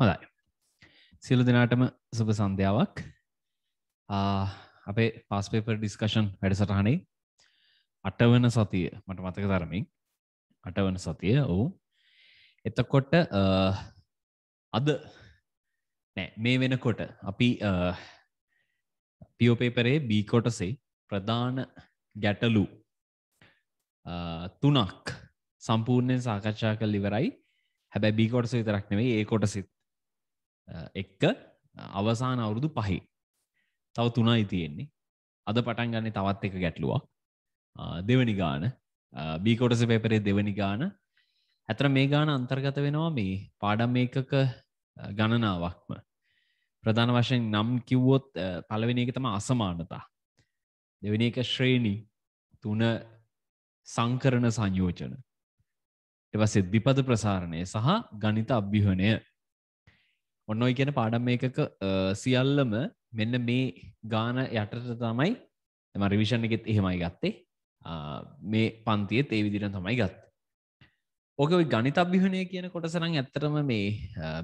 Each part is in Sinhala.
හොඳයි සියලු දෙනාටම සුභ සන්ධ්‍යාවක් අපේ පාස්පේපර් ඩිස්කෂන් වැඩසටහනේ අටවන සතිය මට මතක තරමින් අටවන සතිය ඔවු එතකොට අද මේ වෙනකොට අපි පියෝපේපරේ බීකොටසේ ප්‍රධාන ගැටලු තුනක් සම්පූර්ණයෙන් සාකච්ඡා කල් ඉවරයි හැබැ බීකොටස විතරක් නෙවෙයි ඒ කොටසිත් එක්ක අවසාන අවුරුදු පහි තව තුනයි තියෙන්නේ අද පටන් ගන්නේ තවත් එක ගැටලුවක් දෙවනි ගාන බීකොටස පේපරේ දෙවනි ගාන ඇතර මේ ගාන අන්තර්ගත වෙනවා මේ පාඩම් එකක ගණනාවක්ම ප්‍රධාන වශයෙන් නම් කිව්වොත් පළවෙනි එක තම අසමානතා දෙවෙනි එක ශ්‍රේණී තුන සංකරණ සංයෝජන එවසේ දිපද ප්‍රසාරණය සහ ගනිත අභ්‍යහනය ඔන්න ඔයි කියන පාඩම් එකක සියල්ලම මෙන්න මේ ගාන යටට තමයි එම රිවිෂණ එකෙත් එහෙමයි ගත්තේ මේ පන්තියත් ඒ විදිරන තමයි ගත්ත ඕක ගනිත අභිහනය කියන කොටසනම් ඇත්තරම මේ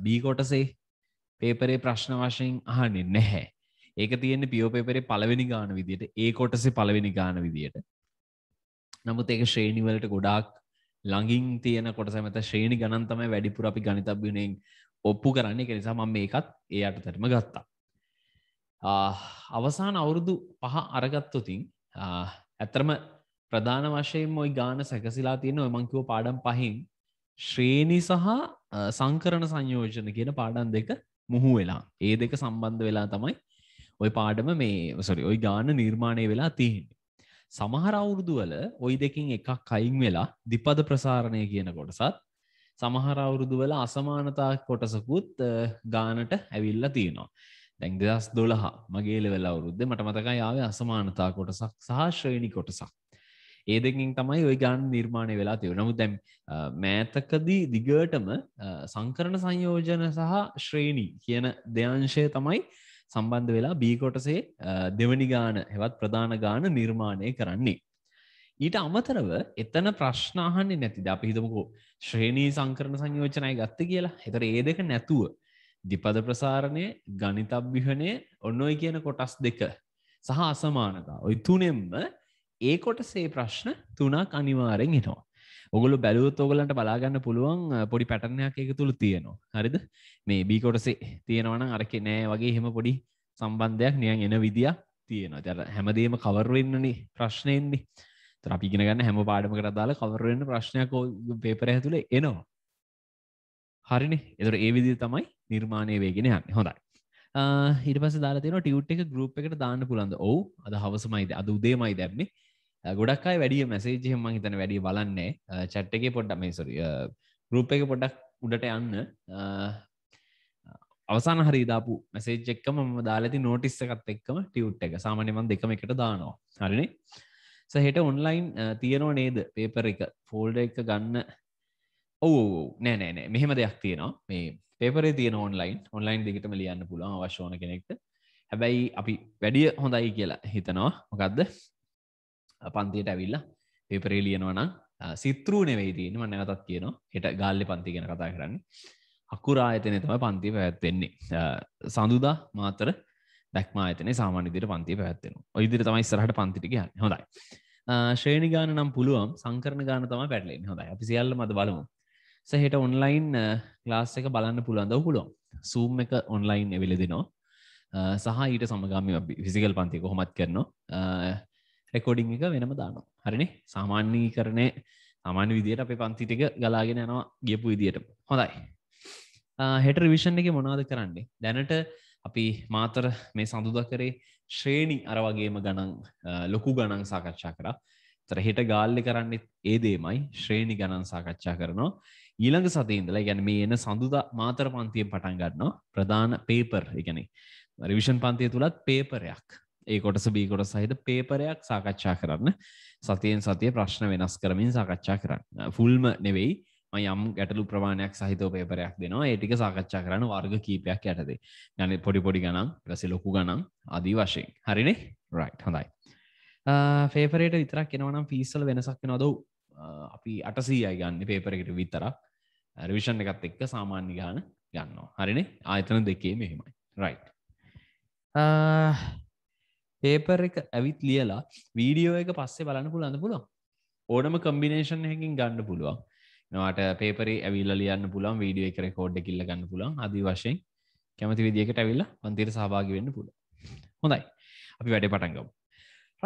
බීකොටසේ පේපරේ ප්‍රශ්න වශයෙන් අහන්නේ නැහැ ඒක තියෙන්නේ පියෝපේපරේ පලවෙනි ගාන විදියට ඒ කොටසේ පලවෙනි ගාන විදියට නමුත් ඒක ශ්‍රේණිවලට ගොඩාක් ළඟින් තියෙන කොටස මත ශ්‍රේණි ගණන් තමයි වැඩිපුර අපි ගනිතබ්බිනෙන් ඔප්පු කරන්න එක නිසා මම මේකත් ඒ අටතටම ගත්තා අවසාන අවුරුදු පහ අරගත්තුතින් ඇතරම ප්‍රධාන වශයෙන් ඔයි ගාන සැකසිලා තියෙන ඔමංකිව පාඩම් පහින් ශ්‍රේණි සහ සංකරණ සංයෝජන කියන පාඩන් දෙක මුහු වෙලා ඒ දෙක සම්බන්ධ වෙලා තමයි ඔය පාඩම මේ සොරි ඔයි ගාන නිර්මාණය වෙලා තියන්නේ සමහර අවුරුදුවල ඔයි දෙකින් එකක් කයින් වෙලා දිපද ප්‍රසාරණය කියන කොටසත් සමහර අවුරුදුවල අසමානතා කොටසකුත් ගානට ඇවිල්ලා තියෙනවා. දැන් දෙදස් දොළහා මගේ ලෙවල අවුරුද්ද මට මතකයි ආවේ අසමානතා කොටසක් සහ ශ්‍රේණි කොටසක්. ඒ දෙකින් තමයි ඔය ගාන නිර්මාණය වෙලා තිය නමු දැම් මෑතකදී දිගටම සංකරණ සංයෝජන සහ ශ්‍රේණී කියන දෙයංශය තමයි සම්බන්ධ වෙලා බීකොටසේ දෙවනි ගාන හෙවත් ප්‍රධාන ගාන නිර්මාණය කරන්නේ. ඊට අමතරව එතන ප්‍රශ්නාහන්නේ නැතිද අපි හිතමකෝ ශ්‍රේණී සංකරණ සංයෝජනය ගත්ත කියලා එතර ඒ දෙක නැතුව දිපද ප්‍රසාරණය ගනිතබ්භිහනය ඔන්නඔයි කියන කොටස් දෙක සහ අසමානතා ඔයි තුනෙම්ම ඒ කොටසේ ප්‍රශ්න තුනක් අනිවාරෙන් එනවා. ඔගොලු බැලුවත් ඔගලන්ට බලාගන්න පුළුවන් පොඩි පැටර්ණයක් එක තුළ තියෙනවා හරිද මේ බී කොටසේ තියෙනවන අරක නෑ වගේ හෙම පොඩි සම්බන්ධයක් නියන් එන විදිිය තියෙනවා තර හැමදේම කවරවෙන්නනේ ප්‍රශ්නයෙන්නේ අපිගෙන ගන්න හැම පාඩම කරදාල කවරෙන් ප්‍රශ්නයක් පේපර ඇතුළ එනවා හරිනි එතුර ඒ විදි තමයි නිර්මාණය වේගෙන යන්න හොඳයි හිට පස දාලතන ටියුට් එක ගරුප් එකට දාන්න පුළන්ද ඔවු අද හවසමයිද අද උදේමයි දැබන්නේ ගොඩක්යි වැඩිය මැසේජයම හිතන වැඩි බලන්නේ චට් එක පොඩ්ඩ මේසොර ගරුප් එක පොඩ්ඩක් උඩට යන්න අවසාන හරි දාපු මැසේජ් එක්කම ම දාලති නෝටිස්සකත් එක්කම ටියුට් එක සාමාන්‍යමන් දෙකම එකට දානවා හරිනේ සහෙට ඔන්ලයින් තියනෝ නේද පේපර එක ෆෝල්ඩ එක ගන්න ඔවු නෑනෑනෑ මෙහෙම දෙයක් තියෙනවා මේ පේපරේ තියන ඔන්ලයින් ඔන්ලයින් දිගටම ලියන්න පුළුවන් අවශ්‍යෝන කෙනෙක්ට හැබැයි අපි වැඩිය හොඳයි කියලා හිතනවා මොකක්ද පන්තියට ඇවිල්ලා පේපරේ ලියනවනම් සිත්‍රූ නෙවෙයි තියෙන මන්න කතත් කියනවා හෙට ගල්ලි පන්ති ගෙන කතා කරන්න අකුරා අයතනය තම පන්ති පැත්වෙන්නේ සඳුදා මාතර දැක්ම අතන සාමාන්‍යදිර පන්ති පැත්වෙන ඉදිරි තමයි සරහට පන්තිට කියන්න හොඳයි ශ්‍රේණි ගාන නම් පුළුවන් සංකරන ගාන තම පැටලෙන් හොඳයි අපි සියල්ල මද බලමු සහට ඔන්ලයින් ලාස් එක බලන්න පුළුවන්දව පුළුවන් සූම් එක ඔන්ලයින් එවිල දෙනවා සහ ඊට සමගාම විසිකල් පන්ති කොහොමත් කරනවා රෙකෝඩිං එක වෙනම දානවා හරිනේ සාමාන්‍යී කරණය අමාන විදියට අප පන්තිටික ගලාගෙන යනවා ගියපු විදියට හොඳයි හෙට රිවිෂන් එක මොනාද කරන්නේ දැනට අපි මාතර මේ සඳුද කරේ ශ්‍රේණි අර වගේම ගණන් ලොකු ගණන් සාකච්ඡා කරා තර හෙට ගාල්ලි කරන්නෙත් ඒ දේමයි ශ්‍රේණි ගණන් සාකච්ඡා කරනවා ඊළඟ සතීන්දල ගැන මේ එන සඳුද මාතර පන්තියෙන් පටන් ගන්නවා ප්‍රධාන පේපර් එකන රිවිෂන් පන්තිය තුළත් පේපරයක් ඒ කොටස බී කොට සහිත පේපරයක් සාකච්ඡා කරන්න සතියෙන් සතිය ප්‍රශ්න වෙනස් කරමින් සාකච්ඡා කරන්න ෆුල්ම නෙවෙයි යම් ගැටලු ප්‍රමාණයක් සහිතෝ පේපරයක් දෙනවා ඒටික සාකච්ඡා කරන වර්ග කීපයක් යටතේ ගන පොඩි පොඩි ගනම් ප්‍රසි ලොකු ගනම් අදී වශයෙන් හරිනේ රයි් හොඳයි ෆේපරයට විතරක් එනවනම් පිස්සල වෙනසක් නොදව අපි අටසීයයි ගන්න පේපරකට විතර රිවිෂණ එකත් එක්ක සාමාන්‍ය ගාන ගන්නවා හරිනේ ආයතන දෙකේ මෙහෙමයි රයි් පේපර් එක ඇවිත් ලියලා වීඩියෝ එක පස්සේ බලන්න පුළන්න පුළුව ඕනම කම්බිනේෂන් හැකින් ගන්න පුළුවන් නොට පේපරි ඇවිල්ල ලියන්න පුළන් වීඩිය එක රෙකෝඩ් කිල්ල ගන්න පුළන් අධි වශයෙන් කැමති විදිකට ඇවිල්ල පන්තිර සහභාගි වෙන්න පුළ හොඳයි අපි වැඩ පටන්ගම්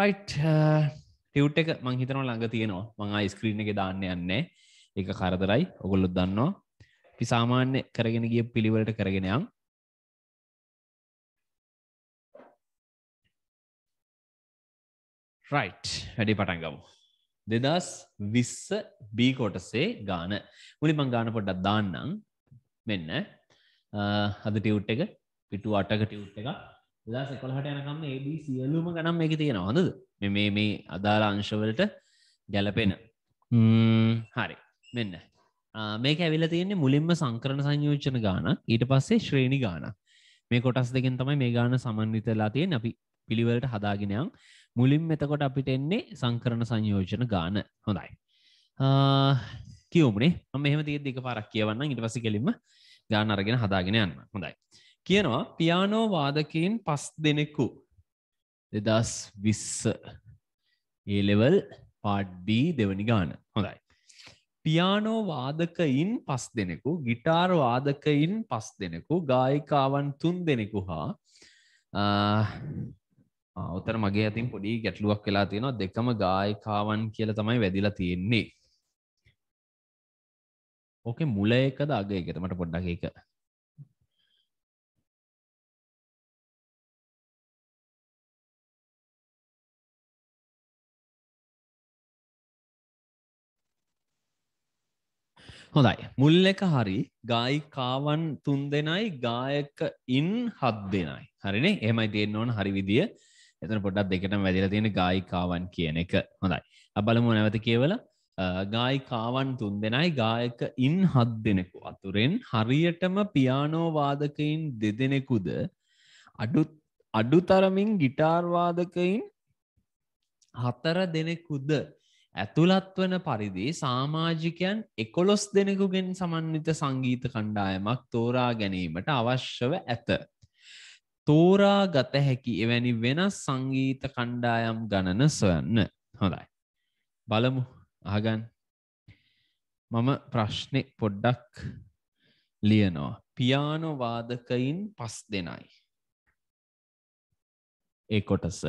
රයි් ටවට් uh, එක මංහිතන ළඟ තියෙනවා මං යිස්ක්‍රීණ එක දාන්න යන්නේ ඒක කරදරයි ඔගොල්ලොත් දන්නවා අපි සාමාන්‍ය කරගෙන ගිය පිළිවලට කරගෙනයම් රයි් වැඩි පටන්ගමු දෙදස් විස්ස බීකොටසේ ගාන මුලි මං ගාන පොඩ්ඩක් දාන්නම් මෙන්න අද ටියව් එක පිටු අටක ටියව් එක දස කොළහට යනකම් ඒ සියලුම ගනම් එක තියෙනවා හඳද මෙ මේ මේ අදාළ අංශවලට ගැලපෙන හරි මෙන්න මේක ඇවිල තියන්නේ මුලින්ම සංකරණ සංයෝජන ගාන ඊට පස්සේ ශ්‍රේණි ගාන මේ කොටස් දෙකෙන් තමයි මේ ගාන සමන්විතලා තියෙන් අපි පිළිවලට හදාගෙනයන් මුලින් එතකොට අපිට එන්නේ සංකරණ සංයෝජන ගාන හොඳයි. කියවුණේ මම එහෙම තියෙද්දි එක පාරක් කියවන්න ඊට පස්සේ කෙලින්ම ගාන අරගෙන හදාගෙන යන්න. හොඳයි. කියනවා පියානෝ වාදකයන් පස් දෙනෙකු 2020 A level part B දෙවනි ගාන. හොඳයි. පියානෝ වාදකයින් පස් දෙනෙකු, গিitar වාදකයින් පස් දෙනෙකු, ගායිකාවන් තුන් දෙනෙකු හා ඔතර මගේ ඇතින් පොඩි ගැටලුවක් වෙලා තියෙනවා දෙකම ගායකාවන් කියල තමයි වැදිලා තියෙන්නේ ඕකේ මුල එකද අග එකට මට පොඩ්ඩක් එක හොඳයි මුල් එක හරි ගායිකාවන් තුන් දෙනයි ගායක ඉන් හත් දෙනයි හරිනේ එහමයි තියෙන්න්න ඕන හරි විදිිය එතන පොඩක් දෙකටම වැදිලා තියෙන ගායිකාවන් කියන එක හොඳයි. බලමු නැවත කියවල ගායිකාවන් තුන් දෙනයි ගායක ඉන් හත් දෙනෙකු අතුරෙන් හරියටම පියානෝවාදකයින් දෙදෙනෙකුද අඩුත් අඩුතරමින් ගිටාර්වාදකයින් හතර දෙනෙකුද ඇතුළත් වන පරිදි සාමාජිකයන් එකොළොස් දෙනෙකුගෙන් සමන්විත සංගීත කණ්ඩායමක් තෝරා ගැනීමට අවශ්‍යව ඇත. තෝරා ගත හැකි එවැනි වෙනස් සංගීත කණ්ඩායම් ගණන සොයන්න හොඳයි. බලමු අහගන් මම ප්‍රශ්නෙ පොඩ්ඩක් ලියනවා. පියානොවාදකයින් පස් දෙනයි. ඒ කොටස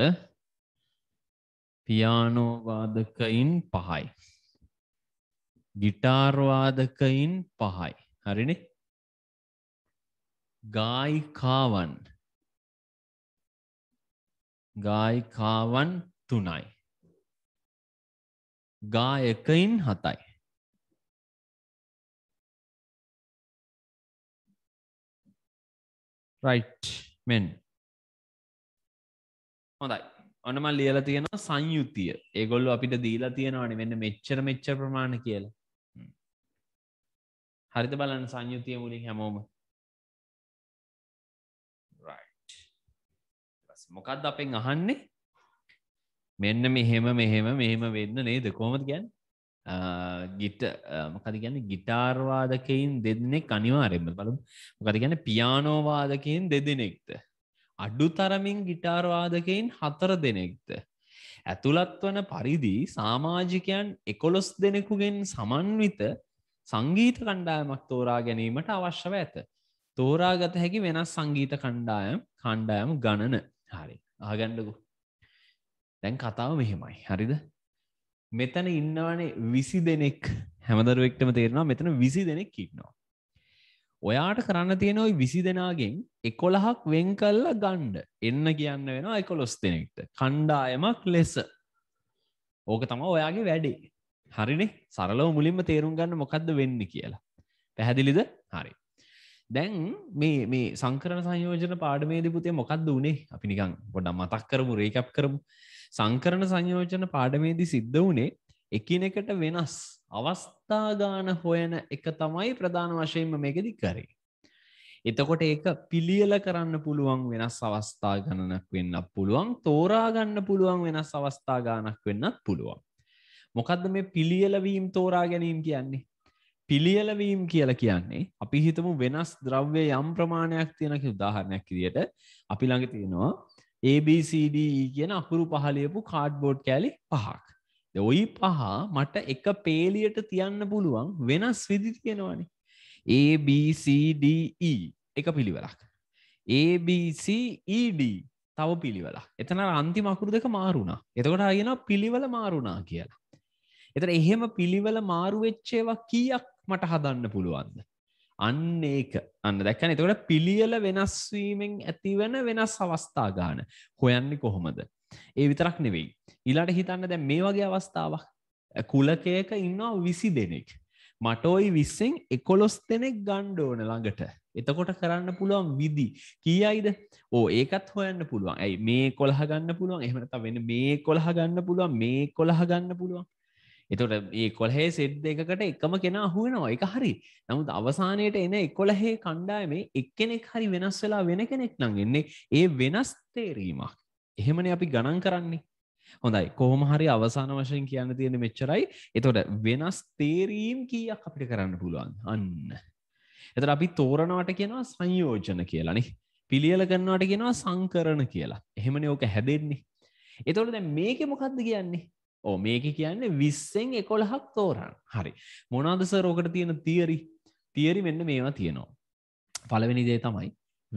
පියානෝවාදකයින් පහයි. ගිටාර්වාදකයින් පහයි. හරිනි ගායිකාවන් ගායිකාවන් තුනයි. ගායකයින් හතයි. රයිට් මෙන් හොඳයි ඔනම ලියල තියෙන සංයුතිය ඒගොල්ලු අපිට දීලා තියෙනවානේ මෙන්න මෙච්චර මෙච්චර ප්‍රමාණ කියලා හරිත බලන්න සංයුතිය මුලින් හැමෝම මොකක්ද අපෙන් අහන්නේ මෙන්න මෙහෙම මෙහෙම මෙහෙම වෙන්න නේද කොමද ගැන් ගිට මොකද ගැන ගිටාර්වාදකයින් දෙදනෙක් අනිවාරෙන්ම බලම් මොකද ගැන පියානෝවාදකයින් දෙදෙනෙක්ද අඩු තරමින් ගිටාර්වාදකයින් හතර දෙනෙක්ද ඇතුළත් වන පරිදි සාමාජිකයන් එකොළොස් දෙනෙකුගෙන් සමන්විත සංගීත කණ්ඩායමක් තෝරා ගැනීමට අවශ්‍යව ඇත. තෝරාගත හැකි වෙනස් සංගීත කණ්ඩායම් කණ්ඩායම් ගණන හරි ආගණ්ඩකු දැන් කතාව මෙහෙමයි හරිද මෙතන ඉන්නවනේ විසි දෙනෙක් හැමදරුවෙක්ටම තේරෙනවා මෙතන විසි දෙනෙක් ඉන්නවා ඔයාට කරන්න තියෙන ඔයි විසි දෙනාගෙන් එකොළහක් වෙන් කල්ලා ගණ්ඩ එන්න කියන්න වෙන එකොලොස් දෙනෙක්ට කණ්ඩායමක් ලෙස ඕක තම ඔයාගේ වැඩේ හරිනේ සරලව මුලින්ම තේරුම් ගන්න මොකක්ද වෙන්න කියලා පැහැදිලිද හරි දැන් මේ මේ සංකරන සංයෝජන පාඩමේ දිපුතේ මොකක්ද වනේ අපි නිකං ගොඩම් මතක් කරමු රේකප් කරමු සංකරන සංයෝජන පාඩමේදී සිද්ධ වනේ එකිනෙකට වෙනස් අවස්ථාගාන හොයන එක තමයි ප්‍රධාන වශයෙන්ම මේකෙදි කරේ. එතකොට ඒක පිළියල කරන්න පුළුවන් වෙනස් අවස්ථා ගණනක් වෙන්නත් පුළුවන් තෝරාගන්න පුළුවන් වෙනස් අවස්ථා ගානක් වෙන්නත් පුළුවන්. මොකක්ද මේ පිළියලවීම් තෝරා ගැනීම් කියන්නේ පිළියලවීම් කියලා කියන්නේ අපි හිතමු වෙනස් ද්‍රව්‍ය යම් ප්‍රමාණයක් තියෙනක උදාහරණයක් විදියට අපි ළඟ තියෙනවා ABCD e කියන අකුරු පහලියපු කාඩ්බෝඩ් කෑලි පහක්. ඔයි පහ මට එක පේලියට තියන්න පුළුවන් වෙනස් විදි තියෙනවානේ. ABCDE එක පිළිවෙලක්. ABCED තව පිළිවෙලා එතන අන්තිම අකුරු දෙක මාරුණා එතකොට අයන පිළිවල මාරුණා කියලා එතන එහෙම පිළිවල මාරුවෙච්චේවා කීයක් මට හදන්න පුළුවන්ද. අන්න ඒක අන්න දැක්කන එතකට පිළියල වෙනස්වීමෙන් ඇතිවන වෙනස් අවස්ථාගාන හොයන්නේ කොහොමද. ඒ විතරක් නෙවෙයි. ඉලාට හිතන්න දැ මේ වගේ අවස්ථාවක් කුලකයක ඉන්නවා විසි දෙනෙක්. මටෝයි විස්සෙන් එකොලොස් දෙනෙක් ගණ්ඩෝන ළඟට එතකොට කරන්න පුළුවන් විදි කියයිද ඕ ඒකත් හොයන්න පුළුවන් ඇයි මේ කොළහ ගන්න පුළුවන් එහමට වෙන මේ කොළහ ගන්න පුළුවන් මේ කොළහ ගන්න පුළුවන් එතුට ඒ කොල්හේ සෙට් එකකට එකම කෙනා හුවෙනවා එක හරි නමුත් අවසානයට එන එකොළහේ කණ්ඩායම එක්කෙනෙක් හරි වෙනස් වෙලා වෙන කෙනෙක් නං එන්නේ ඒ වෙනස් තේරීමක් එහෙමන අපි ගණන් කරන්නේ හොඳයි කොහොම හරි අවසාන වශයෙන් කියන්න තියෙන මෙච්චරයි එතොට වෙනස් තේරීම් කියක් අපිට කරන්න පුළුවන් අන්න. එතට අපි තෝරණවට කියෙනවා සංයෝජන කියලනි පිළියල කරන්නට කියෙනවා සංකරණ කියලා එහෙමන ඕක හැදෙන්නේ. එතොට දැ මේක මොකක්ද කියන්නේ ඕ මේක කියන්නේ විස්සෙන් එකොළහක් තෝරන් හරි මොනාදස රෝකට තියෙන තියරි තියරි මෙන්න මේවා තියෙනවා පළවෙනි දේ තමයි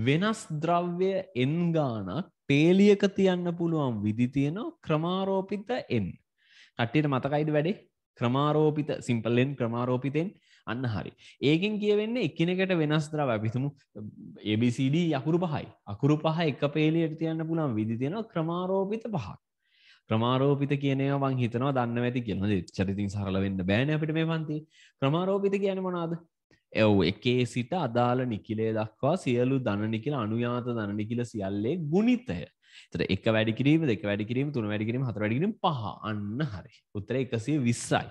වෙනස් ද්‍රව්‍ය එන්ගානක් පේලියක e තියන්න පුළුවන් විදි තියෙනවා ක්‍රමාරෝපිත එන් කට්ටියට මතකයිද වැඩේ ක්‍රමාරෝපිත සිම්පල්ලෙන් ක්‍රමාරෝපිතෙන් අන්න හරි ඒකෙන් කියවෙන්නේ එකනකට වෙනස් දර ඇපිතුමු ABCD අකුරු පහයි අකුරු පහ එක පේලියට තියන්න පුළන් විදි තියෙන ක්‍රමාරෝපිත පහක් ක්‍රමාරෝපිත කියනවා මං හිතනවා දන්න ඇති කියන චරිතින් සහරල වෙන්න බෑන අපිට මේ පන්ති ක්‍රමාරෝපිත කියන මොනාද ඇව් එකේ සිට අදාළ නිකිලේ දක්වා සියලු දන නිකිල අනුයාත දන නිකිල සියල්ලේ ගුණිතය තර එක වැඩිකිරීම දෙක වැඩිකිරීම තුන වැඩිකිරීම හතර වැඩිකිරීම පහ අන්න හරි උත්තර එකසිය විස්සයි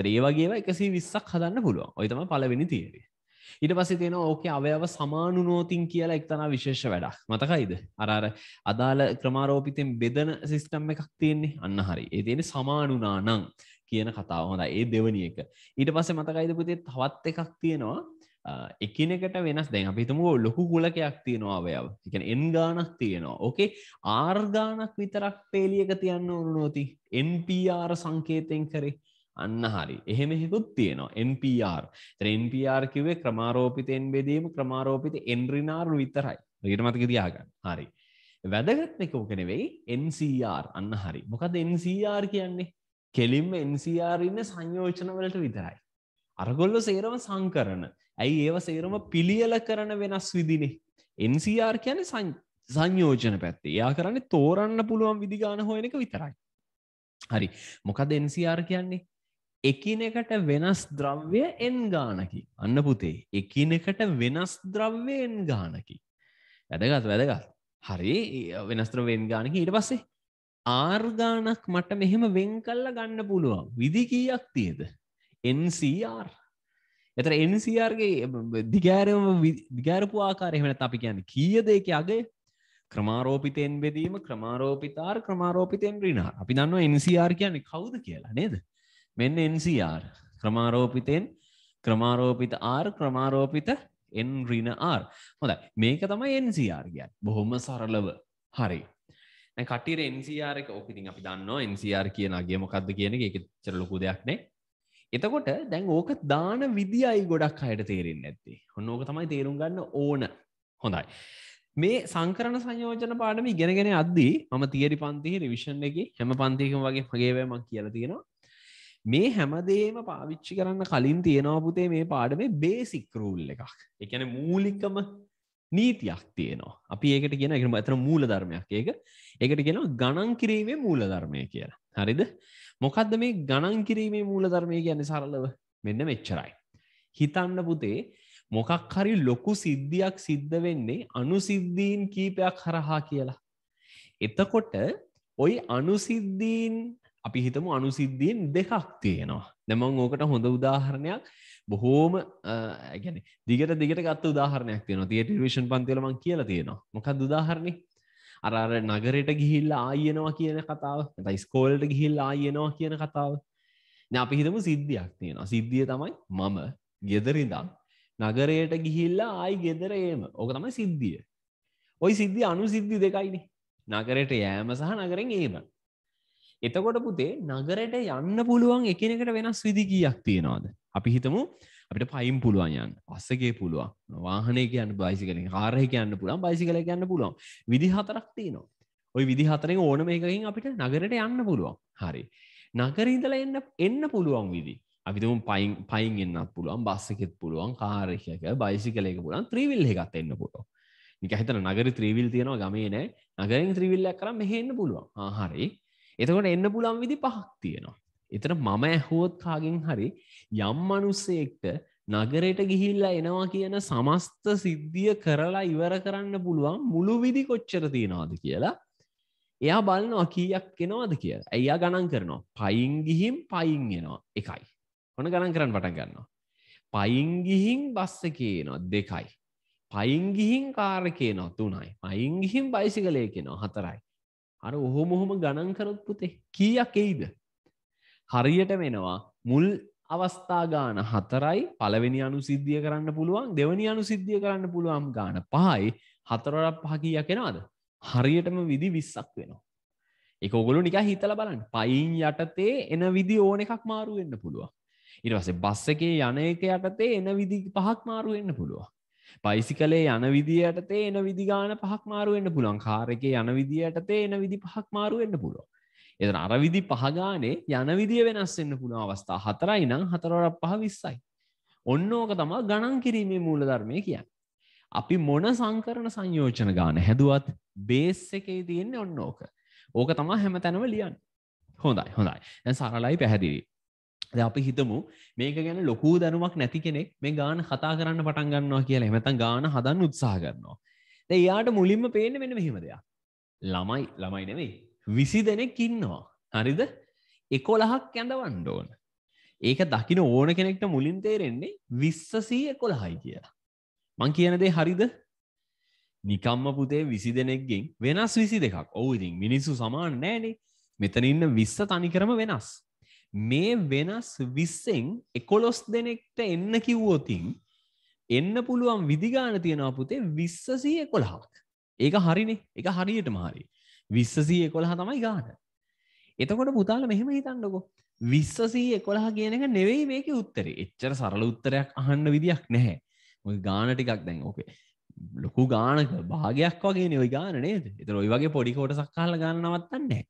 තර ඒ වගේ එකසි විස්සක් හදන්න පුළුවන් ඔය තම පලවෙනි තීරේ ඉට පස තියෙන ඕක අවයව සමානුනෝතින් කියලා එක්තනා විශේෂ වැඩක් මතකයිද අරර අදාළ ක්‍රමාරෝපිතෙන් බෙදන සිිස්ටම් එකක් තියෙන්නේ අන්න හරි ඒ තියෙන සමානුනා නං කියන කතාව හොඳ ඒ දෙවනි එක ඊට පස මතකයිද පුතේ තවත් එකක් තියෙනවා එකනකට වෙනස් දැන් අපිතම ලොකු ගුලකයක් තියෙනවා අවයව එක එන් ගානක් තියෙනවා ඕකේ ආර්ගානක් විතරක් පේලියක තියන්න ඕනු නෝති NPR සංකේතයෙන් කරේ අන්න හරි එහෙම හෙකුත් තියෙනවා NPR NPR කිවේ ක්‍රමාරෝපිතයෙන් බෙදීම ක්‍රමාරෝපිත එන්රිනාරු විතරයි රීරමතක දයාගන්න හරි වැදගත්මකෝක නෙවෙයි NCR අන්න හරි මොකද NCR කියන්නේ කෙලින්ම NCR ඉන්න සංයෝජනවලට විතරයි අරගොල්ල සේරම සංකරන ඇයි ඒව සේරම පිළියල කරන වෙනස් විදිනේ NCR කියන සංයෝජන පැත්තේ යා කරන්නේ තෝරන්න පුළුවන් විදිගාන හොයනක විතරයි හරි මොකද NCR කියන්නේ එකිනෙකට වෙනස් ද්‍රව්‍ය එන් ගානකි අන්න පුතේ එකිනෙකට වෙනස් ද්‍රව්‍යයෙන් ගානකි වැදගත් වැදගත් හරි වෙනස්ත්‍ර වෙන් ගානක ඊට පස්සේ ආර්ගානක් මට මෙහෙම වෙන් කල්ල ගන්න පුළුවන් විදි කීයක් තියද NCR එතර NCRගේ දිගෑරම දිගෑරපු ආකාරයමන අපි කියන්න කිය දෙක අගේ ක්‍රමාරෝපිතයෙන් බෙදීම ක්‍රමාරෝපිතාර් ක්‍රමාරෝපිතයෙන් රිනා අපි දන්නවා NCR කියන්නේ කවුද කියලා නේද මෙන්න NCR ක්‍රමාරෝපිතයෙන් ක්‍රමාරෝපිත R ක්‍රමාරෝපිත N ඍණ R. හොඳයි. මේක තමයි NCR කියන්නේ. බොහොම සරලව. හරි. දැන් කටිර NCR එක ඕක ඉතින් අපි දන්නවා NCR කියන අගය මොකද්ද කියන එක ඒක ඇත්තට ලොකු දෙයක් නේ. එතකොට දැන් ඕක දාන විදියයි ගොඩක් අයට තේරෙන්නේ නැත්තේ. ඔන්න ඕක තමයි තේරුම් ගන්න ඕන. හොඳයි. මේ සංකරණ සංයෝජන පාඩම ඉගෙනගෙන අද්දී මම තියරි පන්තිහි රිවිෂන් එක හැම පන්තිකම වගේ මගේවෑමක් කියලා තියෙනවා මේ හැමදේම පාවිච්චි කරන්න කලින් තියෙනවපුතේ මේ පාඩමේ බේසික් රූල් එකක් එකන මූලිකම නීතියක් තියනවා අපි ඒකට කියෙන එකම ඇතන මූල ධර්මයක් ඒක ඒකට කියෙනවා ගණන් කිරීමේ මූල ධර්මය කියලා හරිද මොකක්ද මේ ගණන් කිරීමේ මූල ධර්මය කියන්නේ සරලව මෙන්න මෙච්චරයි හිතන්න පුතේ මොකක් හරි ලොකු සිද්ධියක් සිද්ධ වෙන්නේ අනුසිද්ධීන් කීපයක් හරහා කියලා එතකොට ඔයි අනුසිද්ධීන් අපි හිතම අනුසිද්ධියෙන් දෙකක් තියෙනවා නැමං ඕකට හොඳ උදාහරණයක් බොහෝම ගැන දිගට දිගට ගත්ත උදාහරණයක් තියෙන තිේටවිෂන් පන්තිලම කියලා තියෙනවා මොකක් උදාහරණි අරර නගරයට ගිහිල්ල ආයනවා කියන කතාව ඇතයි ස්කෝල්ට ගිහිල් ආයනවා කියන කතාව අපි හිතම සිද්ධියක් තියෙනවා සිද්ධිය තමයි මම ගෙදරිදම් නගරයට ගිහිල්ලා ආයි ගෙදරේම ඕක තමයි සිද්ධිය ඔයි සිද්ධිය අනු සිද්ධි දෙකයිනි නගරයට යෑම සහ නගරෙන් ඒම එතකොට පුතේ නගරට යන්න පුළුවන් එකනකට වෙනස් විදිකීයක් තියෙනවාද. අපි හිතමු අපිට පයිම් පුළුවන් යන් අස්සගේ පුළුවන් වාහනය කියන්න බයිසිකලින් කාරය කියන්න පුළුවන් බයිසි කල කියන්න පුළුවන් විදිහතරක් තියනවා. ඔයි විදිහතරෙන් ඕන මේකින් අපිට නගරට යන්න පුළුවන් හරි. නගරීදල එන්න එන්න පුළුවන් විදි. අපිතුම පයින් පයින් එන්නත් පුළුවන් බස්සකෙත් පුළුවන් කාරයක බයිසි කලෙක පුළන් ත්‍රීවිල්ල එකත් එන්න පුළුවන්. නික හිතන නගර ත්‍රීවිල් තියෙනවා ගමේ නෑ නගරින් ත්‍රීවිල්ලක් කරම් මෙහෙන්න පුළුවන් ආහරි එතකොට එන්න පුළන් විදි පහක් තියෙනවා. එතන මම ඇහුවොත් කාගෙන් හරි යම් අනුස්සෙක්ට නගරයට ගිහිල්ලා එනවා කියන සමස්ත සිද්ධිය කරලා ඉවර කරන්න පුළුවන් මුළු විදි කොච්චර තියෙනවාද කියලා එයා බලන අකීයක් එනවාද කිය ඇයා ගණන් කරනවා පයින් ගිහිම් පයින් එනවා එකයි හොන ගණන් කරන්න පටන් ගන්නවා පයින් ගිහින් බස්ස කියනවා දෙකයි පයින් ගිහින් කාරකේනවා තුනයි අයින් ගිහිම් බයිසිකලය කෙනවා හතරයි අර ඔහොම ඔහොම ගණන් කරොත් පුතේ කියක් එයිද හරියට වෙනවා මුල් අවස්ථා ගාන හතරයි පළවෙනි අනු සිද්ධිය කරන්න පුළුවන් දෙවනි අනු සිද්ධිය කරන්න පුළුවන් ගාන පහයි හතරොරක් පහ කියක් එෙනවාද හරියටම විදි විස්සක් වෙනවා එක ඔගොලු නික හිතල බලන්න පයින් යටතේ එන විදි ඕන එකක් මාරුවෙන්න්න පුළුවන් ඉරවසේ බස්ස එකේ යන එක යටතේ එන විදි පහක් මාරුවෙන්න්න පුළුවන් බයිසිකලේ යන විදියටතේ එන විදිගාන පහක් මාරුවෙන්න්න පුළන් කාරක යන විදියටතේ එන විදි පහක් මාරුවෙන්න්න පුළුව එතන අරවිදි පහගානේ යන විදිිය වෙනස්වෙන්න පුුණ අවස්ථා හතරයි නං හතරවරක් පහ විස්සයි ඔන්න ඕක තමා ගණන් කිරීමේ මූල ධර්මය කියන්න අපි මොන සංකරන සංයෝජන ගාන හැදුවත් බේස් එකේ තියෙන්නේ ඔන්න ඕක ඕක තමා හැම තැනව ලියන් හොඳයි හොඳයි සරලයි පැහැදිලි අපි හිතමු මේක ගැන ලොකූ දැනුමක් නැති කෙනෙක් මේ ගාන කතා කරන්න පටන් ගන්නවා කියලා එමතන් ගාන හදන්න උත්සාහ කරනවා. දැන් යාට මුලින්ම පේන්නේ මෙන්න මෙහෙම දෙයක්. ළමයි ළමයි නෙවෙයි 20 දෙනෙක් ඉන්නවා. හරිද? 11ක් කැඳවන්න ඕන. ඒක දකින ඕන කෙනෙක්ට මුලින් තේරෙන්නේ 20 111යි කියලා. මං කියන දේ හරිද? නිකම්ම පුතේ 20 දෙනෙක්ගෙන් වෙනස් 22ක්. ඔව් ඉතින් මිනිස්සු සමාන නෑනේ. මෙතන ඉන්න 20 තනිකරම වෙනස්. මේ වෙනස් විස්සෙන් එකොලොස් දෙනෙක්ට එන්න කිව්වෝතින් එන්න පුළුවන් විදිගාන තියෙනවා පුතේ විස්සසී එකොළහක් ඒක හරිනේ එක හරියට මහරි විස්සසී එකොළහ තමයි ගාන එතකොට පුතාල මෙහෙම හිතන්නකො විස්සසී එකොළහ කියන එක නෙවෙයි මේක උත්තරේ එච්චර සරල උත්තරයක් අහන්න විදියක් නැහැ ගාන ටිකක් දැන් ඕකේ ලොකු ගානක භාගයක් වගේ ඔයි ගාන නේද එතර ඔයි වගේ පොඩි කෝටසක් කාල ගන්න නවත්තන්නේ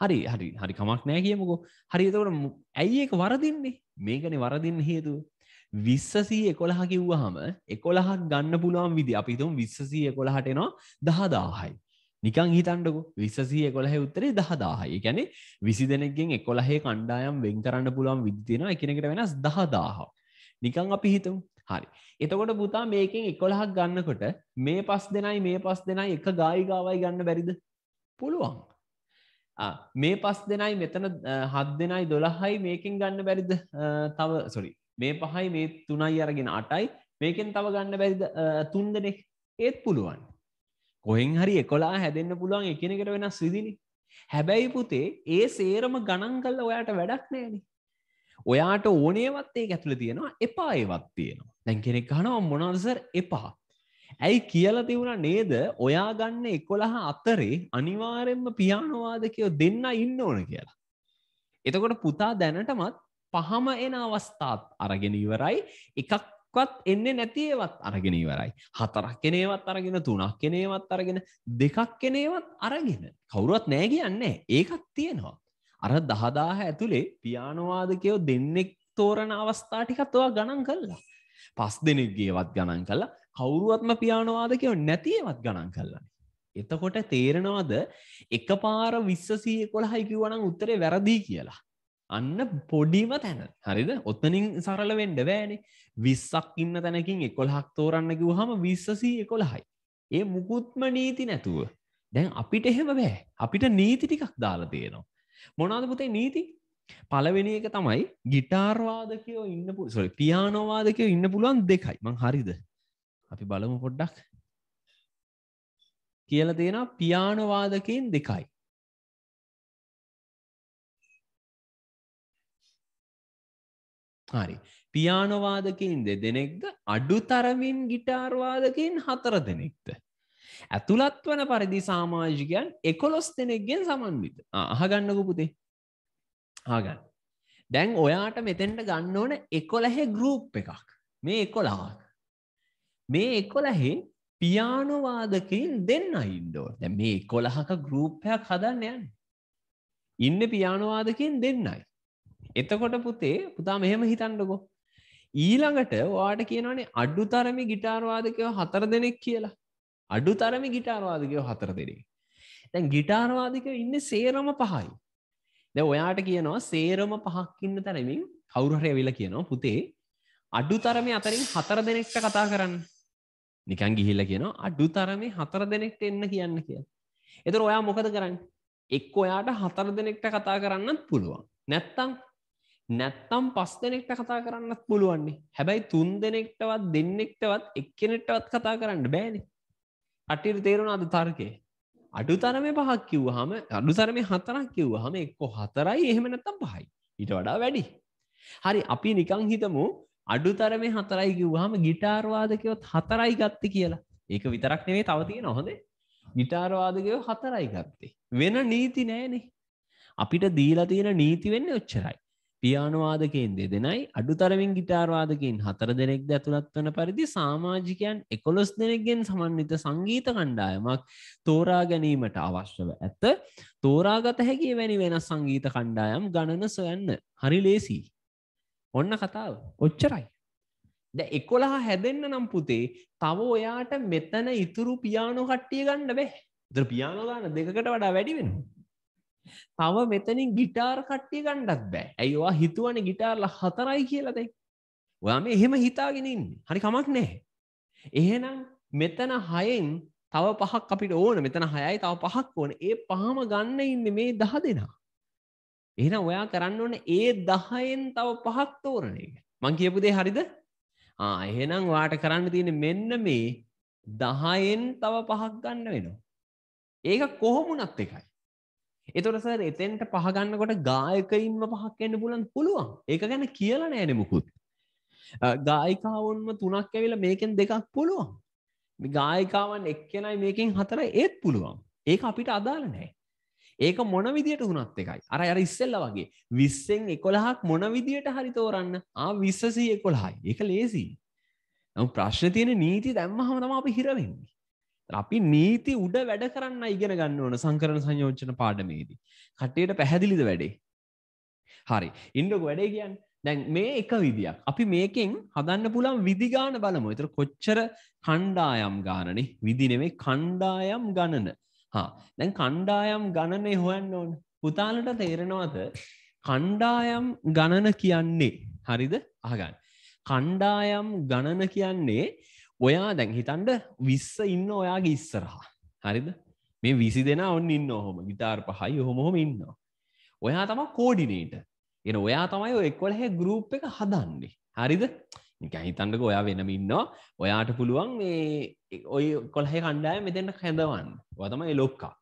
හරි හරි හරි කමක් නෑ කියමකෝ හරි එතකට ඇයි එක වරදින්නේ මේකන වරදින්න හේතුව විස්සසී එකොළහ කිව්වහම එකොළහක් ගන්න පුළුවන් විදි අපිතුම් විස්සසී එකොළහටනවා දහදාහයි නිකං හිතන්ඩකු විස්සසී එකොළහ උත්තරේ දහදාහයි ගැනෙ විසි දෙනෙක්ගෙන් එකොළහේ කණ්ඩායම් වෙන් කරන්න පුළුවන් විදතිෙන එකනකට වෙනස් දහදාහ නිකං අපි හිතම් හරි එතකොට පුතා මේකෙන් එකොළහක් ගන්නකොට මේ පස් දෙනයි මේ පස් දෙනයි එක ගායිගාවයි ගන්න බැරිද පුළුවන් මේ පස් දෙනයි මෙතන හත් දෙනයි දොළහයි මේකින් ගන්න බැරිද තව සොරි මේ පහයි මේ තුනයි අරගෙන අටයි මේකෙන් තව ගන්න බැරිද තුන් දෙනෙක් ඒත් පුළුවන් කොහෙන් හරි එකොලා හැදෙන්න්න පුළුවන් එකනෙකට වෙනස් විදිනි හැබැයි පුතේ ඒ සේරම ගණන් කල්ල ඔයාට වැඩක් නෑන ඔයාට ඕනේවත්තේ ඇතුළ තියෙනවා එපා ඒවත් තියෙනවා දැන් කෙනෙක් හනවා මොනසර් එපා ඇයි කියලා තිවුණ නේද ඔයා ගන්න එකොළහ අතරේ අනිවාරෙන්ම පියානවාදකයෝ දෙන්න ඉන්න ඕන කියලා. එතකොට පුතා දැනටමත් පහම එන අවස්ථාත් අරගෙන ඉවරයි එකක්වත් එන්නේ නැතිේවත් අරගෙන ඉවරයි. හතරක් කෙනේවත් අරගෙන තුනක් කෙනේවත් අරගෙන දෙකක් කෙනේවත් අරගෙන කවුරුවත් නෑ කියන්නේ ඒකත් තියෙනවා. අර දහදාහ ඇතුළේ පියානවාදකයෝ දෙන්නෙක් තෝරණ අවස්ථා ටිකත් ඔයා ගණන් කල්ලා. පස් දෙනෙක්ගේවත් ගණන් කලා කවුරුවත්ම පියානවාද කියව නැතිවත් ගණන් කල්ලන්න. එතකොට තේරෙනවාද එක පාර විශ්වසය කොළ හයිකිවනම් උත්තරේ වැරදිී කියලා. අන්න පොඩිම තැන හරිද ඔත්තනින් සරල වෙන්ඩ බෑනේ විස්සක් ඉන්න තැනකින් එකොළහක් තෝරන්න කිව හම විශ්සී එකොළහයි. ඒ මුකුත්ම නීති නැතුව. දැන් අපිට එහෙම බෑ අපිට නීති ටිකක් දාලා තියෙනවා. මොනාද පුතේ නීති පලවෙනි එක තමයි ගිටාර්වාදකයෝ ඉන්න පුසල් පියානවාදකයෝ ඉන්න පුළුවන් දෙකයි මං හරිද අපි බලමු පොඩ්ඩක් කියල තියෙන පියානවාදකයෙන් දෙකයි හරි පියානවාදකින් දෙ දෙනෙක්ද අඩු තරමින් ගිටාර්වාදකින් හතර දෙනෙක්ද ඇතුළත් වන පරිදි සාමාජිකයන් එකොලොස් දෙනෙක්ගෙන් සමන්විත අහගන්න පුතේ ආගන්න දැන් ඔයාට මෙතෙන්ට ගන්න ඕන එකොලහෙ ගරුප් එකක් මේ එකොලාක් මේ එකොළහේ පියානොවාදකින් දෙන්න ඉන්ඩෝ දැ මේ කොළහක ගරුප්පයක් හදන්න යන්න ඉන්න පියානොවාදකින් දෙන්නයි එතකොට පුතේ පුතා මෙහෙම හිතන්නකෝ ඊළඟට වාට කියනනේ අඩු තරමි ගිටාර්වාදකව හතර දෙනෙක් කියලා අඩු තරමි ගිටාර්වාදකව හතර දෙරේ දැන් ගිටාර්වාදක ඉන්න සේරම පහයි දැ ඔයාට කියනවා සේරම පහක් ඉන්න තරමින් කවුරහරය වෙලා කියනවා පුතේ අඩු තරමි අතරින් හතර දෙනෙක්ට කතා කරන්න නිකන් ගිහිල්ල කියන අඩු තරමේ හතර දෙනෙක්ට එන්න කියන්න කිය. එතර ඔයා මොකද කරන්න එක් ඔයාට හතර දෙනෙක්ට කතා කරන්නත් පුළුවන් නැත්තං නැත්තම් පස් දෙනෙක්ට කතා කරන්නත් පුළුවන්නේ හැබැයි තුන් දෙනෙක්ටවත් දෙන්නෙක්ටවත් එක්කෙනෙක්ටවත් කතා කරන්න බෑනි අටිර තේරුණ අද තර්කය අඩු තරම පහක් කිව් හම අඩු තරම හතරක් කිව් හම එක්කො හතරයි එහෙම නැත්තම් පහයි ඉට වඩා වැඩි හරි අපි නිකං හිතමු අඩුතර මේ හතරයි කිව්හම ගිටාර්වාදකයොත් හතරයි ගත්ත කියලා ඒක විතරක් නෙවේ තවතිය නොහොදේ ගිටාර්වාදකයෝ හතරයි ගත්තේ වෙන නීති නෑනේ අපිට දීලා තියෙන නීති වෙන්න ඔච්චරයි පියානුවාදකයෙන් දෙදෙනයි අඩුතරමින් ගිටාර්වාදකින් හතර දෙනෙක් ඇතුළත් වන පරිදි සාමාජිකයන් එකොළොස් දෙනෙක්ගෙන් සමන්විත සංගීත කණ්ඩායමක් තෝරා ගැනීමට අවශ්‍යව ඇත තෝරාගත හැකි වැනි වෙන සංගීත කණ්ඩායම් ගණන සොයන්න හරි ලේසිී ඔන්න කතාව ඔච්චරයි ද එකොලා හැදෙන්න්න නම් පුතේ තව ඔයාට මෙතන ඉතුරු පියානෝ කට්ටිය ගන්න බෑ ද පියානෝ ගන්න දෙකට වඩා වැඩි වෙන තව මෙතනින් ගිටාර් කට්ටිය ගණ්ඩත් බෑ ඇයිවා හිතුවන ගිටාර්ල හතරයි කියලදයි ඔයා මේ එහෙම හිතාගෙනින් හරි කමක් නෑ එහෙනම් මෙතන හයෙන් තව පහක් අපිට ඕන මෙතන හයයි තව පහක් ඕන ඒ පහම ගන්න ඉන්න මේ දහ දෙනා එන ඔයා කරන්න ඕන ඒ දහයෙන් තව පහක් තෝරණ එක මං කියපුදේ හරිද එහෙනම් වාට කරන්න තියෙන මෙන්න මේ දහයෙන් තව පහක් ගන්න වෙනවා. ඒක කොහොමුණත් එකයි. එතොටසර එතෙන්ට පහගන්නකොට ගායකයින්ම පහක් එන්න පුලන් පුළුවන් ඒක ගැන කියලා නෑනෙමකුත්. ගායිකාවන්ම තුනක් ඇවිල මේකෙන් දෙකක් පුළුවන්. ගායිකාවන් එක්කෙනයි මේකින් හතර ඒත් පුළුවන් ඒක අපිට අදාළ නෑ ඒක මොන විදියට වුණත් එකයි අර අර ඉස්සෙල්ල වගේ විස්සෙන් එකොළහක් මොන විදියට හරි තෝරන්න ආ විස්සසී එකොළහයි ඒක ලේසි නම් ප්‍රශ්න තියෙන නීති දැම්ම හම තම අපි හිරවෙන්නේ අපි නීති උඩ වැඩ කරන්න ඉගෙන ගන්න ඕන සංකරන සංයෝජන පාඩමේදී කට්ටියට පැහැදිලිද වැඩේ හරි ඉන්ඩක වැඩේ කියන්න දැන් මේ එක විදිියක් අපි මේකෙන් හදන්න පුළන් විදිගාන බලම එතර කොච්චර කණ්ඩායම් ගානනේ විදිනෙවේ කණ්ඩායම් ගණන හා දැන් කණ්ඩායම් ගණනය හොයන්න ඕන පුතාලට තේරෙනවාද කණ්ඩායම් ගණන කියන්නේ හරිද අහගන්න කණ්ඩායම් ගණන කියන්නේ ඔයා දැන් හිතන්ඩ විස්ස ඉන්න ඔයාගේ ඉස්සරහා හරිද මේ විසි දෙෙන ඔන්න ඉන්න ඔහොම ගිතාර් පහයි ඔහොමොම ඉන්නවා ඔයා තම කෝඩිනේට එන ඔයා තමයි එක්වලහ ගරුප් එක හදන්නේ හරිද හිතන්නක ඔයා වෙනම ඉන්න ඔයාට පුළුවන් මේ ඔය කොල්හෙ කණ්ඩාය මෙතෙන්ට හැඳවන්න වතමයි ලොක්කා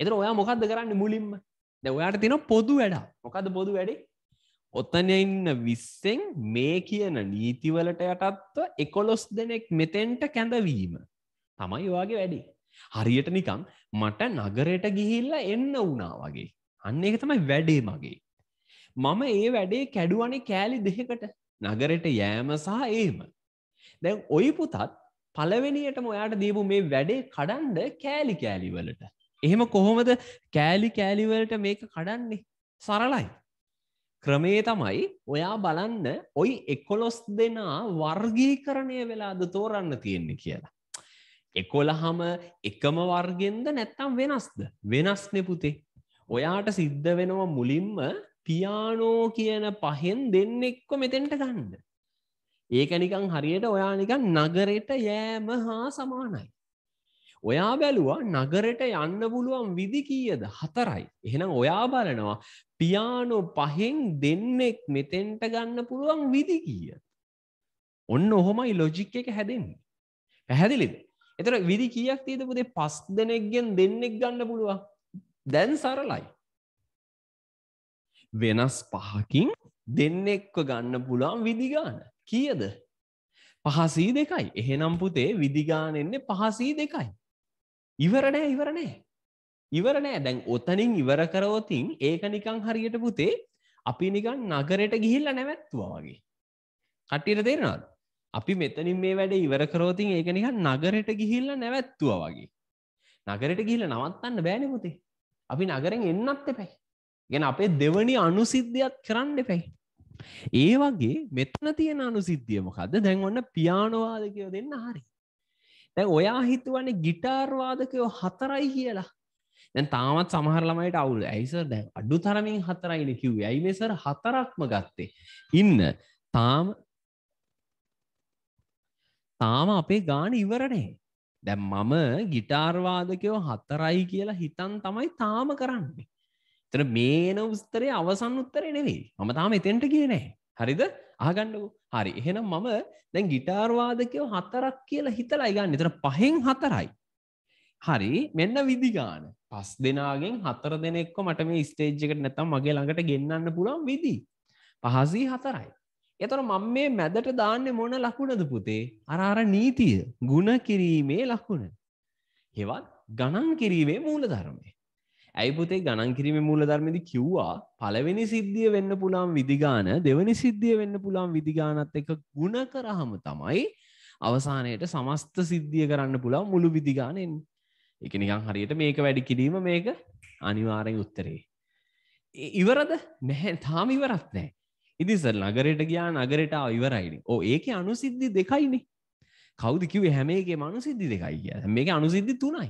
එතර ඔයා මොකක්ද කරන්න මුලින්ම ද ඔයාට තින පොදු වැඩ මොකද බොදු වැඩි ඔත්තන ඉන්න විස්සෙන් මේ කියන නීතිවලට යටත්ව එකොලොස් දෙනෙක් මෙතෙන්ට කැඳවීම තමයි වගේ වැඩි හරියට නිකං මට නගරයට ගිහිල්ලා එන්න වුණා වගේ අන්න එක තමයි වැඩේ මගේ මම ඒ වැඩේ කැඩුවනේ කෑලි දෙහකට නගරට යෑම සහ එහෙම. දැන් ඔයි පුතත් පළවෙනියට මොයාට දීපු මේ වැඩේ කඩන්ඩ කෑලි කෑලිවලට. එහෙම කොහොමද කෑලි කෑලිවලට මේක කඩන්නේ සරලයි. ක්‍රමේ තමයි ඔයා බලන්න ඔයි එකොලොස් දෙනා වර්ගීකරණය වෙලාද තෝරන්න තියෙන්නේ කියලා. එකොළහම එකම වර්ගෙන්ද නැත්තම් වෙනස්ද වෙනස්නෙ පුතේ. ඔයාට සිද්ධ වෙනවා මුලින්ම පියානෝ කියන පහෙන් දෙන්නෙක්ව මෙතෙන්ට ගන්න. ඒක නිකං හරියට ඔයා නිකන් නගරෙට යෑම හා සමානයි. ඔයා බැලුවා නගරට යන්න පුළුවන් විදි කීයද හතරයි. එහෙනම් ඔයා බලනවා පියානෝ පහෙන් දෙන්නෙක් මෙතෙන්ට ගන්න පුළුවන් විදි කීය. ඔන්න ඔහොමයි ලොජික් එක හැදෙන්නේ. පැහැදිලිද. එතර විදි කියක් තියදපුදේ පස් දෙනෙක්ගෙන් දෙන්නෙක් ගන්න පුළුවන්. දැන් සරලයි. වෙනස් පහකින් දෙන්න එක්ව ගන්න පුළුවන් විදිගාන කියද පහසී දෙකයි එහෙනම් පුතේ විදිගාන එන්නේ පහසී දෙකයි ඉවරණෑ ඉවරණෑ ඉවරණෑ දැන් ඔතනින් ඉවර කරවතින් ඒක නිකං හරියට පුතේ අපි නිකන් නගරයට ගිහිල්ල නැවැත්තුවා වගේ කට්ටියට තේරෙනවාද අපි මෙතනින් මේ වැඩ ඉවර කරෝතින් ඒක නිකන් නගරට ගිහිල්ල නැවැත්තුව වගේ. නගරට ගිහිල නවත්තන්න බෑන පුතේ. අපි නගරෙන් එන්නත් එපැයි. ගැන අපේ දෙවනි අනුසිද්ධයක් කරන්න පැයි. ඒ වගේ මෙතන තියෙන අනුසිද්ධියමකද දැන්වන්න පියානවාදකයෝ දෙන්න හරි. දැ ඔයා හිතුවන ගිටාර්වාදකයෝ හතරයි කියලා. දැන් තාමත් සමහරළමයිට අවුල් ඇයිසර් දැ අඩු තරමින් හතරයින කිව් ඇයිවෙසර හතරක්ම ගත්තේ. ඉන්න තාම තාම අපේ ගාන ඉවරනේ. දැ මම ගිටාර්වාදකයෝ හතරයි කියලා හිතන් තමයි තාම කරන්නේ. තන මේන උස්තරය අවසන් උත්තර නෙවෙයි මම තාම එතෙන්ට කිය නෑ හරිද ආගන්නකු හරි එහෙනම් මම දැන් ගිටාර්වාදකයෝ හතරක් කියලා හිතලා ගන්න එතන පහෙන් හතරයි හරි මෙන්න විදිගාන පස් දෙනාගෙන් හතර දෙනෙක්ව මට මේ ස්ටේජ්කට නැතම් මගේ ළඟට ගෙන්න්න පුළන් විදි. පහසී හතරයි. එතොර මං මේ මැදට දාන්න මොන ලකුණද පුතේ අරාර නීතිය ගුණ කිරීමේ ලකුණ. හෙවත් ගණන් කිරීමේ මූල ධර්මය. ඇයිපුතේ ගණන් කිරීම මූල ධර්මදි කිව්වා පළවෙනි සිද්ධිය වෙන්න පුළන් විදිගාන දෙවනි සිද්ධිය වෙන්න පුළන් විදිගානත් එක ගුණ කරහම තමයි අවසානයට සමස්ත සිද්ධිය කරන්න පුළා මුළු විදිගානෙන් එක නිකං හරියට මේක වැඩි කිරීම මේක අනිවාරෙන් උත්තරේ. ඉවරද නැහැ තාම ඉවරත් නෑ ඉදිසල් නගරයට ගියා නගරට ඉවරයිනි ඕ ඒක අනුසිද්ධි දෙකයිනේ කෞදකිව හැමේගේ මනුසිද්ධි දෙකයි කිය මේක අනුසිද්ධි තුනයි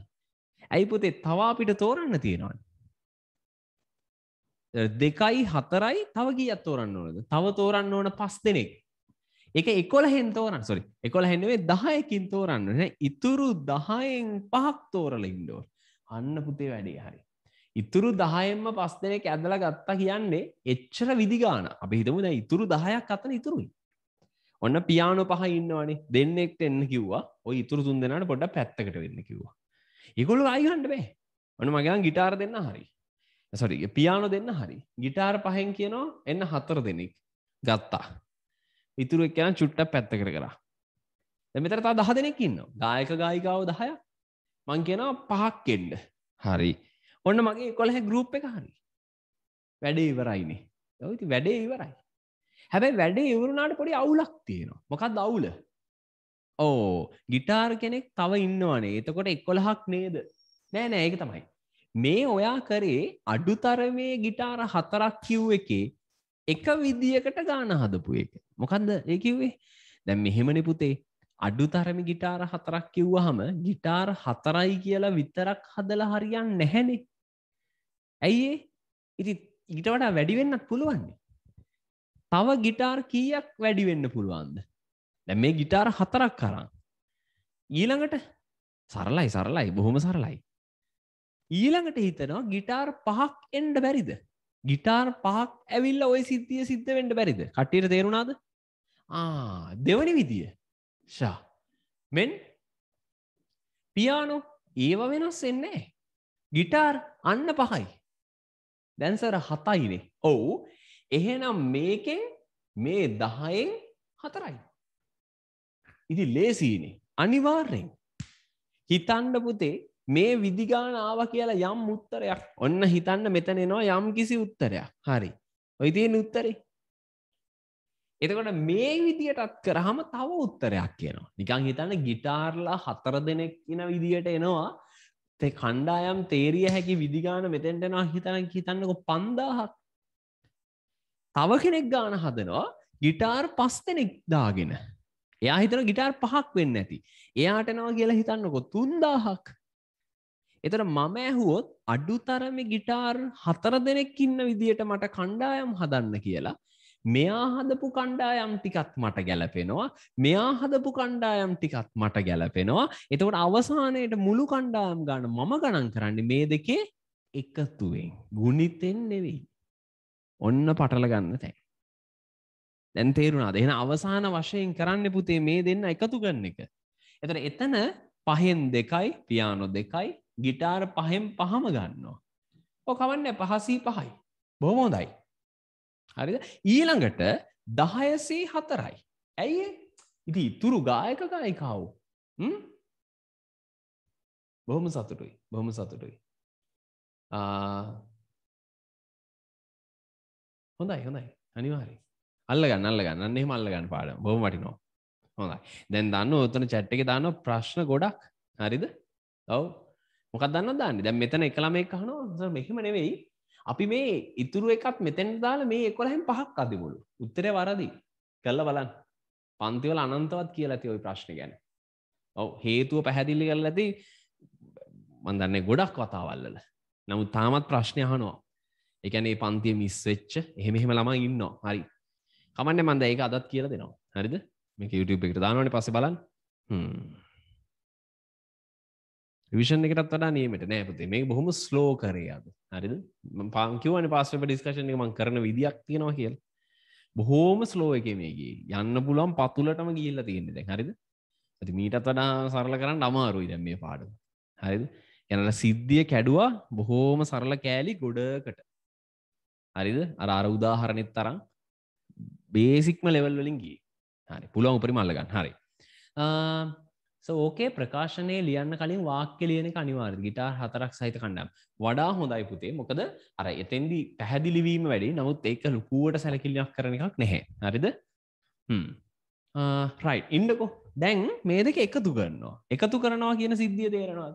ඇයි පුතේ තවා අපිට තෝරන්න තියෙනවන දෙකයි හතරයි තව ගියත් තෝරන්න ඕනද තව තෝරන්න ඕන පස් දෙනෙක් එක එකොල හෙන් තෝරන් සොරි එකොල හැන්නුවේ දහයකින් තෝරන්න ඉතුරු දහයෙන් පහක් තෝරල ඉන්ඩෝර් අන්න පුතේ වැඩේ හරි ඉතුරු දහයෙන්ම පස් දෙනෙක් ඇදල ගත්තා කියන්නේ එච්චර විදිගාන අපි හිතමුද ඉතුරු දහයක් අතන ඉතුරුයි ඔන්න පියානො පහ ඉන්නවානේ දෙන්නෙක්ට එන්න කිව්වා ඔය ඉතුරු තුන් දෙෙනට පොඩ පැත්තකට වෙන්න කිව්වා ඒගොල්ලෝ අයිහන්ට බෑ ඔන මගේන් ගිටාර දෙන්න හරි සොරි පියානො දෙන්න හරි ගිටාර පහෙන් කියනවා එන්න හතර දෙනෙක් ගත්තා ඉතුරු එක්කන චුට්ට පැත්ත කර කරා මෙතර තා දහ දෙනෙක් ඉන්න ගායක ගායිකාව දහය මං කියනවා පහක් කෙන්ඩ හරි ඔන්න මගේ කොළහ ගරුප් එක හරි වැඩේ ඉවරයිනේ ඇති වැඩේ ඉවරයි හැබැයි වැඩේ ඉවරුණට පොඩි අවුලක් තියෙනවා මොකක් දවුල ඕ ගිටාර් කෙනෙක් තව ඉන්නවානේ එතකොට එක්කොළහක් නේද නෑ නෑ ඒක තමයි මේ ඔයා කරේ අඩුතරමේ ගිටාර හතරක් කිව් එකේ එක විදිියකට ගාන හදපු එක මොකන්ද ඒකිවේ දැන් මෙහෙමනි පුතේ අඩුතරමි ගිටාර හතරක් කිව්වහම ගිටාර් හතරයි කියලා විතරක් හදල හරියන් නැහැනේ ඇයිඒ ඉති ඊට වඩා වැඩිවෙන්නත් පුළුවන්නේ තව ගිටාර් කීයක් වැඩිවෙන්න පුළුවන්ද දැ මේ ගිටාර හතරක් කරා ඊළඟට සරලයි සරලයි බොහොම සරලයි ඊළඟට හිතනවා ගිටාර් පහක් එන්ඩ බැරිද ගිටාර් පහක් ඇවිල්ල ඔය සිද්ධිය සිද්ධ වෙන්ඩ බැරිද කට්ටියට තේරුණාද දෙවනි විදිය ශා මෙන් පියානෝ ඒව වෙනස් එන්නේ ගිටාර් අන්න පහයි දැන්සර හතයිනේ ඔවු එහෙනම් මේකෙන් මේ දහයෙන් හතරයි ඉති ලේසිනේ අනිවාර්යෙන් හිතන්න පුතේ මේ විදිගාන ආව කියලා යම් උත්තරයක් ඔන්න හිතන්න මෙතන එනවා යම් කිසි උත්තරයක් හරි ඔයි තියෙන උත්තරේ එතකොට මේ විදියටත් කරහම තව උත්තරයක් කියනවා නිකං හිතන්න ගිටාර්ලා හතර දෙනෙක් එන විදියට එනවා තේ කණ්ඩායම් තේරිය හැකි විදිගාන මෙතෙන්ටනවා හිතන හිතන්නක පන්දාහක් තව කෙනෙක් ගාන හදනවා ගිටාර් පස් දෙනෙක් දාගෙන එයා හිතන ගිටාර් පහක් වෙන්න ඇති එයාට නවා කියලා හිතන්නකො තුන්දාහක් එතට මම ඇහුවොත් අඩුතරම ගිටාර් හතර දෙනෙක් ඉන්න විදියට මට කණ්ඩායම් හදන්න කියලා මෙයා හදපු කණ්ඩායම් ටිකත් මට ගැලපෙනවා මෙයා හදපු කණ්ඩායම් ටිකත් මට ගැලපෙනවා එතකොට අවසානයට මුළු කණ්ඩායම් ගන්න මම ගණන් කරන්න මේ දෙකේ එකතුවෙන් ගුණිතෙන් නෙවෙයි ඔන්න පටල ගන්න තැන් දැන් තේරුණා දෙහෙන අවසාන වශයෙන් කරන්න පුතේ මේ දෙන්න එකතු කරන එක. එතට එතන පහෙන් දෙකයි පියානො දෙකයි ගිටාර පහෙන් පහම ගන්නවා. ඕ කවන්න පහසී පහයි. බොහොමෝදයි. හරිද ඊළඟට දහයසී හතරයි. ඇයි ඉති ඉතුරු ගායක ගායිකාවු. බොහොම සතුටුයි බොහොම සතුටුයි. හොඳයි හොඳයි අනිවාරි අල්ල ගන්න අල්ල ගන්නන්නේ මල්ල ගන්න පාඩ බොම වටිනවා හොඳයි දැන් දන්න ඔතන චැට් එක දාන ප්‍රශ්න ගොඩක් හරිද ඔව් මොකක් දන්න දාන්න දැන් මෙතන එකළම එක අහනවා මෙහෙම නෙවෙයි අපි මේ ඉතුරු එකත් මෙතෙන් දාලා මේ 11න් පහක් අදිමුලු උත්තරේ වරදි කරලා බලන්න පන්තිවල අනන්තවත් කියලා ඇති ওই ප්‍රශ්නේ ගැන ඔව් හේතුව පැහැදිලි කරලා ඇති මම දන්නේ ගොඩක් වතාවල් වල නමුත් තාමත් ප්‍රශ්නේ අහනවා ඒ කියන්නේ මේ පන්තිය මිස් වෙච්ච එහෙම එහෙම ළමයි ඉන්නවා හරි කමන්න මන්ද ඒක අදත් කියල දෙනවා හරිද මේක YouTube එකට දානවට පස බලන් විෂන් එකටත් වඩා නියමට නෑපතේ මේ බොහොම ස්ලෝ කරයාද හරිද පාංකිවන පස්සට ඩිස්කශන එක මං කරන විදියක් තියෙනවා කියල් බොහෝම ස්ලෝ එක මේගේ යන්න පුලන් පතුලටම ගිල්ල තියෙන්නෙද හරිද ඇති මීටත් වඩා සරල කරන්න අමාරුයි දැම් මේ පාඩු හරිද යනට සිද්ධිය කැඩුවා බොහෝම සරල කෑලි ගොඩකට හරිද අර අර උදාහරණෙත් තරම් බේසික්ම ලෙවල් වලින්ගේ හරි පුළුවන් උපරි මල්ලගන්න හරි සෝකේ ප්‍රකාශනය ලියන්න කලින් වාක්‍ය ලියන අනිවාර් ගිටා හතරක් සහිත කණ්ඩම් වඩා හොඳයි පුතේ මොකද අර එතෙන්දි පැහැදිලිවීම වැඩි නමුත් ඒක ලොකුවට සැලකිල්ලයක් කරන එකක් නැහැ හරිද රයි් ඉන්නකෝ දැන් මේ දෙක එකතු කරනවා එකතු කරනවා කියන සිද්ධිය තේරෙනවා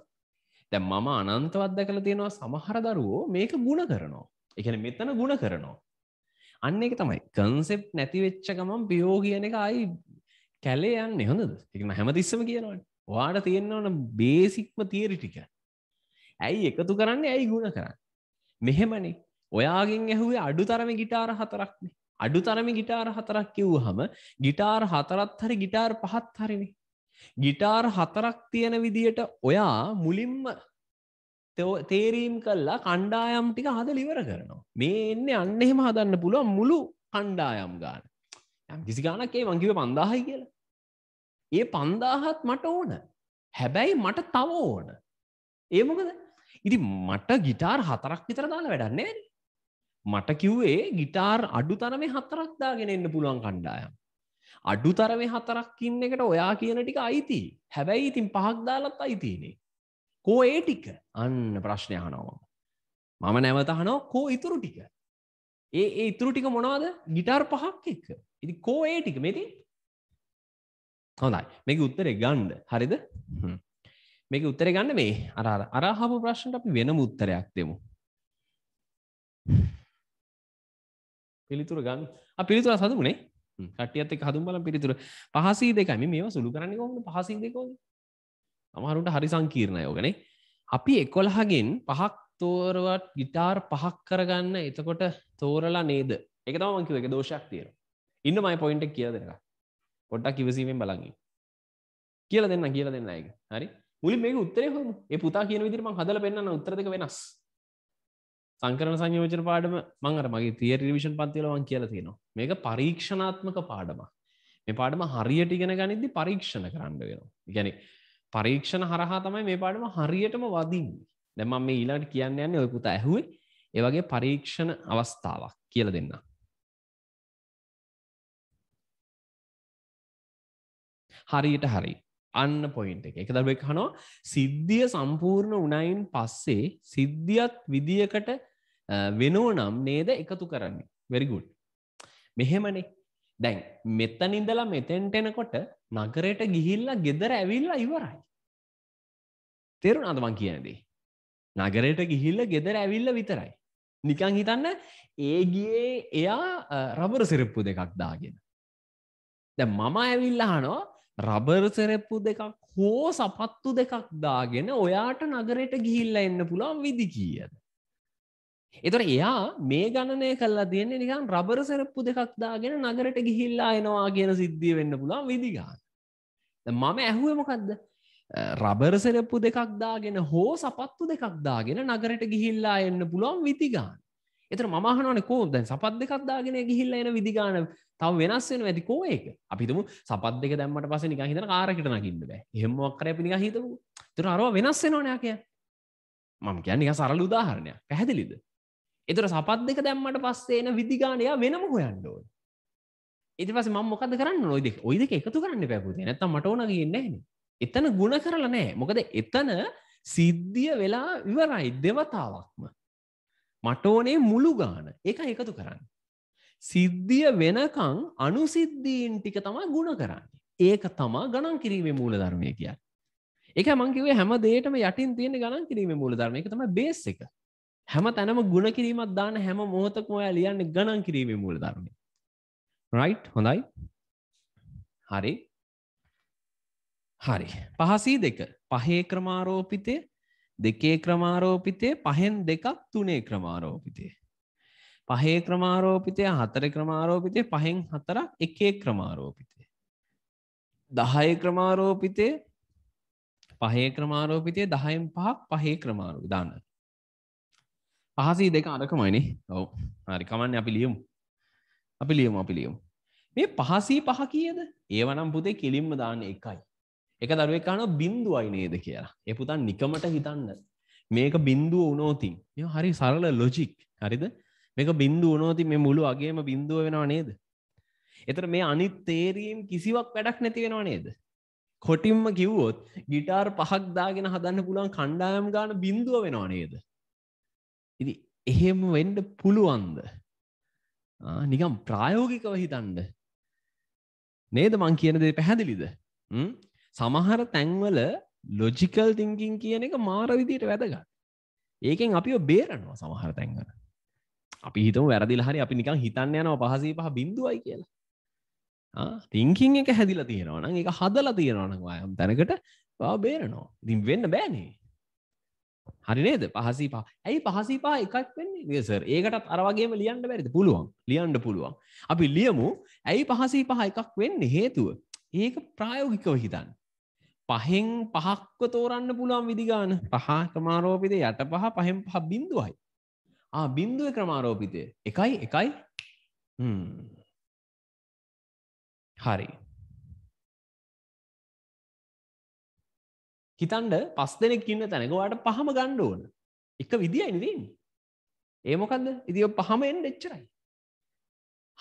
දැන් මම අනන්තවත් දැකලා තියෙනවා සමහර දරුවෝ මේක ගුණ කරනවා එකන මෙතන ගුණ කරනවා අන්න එක තමයි කන්සෙප් නැතිවෙච්ච ගමන් බියෝ කියන එක අයි කැලේ යන්න හොඳ එකම හැමතිස්සම කියනවට වාට තියෙන්නවන බේසික්ම තිේරි ටික ඇයි එකතු කරන්නේ ඇයි ගුණ කරන්න මෙහෙමනේ ඔයාගෙන් ඇහුවේ අඩු තරම ගිටාර හතරක්නේ අඩු තරම ගිටාර හතරක් කිව් හම ගිටාර හතරත් හරි ගිටාර් පහත් හරිනේ ගිටාර් හතරක් තියෙන විදියට ඔයා මුලින්ම තේරීම් කල්ලා කණ්ඩායම් ටික හද ලිවර කරනවා මේ එන්න අන්න එහෙම හදන්න පුළුව මුළු කණ්ඩායම් ගාන යම් කිසි ගානක් ඒ වංකිව පන්දාහයි කියලා ඒ පන්දාහත් මට ඕන හැබැයි මට තව ඕන ඒමකද ඉරි මට ගිටාර් හතරක් විතර දාලා වැඩන්නේ මට කිව්වේ ගිටාර් අඩු තරමේ හතරක් දාගෙන එන්න පුළුවන් කණ්ඩායම් අඩු තරමේ හතරක් ඉන්න එකට ඔයා කියන ටික අයිති හැබැයි ඉතින් පහක් දාලත් අයිතිනේ කෝ ඒ ටික අන්න ප්‍රශ්නය අහනවා මම නැවතහනෝ කෝ ඉතුරු ටික ඒ ඒ ඉතුරු ටික මොනවාද ගිටාර් පහක් එක්ක ඉති කෝ ඒ ටික මෙති හොඳයි මේක උත්තරේ ගන්ඩ හරිද මේක උත්තර ගන්න මේ අර අරහපු ප්‍රශ්නට අපි වෙනම උත්තරයක් දෙමු පිළිතුර ගන්න පිළිතුර සතුනේ කටියත් එක හදුම් බල පිළිතුර පහසී දෙකයි මේවා සුළු කරන්නේ කොහොමද පහසී දෙකෝද අමහරුට හරි සංකීර්ණය ඕගනේ අපි එකොළහගෙන් පහක් තෝරවත් ගිටාර් පහක් කරගන්න එතකොට තෝරලා නේද එක තමන්කිව එක දෝෂයක් තියෙන ඉන්න මයි පොයින්ට කිය දෙක පොට්ටක් කිවසීමෙන් බලගින් කියල දෙන්න කියල දෙන්න එක හරි මුලි මේ උත්තරය හම ඒ පුතා කියන විදිරම හදල පෙන්න්න උත්තරක වෙනස් සංකරන සංයෝජන පාඩම මංර මගේ තිය රිවිෂන් පන්තිලවන් කියල තියෙනවා මේක පරීක්ෂණාත්මක පාඩම මේ පාඩම හරියට ඉගෙන ගනිදදි පරීක්ෂණ කරන්න වෙනවා ගැන පරීක්ෂණ හරහා තමයි මේ පාඩම හරියටම වදින්නේ දැම මේ ඊලාට කියන්න යන්නේ ඔයකුත ඇහුවේ ඒවගේ පරීක්ෂණ අවස්ථාවක් කියල දෙන්න. හරියට හරි අන්න පොයින්ට එක එක දරබ හනෝ සිද්ධිය සම්පූර්ණ උනයින් පස්සේ සිද්ධියත් විදිකට වෙනෝ නම් නේද එකතු කරන්නේ වෙරිගුඩ් මෙහෙමනේ දැන් මෙත්තන ඉඳලා මෙතෙන්ට එනකොට නගරයට ගිහිල්ලා ගෙදර ඇවිල්ලා ඉවරයි. තේරුණ අදමන් කියනදී. නගරයට ගිහිල්ල ගෙදර ඇවිල්ල විතරයි. නිකං හිතන්න ඒගේ එයා රබර සිරප්පු දෙකක් දාගෙන. ද මම ඇවිල්ලහනෝ රබර් සෙරප්පු දෙකක් හෝ සපත්තු දෙකක් දාගෙන ඔයාට නගරයට ගිහිල්ල එන්න පුළන් විදි කියද. එතොට එයා මේ ගණනය කල්ලා තියන්නේ නිකන් රබර සැරප්පු දෙකක් දාගෙන නගරට ගිහිල්ලා එනවා කියන සිද්ධිය වෙන්න පුළා විදිගාන්න. මම ඇහුවමකක්ද රබර සැරප්පු දෙකක් දාගෙන හෝ සපත්තු දෙකක් දාගෙන නගරට ගිහිල්ලා එන්න පුළුවන් විතිගාන්න. එතර මහනන කෝ දැන් සපත් දෙකක් දාගෙන ගිහිල්ලා එන විදිගාන තව වෙනස් වෙන ඇති කෝ ඒක අපිතුම සපත් දෙක දැම්මට පස නික හිතන ආරකට නකින්න බෑ හෙමක් කරැපි නික හිතපු තුර අරවා වෙනස් වෙනෝනයකය මම කියන්නේ සරල උදාහරණයක් පැහැදිලිද එතුර සපත් දෙක දැම්මට පස්සේ එන විදිගානයා වෙනම හොයන්ඩෝ ඉති පස ම මොකද කරන්න නොයිද ඔයිද එකතු කරන්න පැපුති නැත්තම් මටඕන කියන්නේන එතන ගුණ කරලා නෑ මොකද එතන සිද්ධිය වෙලා ඉවරයි දෙවතාවක්ම මටඕනේ මුළු ගාන එක එකතු කරන්න සිද්ධිය වෙනකං අනුසිද්ධීන් ටික තමා ගුණ කරන්නේ ඒක තමා ගණන් කිරීමේ මූල ධර්මය කිය එක මංකිවේ හැම දේටම යටින් තියෙන ගණන් කිරීම මූල ධර්මය එක තම බේස් එක හැම තැනම ගුණ කිරීමත් දාන හැම මොහොතක් මොය ලියන්න ගණන් කිරීමේ මූල ධර්මය රයි් හොඳයි හරි හරි පහසී දෙක පහේ ක්‍රමාරෝපිතය දෙකේ ක්‍රමාරෝපිතය පහෙන් දෙකක් තුනේ ක්‍රමාරෝපිතය පහේ ක්‍රමාරෝපිතය හතර ක්‍රමාරෝපිතය පහෙන් හතරක් එකේ ක්‍රමාරෝපිතය දහය ක්‍රමාරෝපිතය පහේ ක්‍රමාරෝපිතය දහයෙන් පහක් පහේ ක්‍රමාරෝ දාන්න අහසී දෙක අරකමයිනේ ඔව හරිකමන්න අපි ලියමු අපි ලියමු අපි ලියමු මේ පහසී පහ කියද ඒවනම් පුතේ කෙලින්ම දාන්න එකයි එක දරුවේ කාන බින්දුවයි නේද කියලා ඒ පුතන් නිකමට හිතන්න මේක බින්දුව උනෝතින් මේ හරි සරල ලොජික් හරිද මේක බින්දුව උනෝතින් මේ මුළු අගේම බින්දුව වෙනවා නේද එතර මේ අනිත් තේරීම් කිසිවක් වැඩක් නැති වෙනවා නේද කොටින්ම කිව්වොත් ගිටාර් පහක් දාගෙන හදන්න පුළුවන් කණ්ඩායම් ගාන බින්දුව වෙනවා නේද ඉති එහෙම වෙන්ඩ පුළුවන්ද නිකම් ප්‍රායෝගිකව හිතන්ඩ නේද මං කියන දේ පැහැදිලිද සමහර තැන්වල ලොජිකල් තිංකින් කියන එක මාර විදියට වැදගත් ඒකෙන් අපි බේරනවා සමහර තැන්වල අපි හිතම වැරදිල හරි අපි නිකං හිතන්න යනවා පහසේ පහ බිඳුවයි කියලා තිංකින් එක හැදිල තියෙනවන එක හදල තියෙනවනවා යම් තැනකට බව බේරනවා ඉතින් වෙන්න බෑනේ හරිනේද පහසී පහ ඇයි පහසී පහ එකක් වෙන්නේ නිසර ඒකටත් අරවගේම ලියන්න බැරිද පුළුවන් ලියන්න පුළුවන් අපි ලියමු ඇයි පහසී පහ එකක් වෙන්න හේතුව ඒක ප්‍රායෝගිකව හිතන්න පහෙන් පහක්ව තෝරන්න පුළුවන් විදිගාන පහ ක්‍රමාරෝපිතය යට පහ පහෙන් පහ බින්දුවයි ආ බින්දුව ක්‍රමාරෝපිතය එකයි එකයි හරි හිතන්ඩ පස් දෙනෙක් ඉන්න තැනකවාට පහම ගණ්ඩ ඕන එක විදියි නිදීන් ඒමොකන්ද ඉදිෝ පහම එන්න එච්චරයි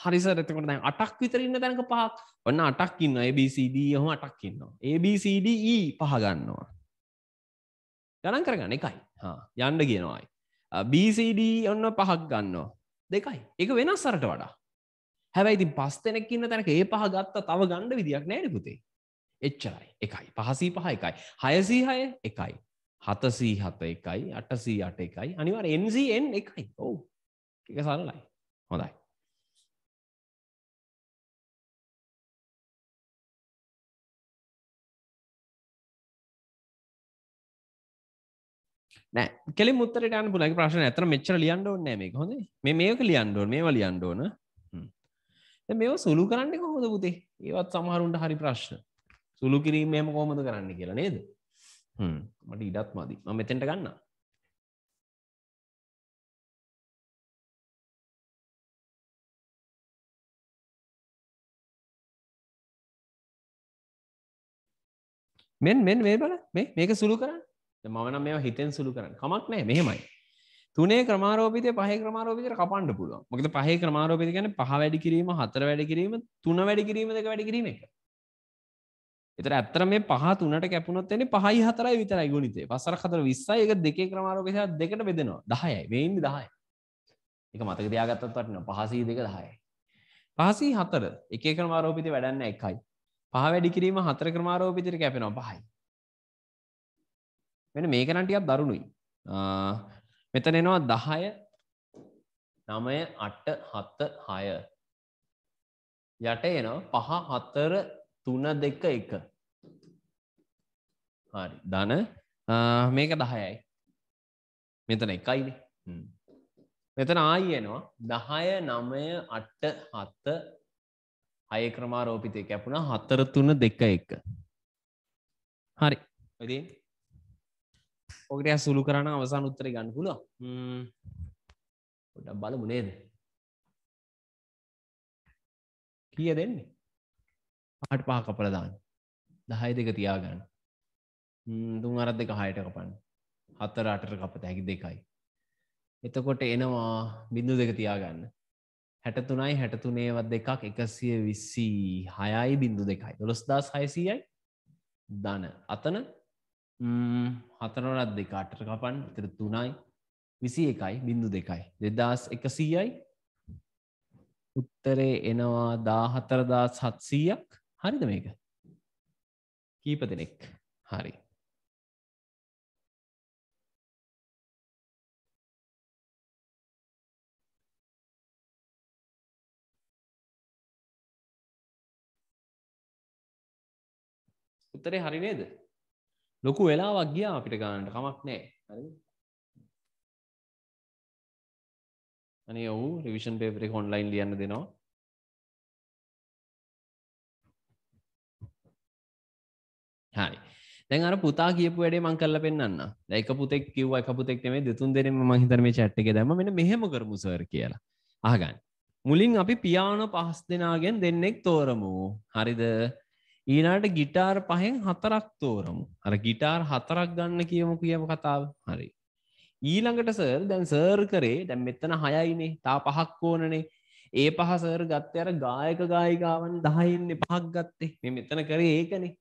හරිස රතකට දැන් අටක් විතර ඉන්න තැනක පහක් ඔන්න අටක් ඉන්න ABCD e හම අටක් ඉන්නවා ABCD e පහගන්නවා ගණන් කරගන්න එකයි යන්ඩ කියනවායි BCD e ඔන්න පහක් ගන්නවා දෙකයි එක වෙනස් සරට වඩා හැබැයි ඉතින් පස් දෙනෙක් ඉන්න තැනක ඒ පහ ගත්ත තව ගණ්ඩ විදික් නෑනකුතේ එච්චරයි එකයි පහසී පහ එකයි හයසී හය එකයි හතසී හත එකයි අටසී අට එකයි අනිවර් එන්සිෙන් එකයි ඔවු එක සරලයි හොඳයි කෙල මුත්තර ටන් පුලක ප්‍රශ්න ඇතර මෙච්චර ලියන්ඩ ඕන්න මේ හොඳ මේ මේක ලියන්ඩෝන් මේ ලියන්ඩෝන මෙ සුළු කරන්නෙ හොඳ පුතේ ඒවත් සමහරුන්ට හරි ප්‍රශ්න සුළු කිරීම එම කොමද කරන්න කියලා නේද මට ඉඩත් මදී ම මෙතෙන්ට ගන්න මෙන් මෙන් මේ බල මේ මේක සුළු කරන්න මවන මේ හිතෙන් සුළු කරන්න කමක් නෑ මෙහෙමයි තුනේ ක්‍රමාරෝපිතය පහ ක්‍රමාරෝපිතර කපන්න පුළුව මොකද පහ ක්‍රමාරෝපිත ගැන පහ වැඩි කිරීම හතර වැඩි කිරීම තුන වැඩි කිරීම දෙක වැඩි කිරීම එක එතර ඇත්තර මේ පහ තුනට කැපුණොත් එන්නේ පහයි හතරයි විතරයි ගුණිතේ පසර හතර විස්සයි එක දෙකේ ක්‍රමාරෝප සහ දෙකට බෙදෙනවා 10යි මේින් 10යි ඒක මතක තියාගත්තත් වටිනවා පහසී දෙක 10යි පහසී හතර එකේ ක්‍රමාරෝපිතේ වැඩන්නේ එකයි පහ වැඩි කිරීම හතර ක්‍රමාරෝපිතේට කැපෙනවා පහයි මෙන්න මේක නම් ටිකක් දරුණුයි මෙතන එනවා 10 9 8 7 6 යට එනවා පහ හතර තුන දෙක එක හරි ධන මේක දහයයි මෙතන එකයින මෙතන ආයනවා දහය නමය අට්ට හත්ත අය ක්‍රමාරෝපිතය කැපුණ හතර තුන දෙක එක හරි ඉති ඔකට සුළු කරන අවසාන උත්තර ගන්න පුල ගොඩක් බලමු නේද කිය දෙන්නේ පහට පහ කපල දාන්න දහය දෙක තියාගන්න දුන් අරත් දෙක හයට කපන්න හත්තර අටට කපත හැකි දෙකයි එතකොට එනවා බිඳු දෙක තියාගන්න හැටතුනයි හැටතුනේවත් දෙකක් එකසිය විස්සී හයයි බිඳු දෙකයි දොළොස්දස් හයිසියයි දන අතන හතරවරත් දෙක අටට කපන් තර තුනයි විසි එකයි බිඳු දෙකයි දෙදස් එකසීයයි උත්තරේ එනවා දාහතරදා සත්සීයක් හරිද මේක කීප දෙනෙක් හරි උත්තරේ හරි නේද ලොකු වෙලාවක් ගියා අපිට ගානට කමක් නෑ හරි අනේ ඔවු රිවිෂන් පේපරේ ඔන්ලයින් ලියන්න දෙනවා හරි දැන් අර පුතා කියපු වැඩේ මං කරලා පෙන්වන්න. දැන් එක පුතෙක් කිව්වා එක පුතෙක් නෙමෙයි දෙතුන් දෙනෙම මං හිතන මේ chat එකේ දැම්ම මෙන්න මෙහෙම කරමු සර් කියලා. අහගන්න. මුලින් අපි පියානෝ පහස් දෙනාගෙන් දෙන්නෙක් තෝරමු. හරිද? ඊළඟට গিitar පහෙන් හතරක් තෝරමු. අර গিitar හතරක් ගන්න කියමු කියම කතාව. හරි. ඊළඟට සර් දැන් සර් කරේ දැන් මෙතන 6යිනේ. තා පහක් ඕනනේ. ඒ පහ සර් ගත්තේ අර ගායක ගායිකාවන් 10 ඉන්නේ පහක් ගත්තේ. මේ මෙතන කරේ ඒකනේ.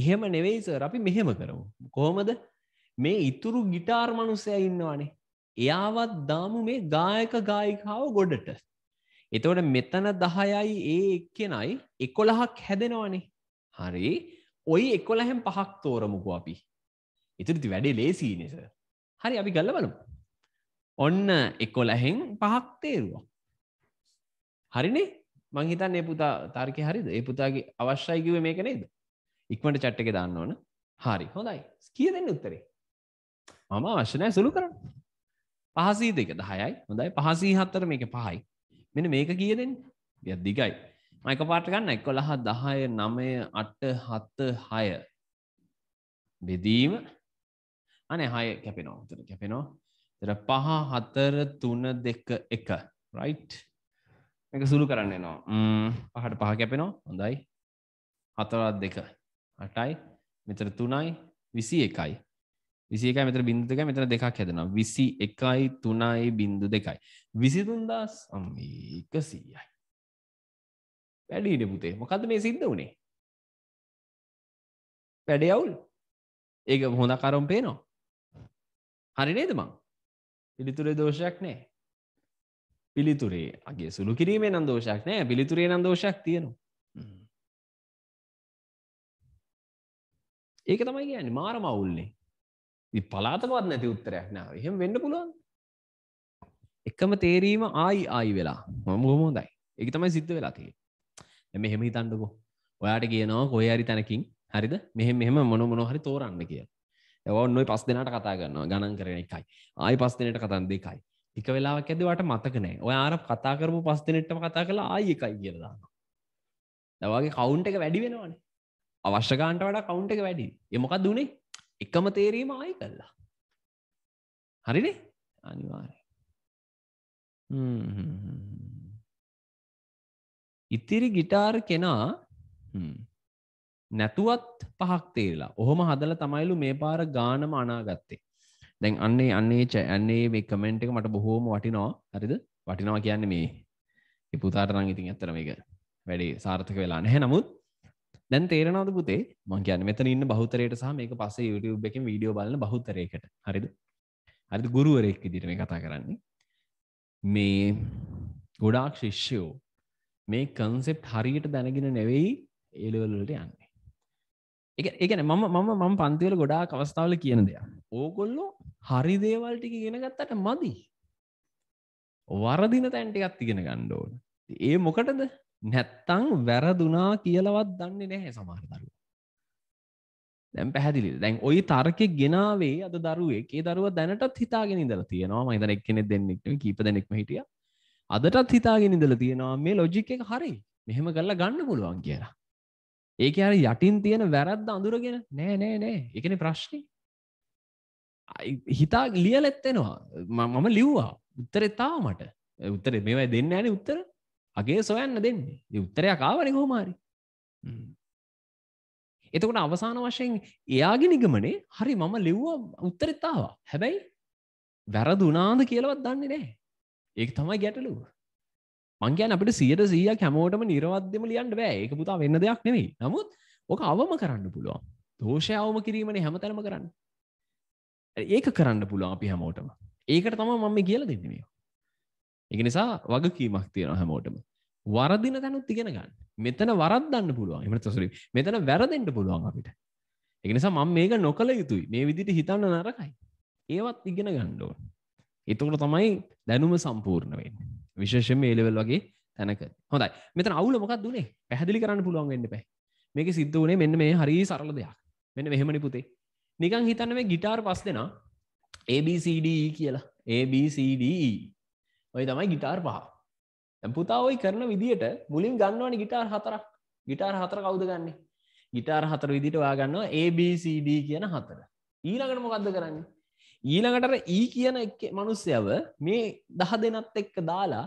එහෙම නෙවෙයිස අපි මෙහෙම කරමු. කොහොමද මේ ඉතුරු ගිටාර් මනුස්සය ඉන්නවානේ. එයාවත් දාමු මේ ගායක ගායිකාව ගොඩට. එතවට මෙතන දහයයි ඒ එක්කෙනයි එකොළහක් හැදෙනවානේ. හරි ඔයි එකොළහැම් පහක් තෝරමුකු අපි. ඉතුරති වැඩේ ලේසී නිස. හරි අපි ගල්ල බලමු. ඔන්න එකොළැහෙන් පහක් තේරුවා. හරිනේ මංහිතන් ඒ පුතා තාර්කය හරිද ඒ පුතාගේ අවශ්‍යයි කිව මේක නේද ඉක්මට චට් එක දාන්න ඕන හරි හොඳයි කිය දෙන්න උත්තරේ මම අවශ්‍යනය සුළු කරන්න පහසී දෙක දහයයි හොඳයි පහසී හත්තර මේක පහයි මෙන මේක කිය දෙන්න යද්දිකයි මයික පාටගන්න එක් කොළහ දහය නමය අට හත්ත හය බෙදීම අනේ හය කැපෙනවා තර කැපෙනවා තර පහ හතර තුන දෙක එක රයිට් එක සුළු කරන්න නවා පහට පහ කැපෙනවා හොඳයි හතරත් දෙක අටයි මෙතර තුනයි විසි එකයි විසි එකයි මෙතර බින්දු දෙක මෙතන දෙකක් හැදෙනවා විසි එකයි තුනයි බින්දු දෙකයි විසිතුන්දස් අම්මක සීයයි වැඩීට පුතේ මොකද මේ සිද්ධ වනේ වැඩයවුල් ඒක හොඳ කරම් පේනවා හරි නේද මං පිළිතුරේ දෝෂයක් නෑ පිළිතුරේ අගේ සුළු කිරීමේ නම් දෝෂයක් නෑ පිළිතුරේ නම් දෝෂයක් තියෙනවා ඒක තමයි කියන්නේ මාර මවුල්නේ. ඉතින් පලාතකවත් නැති උත්තරයක් නෑ. එහෙම වෙන්න පුළුවන්. එකම තේරීම ආයි ආයි වෙලා මම බොහොම හොඳයි. ඒක තමයි සිද්ධ වෙලා තියෙන්නේ. දැන් මෙහෙම හිතන්නකෝ. ඔයාට කියනවා කොහේ හරි තැනකින් හරිද? මෙහෙම මෙහෙම මොන මොන හරි තෝරන්න කියලා. දැන් ඔවුන් ওই පස් දෙනාට කතා කරනවා ගණන් කරගෙන එකයි. ආයි පස් දෙනාට කතාන් දෙකයි. එක වෙලාවක් ඇද්දි ඔයාට මතක නෑ. ඔයා අර කතා කරපු පස් දෙනෙට්ටම කතා කරලා ආයි එකයි කියලා දානවා. දැන් ඔයාගේ කවුන්ට් එක වැඩි වෙනවනේ. අවශ්‍යකාන්ට වඩ කවුන්් එක වැඩි එමොකක් දුණේ එකම තේරීම ආයි කල්ලා හරිනේ අනිවාරය ඉතිරි ගිටාර් කෙනා නැතුවත් පහක් තේරලා ඔහොම හදල තමයිලු මේ පාර ගානම අනාගත්තේ දැන් අන්නේ අන්නේ චඇන්නේ මේ කමෙන්ට් එක මට බොහෝම වටිනවා හරිද වටිනවා කියන්නේ මේ පුතාට රං ඉතින් ඇත්තර මේක වැඩි සාර්ථක වෙලා නැහැ නමුත් දැන් තේරනවද පුතේ මං කියන මෙතන ඉන්න බහුතරයට සහ මේක පස්සේ YouTube එකෙන් වීඩියෝ බලන බහුතරයකට හරිද හරිද ගුරුවරයෙක් විදිහට මේ කතා කරන්නේ මේ ගොඩාක් ශිෂ්‍යෝ මේ කන්සෙප් හරියට දැනගෙන නෙවෙයි ඒලවලට යන්නේ එක එකන මම මම මම පන්තිවල ගොඩා අවස්ථාවල කියන දෙයක් ඕකොල්ලෝ හරි දේවල්ටික ගෙන ගත්තට මදි වරදින තැන්ටිකත් ඉගෙන ගණ්ඩෝන ඒ මොකටද නැත්තං වැරදුනා කියලවත් දන්නේ නැහැ සමාරදරු දැම් පැහැදිලි දැන් ඔයි තර්කෙ ගෙනාවේ අද දරුවේ දරුව දැනටත් හිතාගෙන ඉදල තියෙනවා මහිතන එක්කෙනෙ දෙන්නෙක්ට කීප දෙනෙක්ම හිටිය අදටත් හිතාගෙන ඉදල තියෙනවා මේ ලොජික එක හරි මෙහෙම කරලා ගන්න පුළුවන් කියලා ඒක අර යටින් තියෙන වැරද්ද අඳුරගෙන නෑ නෑ නෑ එකන ප්‍රශ්නි හිතා ලියලැත්තෙනවා මම ලිව්වා උත්තර එතා මට උත්තර මේවයි දෙන්න ඇන උත්තර අගේ සොයන්න දෙන්නේ උත්තරයක් ආවන හෝමාරි එතකට අවසාන වශයෙන් එයාගේ නිගමනේ හරි මම ලිව්වා උත්තරෙත්තාවා හැබැයි වැරදුනාද කියලවත් දන්නේ නෑ ඒක තමයි ගැටලුව මංගේයන් අපට සියට සීයක් හැමෝටම නිරවද්‍යම ලියන්ට බෑ ඒක පුතා වෙන්න දෙයක් නෙවෙයි නමුත් ඕක අවම කරන්න පුළුවන් දෝෂය අවම කිරීමන හැමතැනම කරන්න ඒක කරන්න පුළුවන් අපි හැමෝටම ඒකට තම මම කියල දෙන්නමියෝ එක නිසා වගකීමක් තියෙන හැමෝටම වරදින තැනුත් ඉගෙන ගන්න මෙතන වරද්දන්න පුළුවන් එමට සොරි මෙතන වැරදෙන්ට පුළුවන් අපිට එක නිසා මම මේක නොකළ යුතුයි මේ විදිට හිතන්න නරකයි ඒවත් ඉගෙන ගණ්ඩෝ එතකට තමයි දැනුම සම්පූර්ණ වෙන්න විශේෂම ඒලෙවල් වගේ තැනක හොඳයි මෙතන අවුල මොකක් දුනේ පැහදිලි කරන්න පුළුවන් වෙන්න පැ මේක සිද්ධ වනේ මෙන්න මේ හරි සරල දෙයක් මෙන්න මෙහෙමනි පුතේ නිකං හිතන්න මේ ගිටාර් පස් දෙෙන ABCD e කියලා ABCD e. ඔය තමයි ගිටාර් පහ පුතා ඔයි කරන විදිට මුලින් ගන්නවන ගිටාර් හතරක් ගිටාර් හතර කවුද ගන්න ගිටාර් හතර විදිට වා ගන්නවා ABCD කියන හතර ඊළඟට මොකක්ද කරන්න ඊළඟට ඒ e කියන මනුස්සයව මේ දහ දෙනත් එක්ක දාලා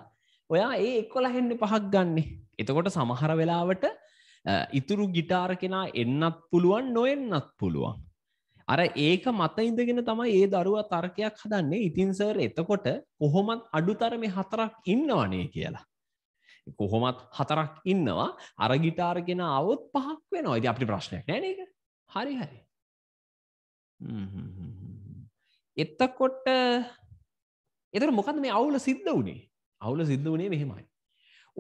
ඔයා ඒ එක්කොල හෙන්න පහක් ගන්නේ එතකොට සමහර වෙලාවට ඉතුරු ගිටාර කෙනා එන්නත් පුළුවන් නොෙන්නත් පුළුවන් අර ඒක මත ඉඳගෙන තමයි ඒ දරුවා තර්කයක් හදන්නේ ඉතින්සර් එතකොට කොහොමත් අඩුතරම හතරක් ඉන්නවනේ කියලා. කොහොමත් හතරක් ඉන්නවා අරගිටාරගෙන අවත් පහක් වෙනවා ඇති අපි ප්‍රශ්නයක් නෑන එක හරි හරි එත්තකොට එතර මොකද මේ අවුල සිද්ධ වනේ අවුල සිද්ධ වනේ මෙහෙමයි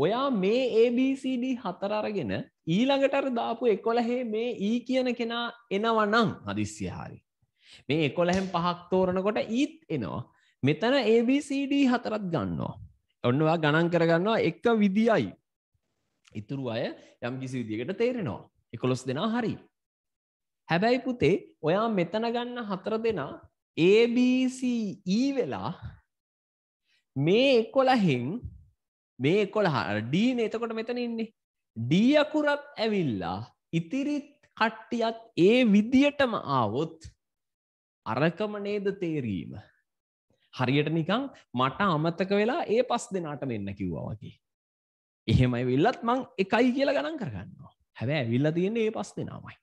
ඔයා මේ ABCD හතර අරගෙන ඊළඟටර දාපු එකොළහේ මේ ඊ e කියන කෙනා එනවනම් හදිස්්‍ය හාරි. මේ එකොළහෙම පහක් තෝරනකොට ඊත් එනවා. මෙතන ABCD හතරත් ගන්නවා. ඔන්නවා ගණන් කරගන්නවා එක්ක විදියි. ඉතුරු අය යම් කිසි විදිකට තේරෙනවා. එකොළොස් දෙනා හරි. හැබැයි පුතේ ඔයා මෙතන ගන්න හතර දෙනා ABCE වෙලා මේ එකොළහෙන් මේ කොළහ ඩීන එතකොට මෙතන ඉන්නේ ඩියකුරත් ඇවිල්ලා ඉතිරිත් කට්ටියත් ඒ විදියටම ආවොත් අරකම නේද තේරීම හරියට නිකං මට අමත්තක වෙලා ඒ පස් දෙනාට වෙන්න කිව්වා වගේ එහෙමයි විල්ලත් මං එකයි කියලා ගණන් කරගන්නවා හැබැ ඇවිල්ල තියෙන්නේ ඒ පස් දෙනාමයි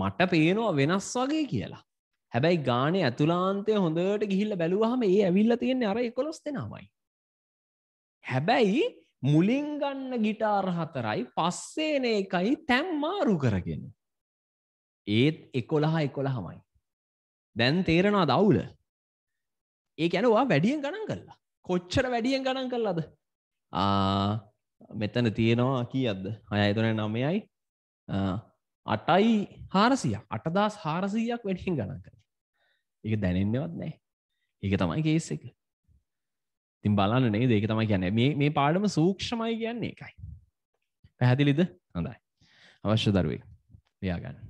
මට පේනවා වෙනස් වගේ කියලා හැබැයි ගානේ ඇතුලාන්තය හොඳට ගිහිල්ල බැලුවහම ඒ ඇවිල්ල තියෙන්නේ අර එකොස් දෙනාමයි හැබැයි මුලින් ගන්න ගිටාර හතරයි පස්සේන එකයි තැම් මාරු කරගෙන. ඒත් එකොළහා එකොළහමයි. දැන් තේරෙනවා දවුල. ඒ ඇනවා වැඩියෙන් ගණන් කරලා කොච්චර වැඩියෙන් ගණන් කරලාද. මෙතන තියෙනවා කිය අද හය එතන නමයයි අටයි හාරසිය අටදස් හාරසීයක් වැඩියෙන් ගණන් කර. එක දැනෙන්නවත් නෑ ඒක තමයි කේස් එක. තින් බලන්න නේ දෙක තමයි කියන්නේ මේ මේ පාඩම සූක්ෂමයි කියන්නේ එකයි පැහැදිලිද හොඳයි අවශ්‍ය දරුවේ ලියාගන්න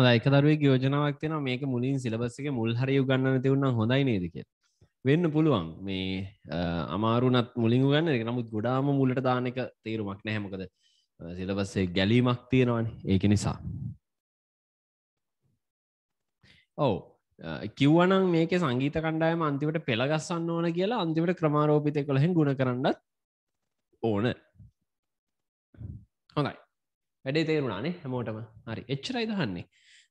හොදයික දරුවේ යෝජනාවක් තියෙන මේක මුලින් සිලබස්සක මුල් හරි ගන්න තිවුණ හොඳයි නේදක වෙන්න පුළුවන් මේ අමාරුනත් මුලින් ගන්න එක නමුත් ගොඩාම මුලට දානක තේරුමක් නැහැමකද සිලබස්සේ ගැලීමක් තියෙනවන ඒක නිසා ඔව කිව්වනම් මේක සංගීත කණ්ඩායම අන්තිවට පෙළගස්සන්න ඕන කියලා අන්තිවට ක්‍රමාරෝපිතය කොළහෙන් ගුණ කරන්නත් ඕන හොඳයි වැඩේ තේරුණානේ හැමෝටම හරි එච්චරයි දහන්නේ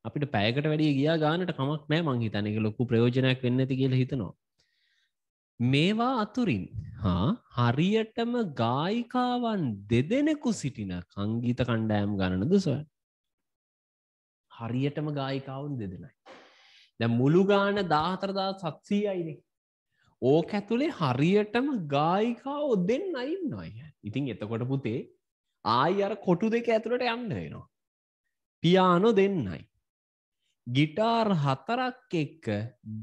අපිට පෑකට වැඩිය ගියා ගානට කමක් නෑ මං හිතනක ලොකු ප්‍රයෝජනයක් වෙන්න ඇති කියලා හිතනවා. මේවා අතුරින් හා හරියටම ගායිකාවන් දෙදෙනෙකු සිටින කංගීත කණ්ඩෑම් ගණන දුසවන්. හරියටම ගායිකාවන් දෙදෙනයි. දැ මුළු ගාන දාහතරදා සත්සී අයිනෙ. ඕක ඇතුළේ හරියටම ගායිකාව දෙන්න අයින්න අය. ඉතින් එතකොට පුතේ ආයි අර කොටු දෙක ඇතුළට යන්න වෙනවා. පියානො දෙන්නයි. ගිටාර් හතරක් එක්ක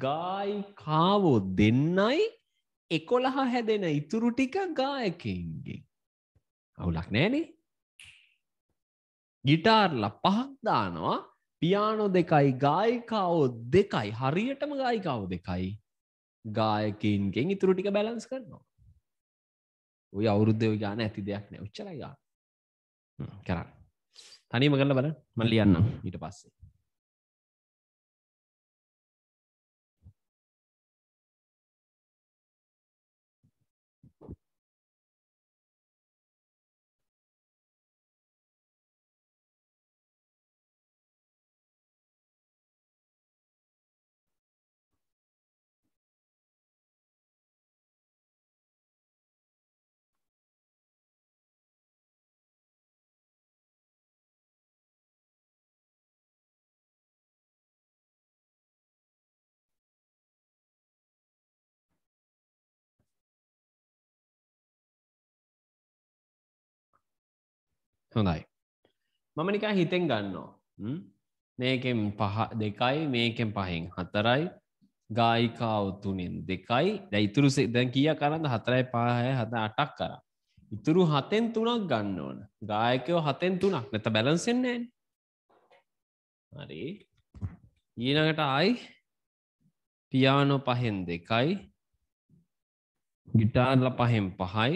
ගායි කාවෝ දෙන්නයි එකොළහ හැදෙන ඉතුරු ටික ගායකන්ගේ අවුලක් නෑනේ ගිටාර්ල පහක්දානවා පියානො දෙකයි ගායිකාවෝ දෙකයි හරියටම ගායිකාව දෙකයි ගායකින්ගෙන් ඉතුරු ටික බැලන්ස් කරනවා ඔය අවුරුද්ධය ගාන ඇති දෙයක් නෑ උච්චලයි ගා කරන්න තනිම කරල බල මල්ලියන්න ඊට පස්සේ හොඳයි. මම නිකා හිතෙන් ගන්නවා. මේකෙන් පහ දෙකයි මේකෙන් පහෙන් හතරයි ගායිකාවතුනෙන් දෙකයි දැ ඉතුරු දැන් කිය කරන්න හතරයි පාහය හද අටක් කර. ඉතුරු හතෙන් තුනක් ගන්න ඕන ගායකයෝ හතෙන් තුනක් නැත බැලන්සෙන්නේ හරි ඊනකට ආයි පියානෝ පහෙන් දෙකයි ගිටාර්ල පහෙන් පහයි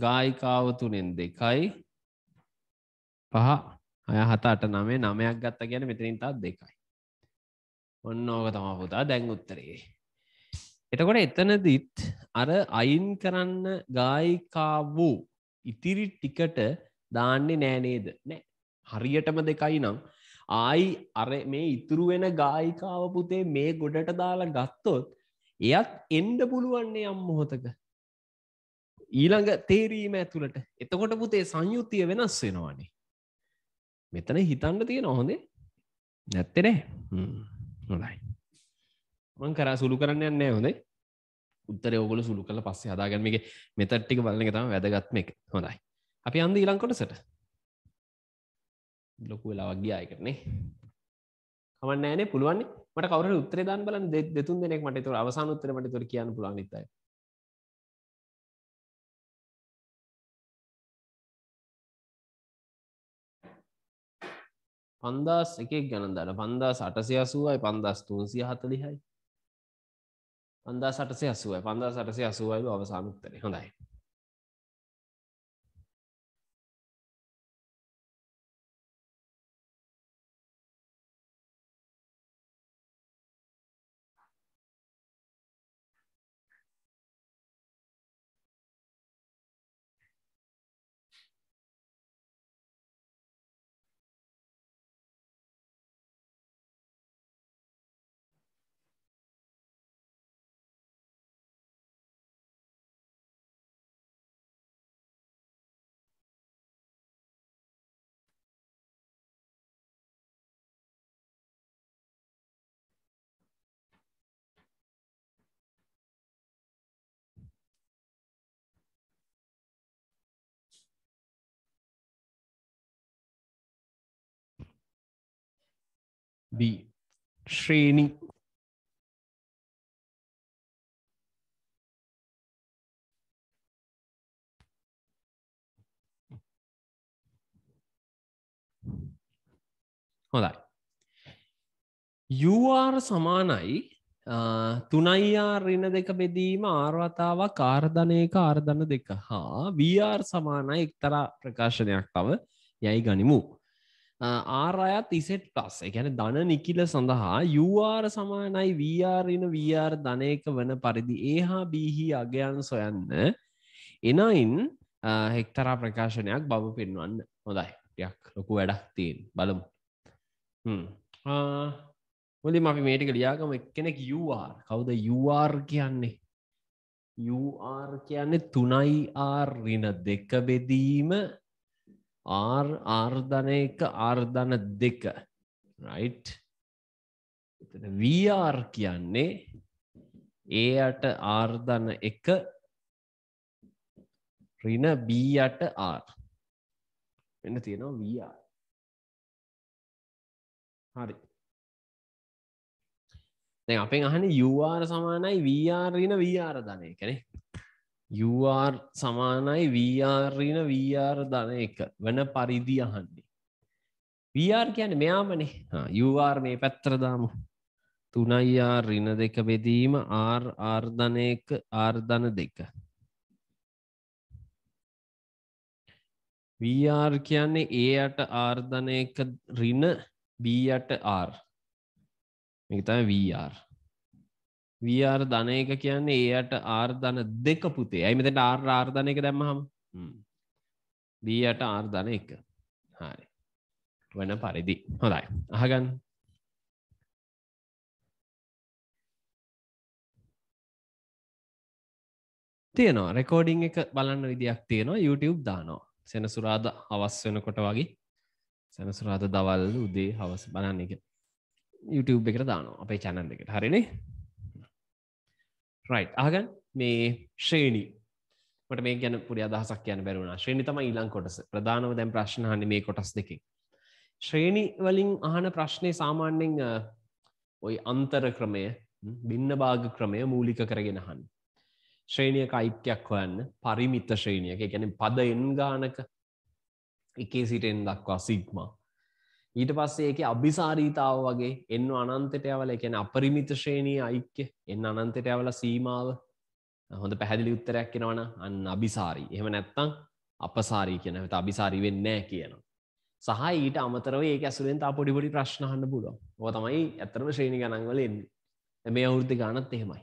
ගායිකාව තුනෙන් දෙකයි පහ අය හතට නමේ නමයක් ගත්ත ගැන මෙතරින් තාත් දෙකයි ඔන්න ඕක තම පුතා දැන් උත්තරේ එතකොට එතනදිත් අර අයින් කරන්න ගායිකා වූ ඉතිරි ටිකට දාන්නේ නෑනේද නෑ හරියටම දෙකයි නම් ආයි අර මේ ඉතුරු වෙන ගායිකාව පුතේ මේ ගොඩට දාලා ගත්තොත් එයත් එන්ඩ පුළුවන්නේ අම් මොහොතක ඊළඟ තේරීම ඇතුළට එතකොට පුතේ සංයුතිය වෙනස් වෙනවානේ මෙතන හිතන්න තියෙන හොඳේ නැත්තෙනේ නොදයි මං කරා සුළු කරන්න යන්න හොඳේ උත්තර ඔගොල සුළු කල පස්සේ හදාගන්මික මෙතට්ටික බලන තම වැදගත්ම එක හොඳයි අපි අන්ද ඉලංකොට සට ලොකු වෙලාවක්ගේය කරනේ කමන්නෑනේ පුළුවන්නේ මට කවර උත්තර දාන් බලන් දෙතුන් දෙනෙක් මට තුර අවසාන උත්තර මට තුර කියන්න පුළන් නිතයි පන්දස් එකක් ගැන දට පන්දා සටසය අසුවයි පන්දස් තුන්සිය හතලිහයි පන්දා සටසය අසුවයි පන්දා සටසය අසුවයි අවසානුත්තරය හොඳයි the Shreni. හොඳයි. UR සමානයි තුනයිආර් රින දෙක බෙදීම ආර්වතාවක් ආර්ධනයක ආර්ධන දෙක හා වR සමානයි එක්තරා ප්‍රකාශනයක් තව යැයි ගනිමු. ආරයත් ඉසෙට් පස් එකැන දන නිකිල සඳහා යුවාර සමානයි වRන වR ධනයක වන පරිදි ඒහා බීහි අගයන් සොයන්න එනයින් හෙක්තරා ප්‍රකාශනයක් බව පෙන්වන්න හොදයි යක් ලොකු වැඩක් තියෙන් බලමු මුලින් අපි මේටික ලියාගම එක්කෙනෙක් යුවාර් කවුද යුවාර් කියන්නේ යුආර් කියන්නේ තුනයි ආර්රින දෙක බෙදීම ආර්ධන එක ආර්ධන දෙක රයිට් වර් කියන්නේ ඒ අට ආර්ධන එක රින බී අට ආර් වෙන්න තියෙනවා වර් හරි දැන් අපෙන් අහන යුවාර සමානයි වර් රින වර් ධනය කනේ UR සමානයි වRන වR දන එක වන පරිදි අහන්නේ. වR කියන මෙයාමනේ UR මේ පැත්‍රදාම තුනයිR රින දෙක බෙදීම R ආර්ධන එක ආර්ධන දෙක. වR කියන්නේ ඒයට ආර්ධන එක රින බට R මේතම වR වආර් ධන එක කියන්නේ ඒයට ආර්ධන දෙක පුතේ ඇයි මෙතට ආර් ආර්ධනයක දැම්මහම බීයට ආර්ධන එක හරි වන පරිදි හොඳයි අහගන්න තියනවා රෙකෝඩිං එක බලන්න විදියක් තියෙනවා YouTube දානවා සෙනසුරාද අවස් වෙනකොට වගේ සැනසුරාද දවල් උදේ හවස් බලන්න එක YouTube එකට දානවා අපේ චැනන් එකට හරිනේ රයි් ආගන් මේ ශ්‍රේණී මට මේ ගැන පුර අදහසක් කියන බැරුණ ශ්‍රේණි තම ඊලං කොටස ප්‍රධානව දැන් ප්‍රශ්න හන්න මේ කොටස් දෙකින් ශ්‍රේණි වලින් අහන ප්‍රශ්නය සාමාන්‍යෙන් ඔය අන්තර ක්‍රමය බින්න භාග ක්‍රමය මූලික කරගෙනහන් ශ්‍රේණියක අයිත්‍යයක් හොයන්න පරිමිත්ත ශ්‍රේණියක ගැන පද එන් ගානක එකේ සිටෙන් දක්වා සිග්මා ඊට පස්සේ ඒක අභිසාරීතාව වගේ එන්න අනන්තට යවල එකැන අපරිමිත ශ්‍රේණී අයික්‍ය එන්න අනන්තට ඇවල සීමාව හොඳ පැහැදිලි උත්තරයක් කෙනවන අන්න අභිසාරී එහෙම නැත්තං අපසාරී කියන ඇත අභිසාරී වෙන්නෑ කියනවා. සහ ඊට අමතරව ඒ ඇසුරෙන් තා පොඩිපොඩි ප්‍රශ්නහන්න පුලුව ඕ තමයි ඇතරම ශ්‍රේණි ගණන්වලෙන් මේ අවුෘති ගානත් එහෙමයි.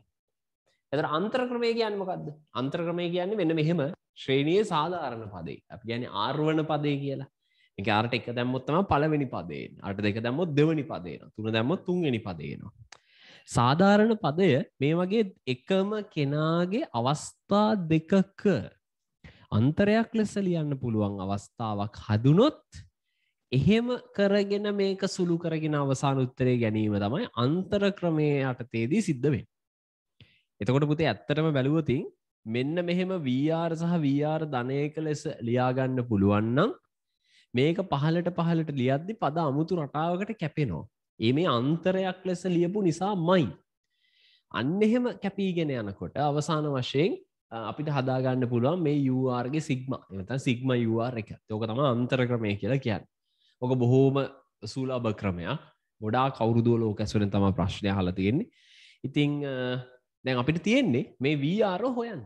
ඇතර අන්ත්‍රක්‍රමය කියන්නමකක්ද අන්ත්‍රක්‍රමය කියන්නේ වෙන මෙහෙම ශ්‍රේණයේ සාධාරණ පදේ අප ගැන ආර්ුවන පදේ කියලා එකයාට එක දැම්මොත්තම පළවෙනි පදයෙන් අට දෙක දැම්මොත් දෙවනි පදේන තුන දැම්මොත් තුන්ගනි පදේනවා. සාධාරණ පදය මේ වගේ එකම කෙනාගේ අවස්ථා දෙකක අන්තරයක් ලෙස ලියන්න පුළුවන් අවස්ථාවක් හදුනොත් එහෙම කරගෙන මේක සුළු කරගෙන අවසාන උත්තරේ ගැනීම තමයි අන්තර ක්‍රමය යටතේදී සිද්ධවෙන්. එතකොට පුතේ ඇත්තටම බැලුවතින් මෙන්න මෙහෙම වR සහ වR ධනයක ලෙස ලියාගන්න පුළුවන්නම් මේක පහලට පහලට ලියද්දි පද අමුතු රටාවකට කැපෙනෝ. ඒ මේ අන්තරයක් ලෙස ලියපු නිසා මයි. අන්න එහෙම කැපීගෙන යනකොට අවසාන වශයෙන් අපිට හදාගන්න පුළුවන් මේ යවාර්ගේ සිග්ම එත සිග්ම යවාර් එක යෝක තම අන්තර ක්‍රමය කියලා කියන්න. ඕක බොහෝම සූලාභ ක්‍රමයක් ගොඩා කවුරුදුව ලෝක ඇසුරෙන් තම ප්‍රශ්නය හලතියෙන්නේ. ඉතිං දැන් අපිට තියෙන්නේ මේ වීආරෝ හොයන්න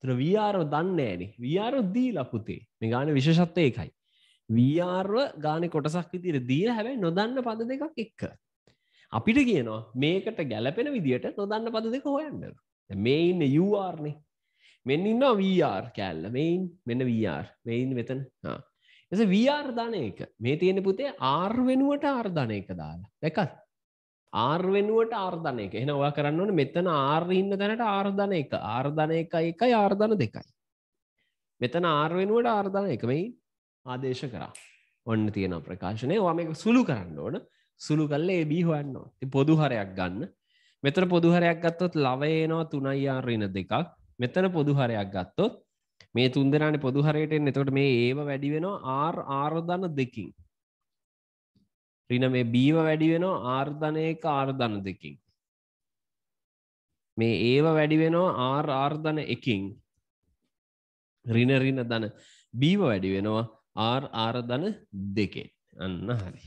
තුර වීආරෝ දන්නෑනේ වීආරෝ දී ලපුතේ මේ ගාන විශෂත්වය එකයි වීආර්ව ගාන කොටසක් විතිර දීර හැබැයි නොදන්න පද දෙකක් එක්ක. අපිට කියනවා මේකට ගැලපෙන විදිට නොදන්න පද දෙක හොයන්න. මෙයින්න යවාර්නේ මෙන්න ඉන්නවා වR කෑල්ල මෙයින් මෙන්න වR මෙයින් වෙතන එස වR ධනය එක මේ තියෙන පුතේ ආර් වෙනුවට ආර්ධනය එක දාලා දැකත් ආර් වෙනුවට ආර්ධනය එක එන ඔයා කරන්න ඕන මෙතන ආර්ඉන්න දැනට ආර්ධන එක ආර්ධන එක එක ආර්ධන දෙකයි මෙතන ආර් වෙනුවට ආර්ධන එක මෙයින් ආදේශ කරා ඔන්න තියෙන ප්‍රකාශනය වා මේක සුළු කරන්න ඕන සුළු කල්ලේ බී හොයන්න ති පොදුහරයක් ගන්න මෙතර පොදුහරයක් ගත්තොත් ලවයනවා තුනයියාරින දෙකක් මෙතන පොදුහරයක් ගත්තොත් මේ තුන්දරන පොදුහරයට එතකොට මේ ඒව වැඩි වෙන ආර් ආර්ධන දෙකින් රින මේ බීව වැඩි වෙන ආර්ධනයක ආර්ධන දෙකින් මේ ඒව වැඩි වෙනවා ආර් ආර්ධන එකින් රිනරින දන බීව වැඩි වෙනවා ආර් ආරධන දෙකෙන් අන්න හරි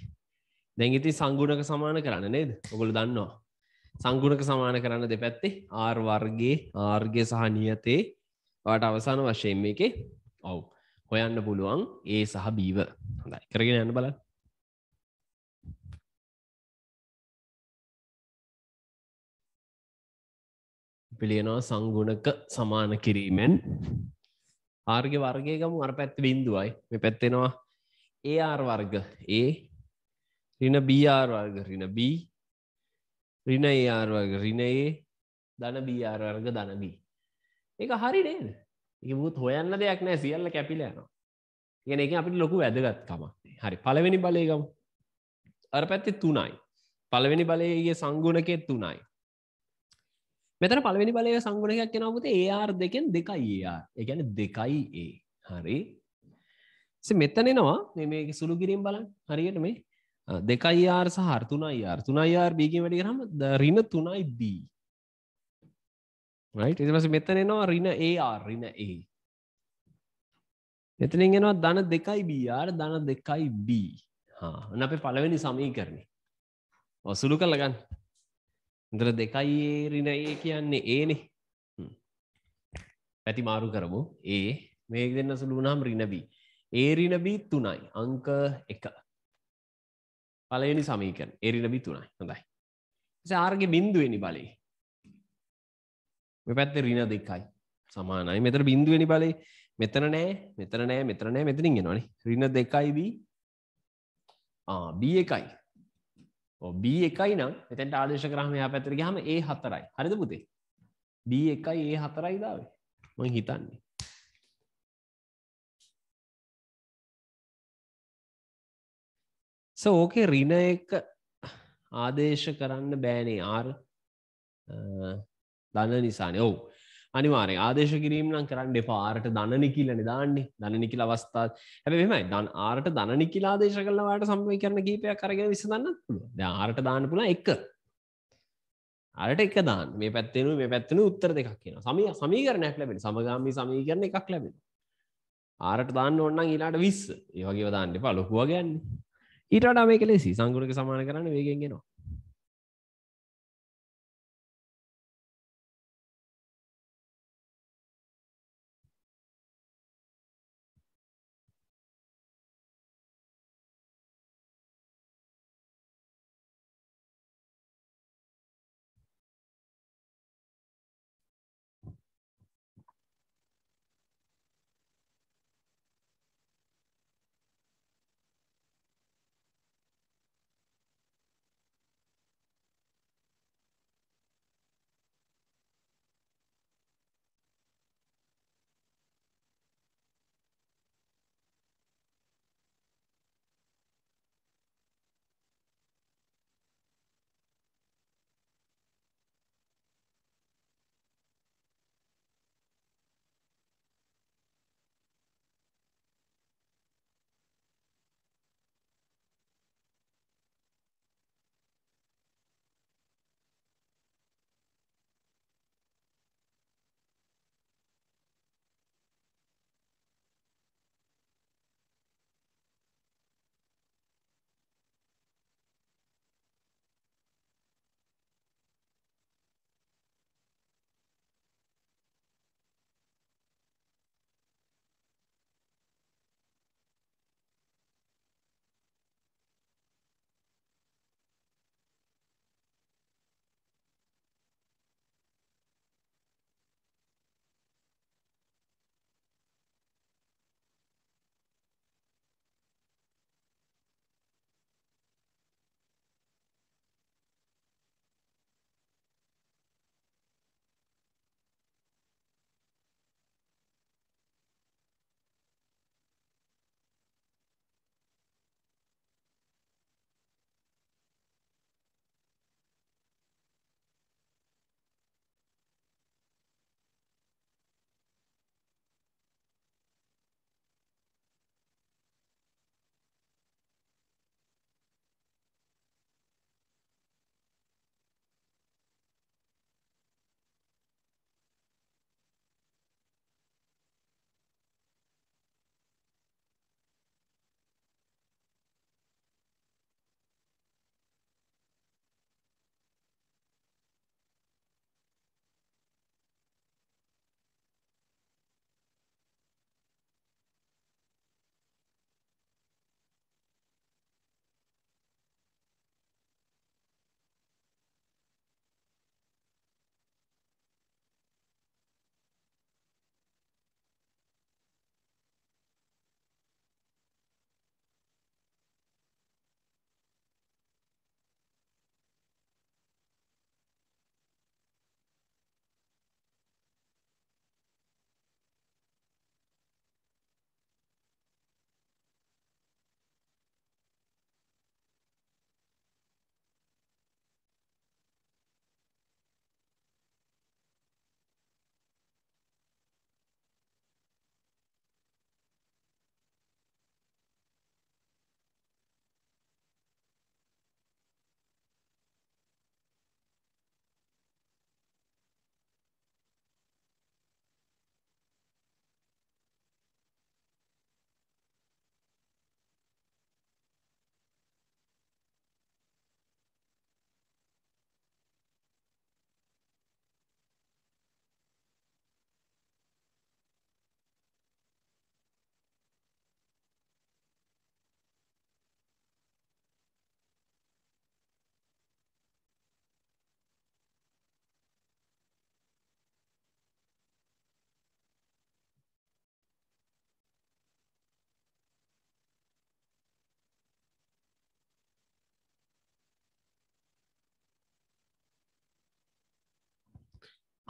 දැගිති සංගුණක සමාන කරන්න නේද ඔගොල දන්නවා සංගුණක සමාන කරන්න දෙපැත්තේ ආර් වර්ගේ ආර්ගය සහ නියතේ වාට අවසාන වශයෙන් මේ එකේ ඔවු හොයන්න පුළුවන් ඒ සහ බීව හොඳයි කරගෙන යන්න බලන්න පිළියනවා සංගුණක සමාන කිරීමෙන් ආර්ග වර්ගයකම අර පැත්ති බින්දුවයි මේ පැත්තෙනවා ඒ ආර් වර්ග ඒ රින බR වර්ග රින B රින ඒ ආර් වර්ග රින ඒ ධන බR වර්ග ධන B ඒක හරි නේද ඒබූත් හොයන්න දෙයක් නෑ සියල්ල කැපිලයනවා ගෙන එක අපිට ලොකු වැදගත්කම හරි පලවෙනි බලයගම අර පැත්ති තුනයි පළවෙනි බලයගේ සංගුණකෙත් තුනයි මෙතන පළවෙනි බලය සංගුණකයක් කෙනවපුත ඒR දෙකෙන් දෙකයි ඒR එකැන දෙකයි ඒ හරි මෙතනෙනවා මේ සුළු කිරින් බලන් හරියට මේ දෙකයි ආර් සහර තුනයි ආර් තුනයි ආර් බීගෙන් වැඩි කරම රින තුනයි බී රයිට් ඉතින් පස්සේ මෙතන එනවා රින ඒ ආර් රින ඒ මෙතනින් එනවා ධන 2යි b ආර් ධන 2යි b හා අන්න අපේ පළවෙනි සමීකරණය ඔසුළු කරලා ගන්න දර දෙකයි ඒ රිනයේ කියන්නේ ඒනෙ පැති මාරු කරමු ඒ මේක දෙන්න සුළුනම් රිනබී ඒ රිනබී තුනයි අංක එක පලනි සමීකන් එරිනබී තුනයි හොඳයි සාර්ගේ බින්දුවනි බලේ පැත්ත රින දෙකයි සමානයි මෙතර බින්දුවනි බලේ මෙතන නෑ මෙතර නෑ මෙතර නෑ මෙතරින් ගෙනනේ රින දෙකයි බී බ එකයි B එකයි නම් එතැන්ට ආදේශ කරහමයා පැතර ගහම ඒ හතරයි හරිද පුතේ B එකයි ඒ හතරයි දාවේ මං හිතන්නේ ඕකේ රින එක ආදේශ කරන්න බෑනේ ආර් දන නිසානේ ඔවු අනිවාරය ආදේශ කිරීම නම් කරන්න එපා ආරට දනනිකිලනි දාන්නේ දනනිකිල අවස්ථාත් හැබ මෙමයි දන් ආරට දනනිකිලා දේශ කලවාට සම්මය කරන කීපයක් කරගෙන විසඳන්න පුළුව ආරට දාන පුලා එක අරට එක දාන් මේ පැත්තෙනු මේ පැත්තන උත්තර දෙකක් කියෙන සමය සමීකරණයක් ලැබෙන සමගාමී සමීකරණ එකක් ලැබෙන ආරට දාන්න ඔන්න ඊලාට විස්ස ඒවගේ දාන්න එපා ලොකුවගන්නේ ඊටට මේ කලේ සි සංගුණක සමාන කරන්න වේගෙන්ගෙනවා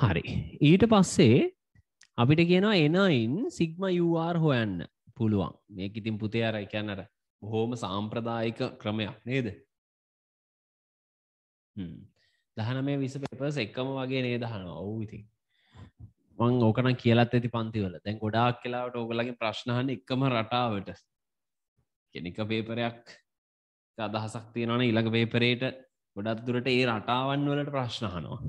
හරි ඊට පස්සේ අපිට කියනවා එනයින් සිග්ම යුR හොයන්න පුළුවන් මේක ඉතින් පුතේ අර එකන්නර බොහෝම සාම්ප්‍රදායික ක්‍රමයක් නේද දහනමේ විස පෙපස් එක්කම වගේ නේ දහන ඔවු ඉතින් මං ඕකන කියලත් ඇති පන්තිවල දැන් ගොඩාක් කියලාට ඕගලගේ ප්‍රශ්නහන එකම රටාවට කෙනික පේපරයක් අදහසක් තියෙනවන ඉළඟ පේපරේට ගොඩත් දුරට ඒ රටාවන් වලට ප්‍රශ්නහනවා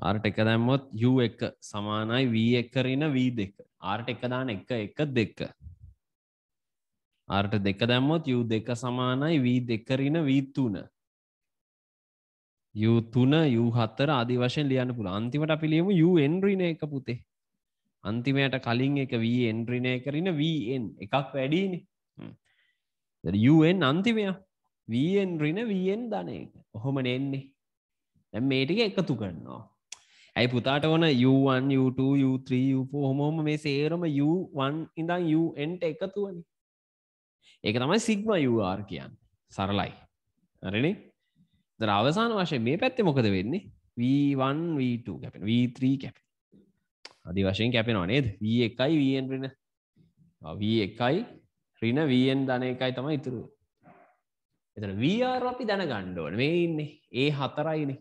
ආර්ට එක දැම්මොත් යු එක සමානයි වී එකරින වී දෙක ආර්ට එක දාන එක එක දෙක ආර්ට දෙක දැම්මොත් යු දෙක සමානයි වී දෙකරින වී තුන යු තුන යු හතර අදි වශයෙන් ලියන්න පුළ අන්තිමට අපි ලියමු යු එන්රින එක පුතේ අන්තිමයට කලින් එක වී එන්රිනය කරන වන් එකක් වැඩීනේ යුන් අන්තිමයා වීෙන් රින වියෙන් ධනය ඔහොම නෙන්නේ දැම් මේටික එකතු කරනවා ඇයි පුතාට ඕන U1 U2 U3 U4 හොමෝම මේ සේරම U1 ඉඳන් Uන්ට එකතුවන ඒක තමයි සිග්ම UR කියන්න සරලයි හරිනේ දර අවසාන වශය මේ පැත්තේ මොකද වෙන්නේ V1 V2 කැපෙන V3 කැපෙන අධි වශයෙන් කැපෙනවා නේද V එකයි Vn රින V එකයි රින Vn ධන එකයි තමයි ඉතුරු එතන VR අපි දැන ගණ්ඩෝන මේ ඉන්නේ ඒ හතරයිනේ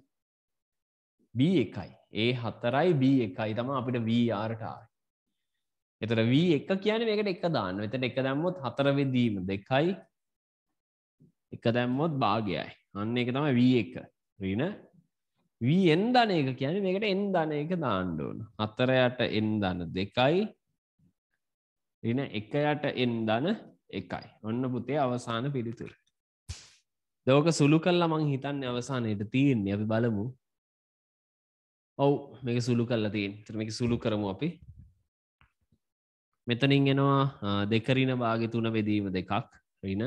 B එකයි ඒ හතරයි B එකයි තම අපිට VRටාව එතර V එක කියන මේකට එක දාන්න එතට එක දැම්මොත් හතරවෙදීම දෙකයි එක දැම්මොත් භාගයයි අන්න එක තම V එක රීන වීෙන් ධන එක කියන මේකට එන් ධන එක දාණ්ඩුවන හතරයට එන් ධන දෙකයි රින එකයට එන් ධන එකයි ඔන්න පුතේ අවසාන පිළිතුර දෝක සුළු කල්ලා මං හිතන්න අවසානයට තියෙන් අපි බලමු ඔව් මේක සුළු කල්ලා තියෙන් තරමක සුළු කරමු අපි මෙතනින් එනවා දෙකරින භාග තුන වෙදීම දෙකක් රින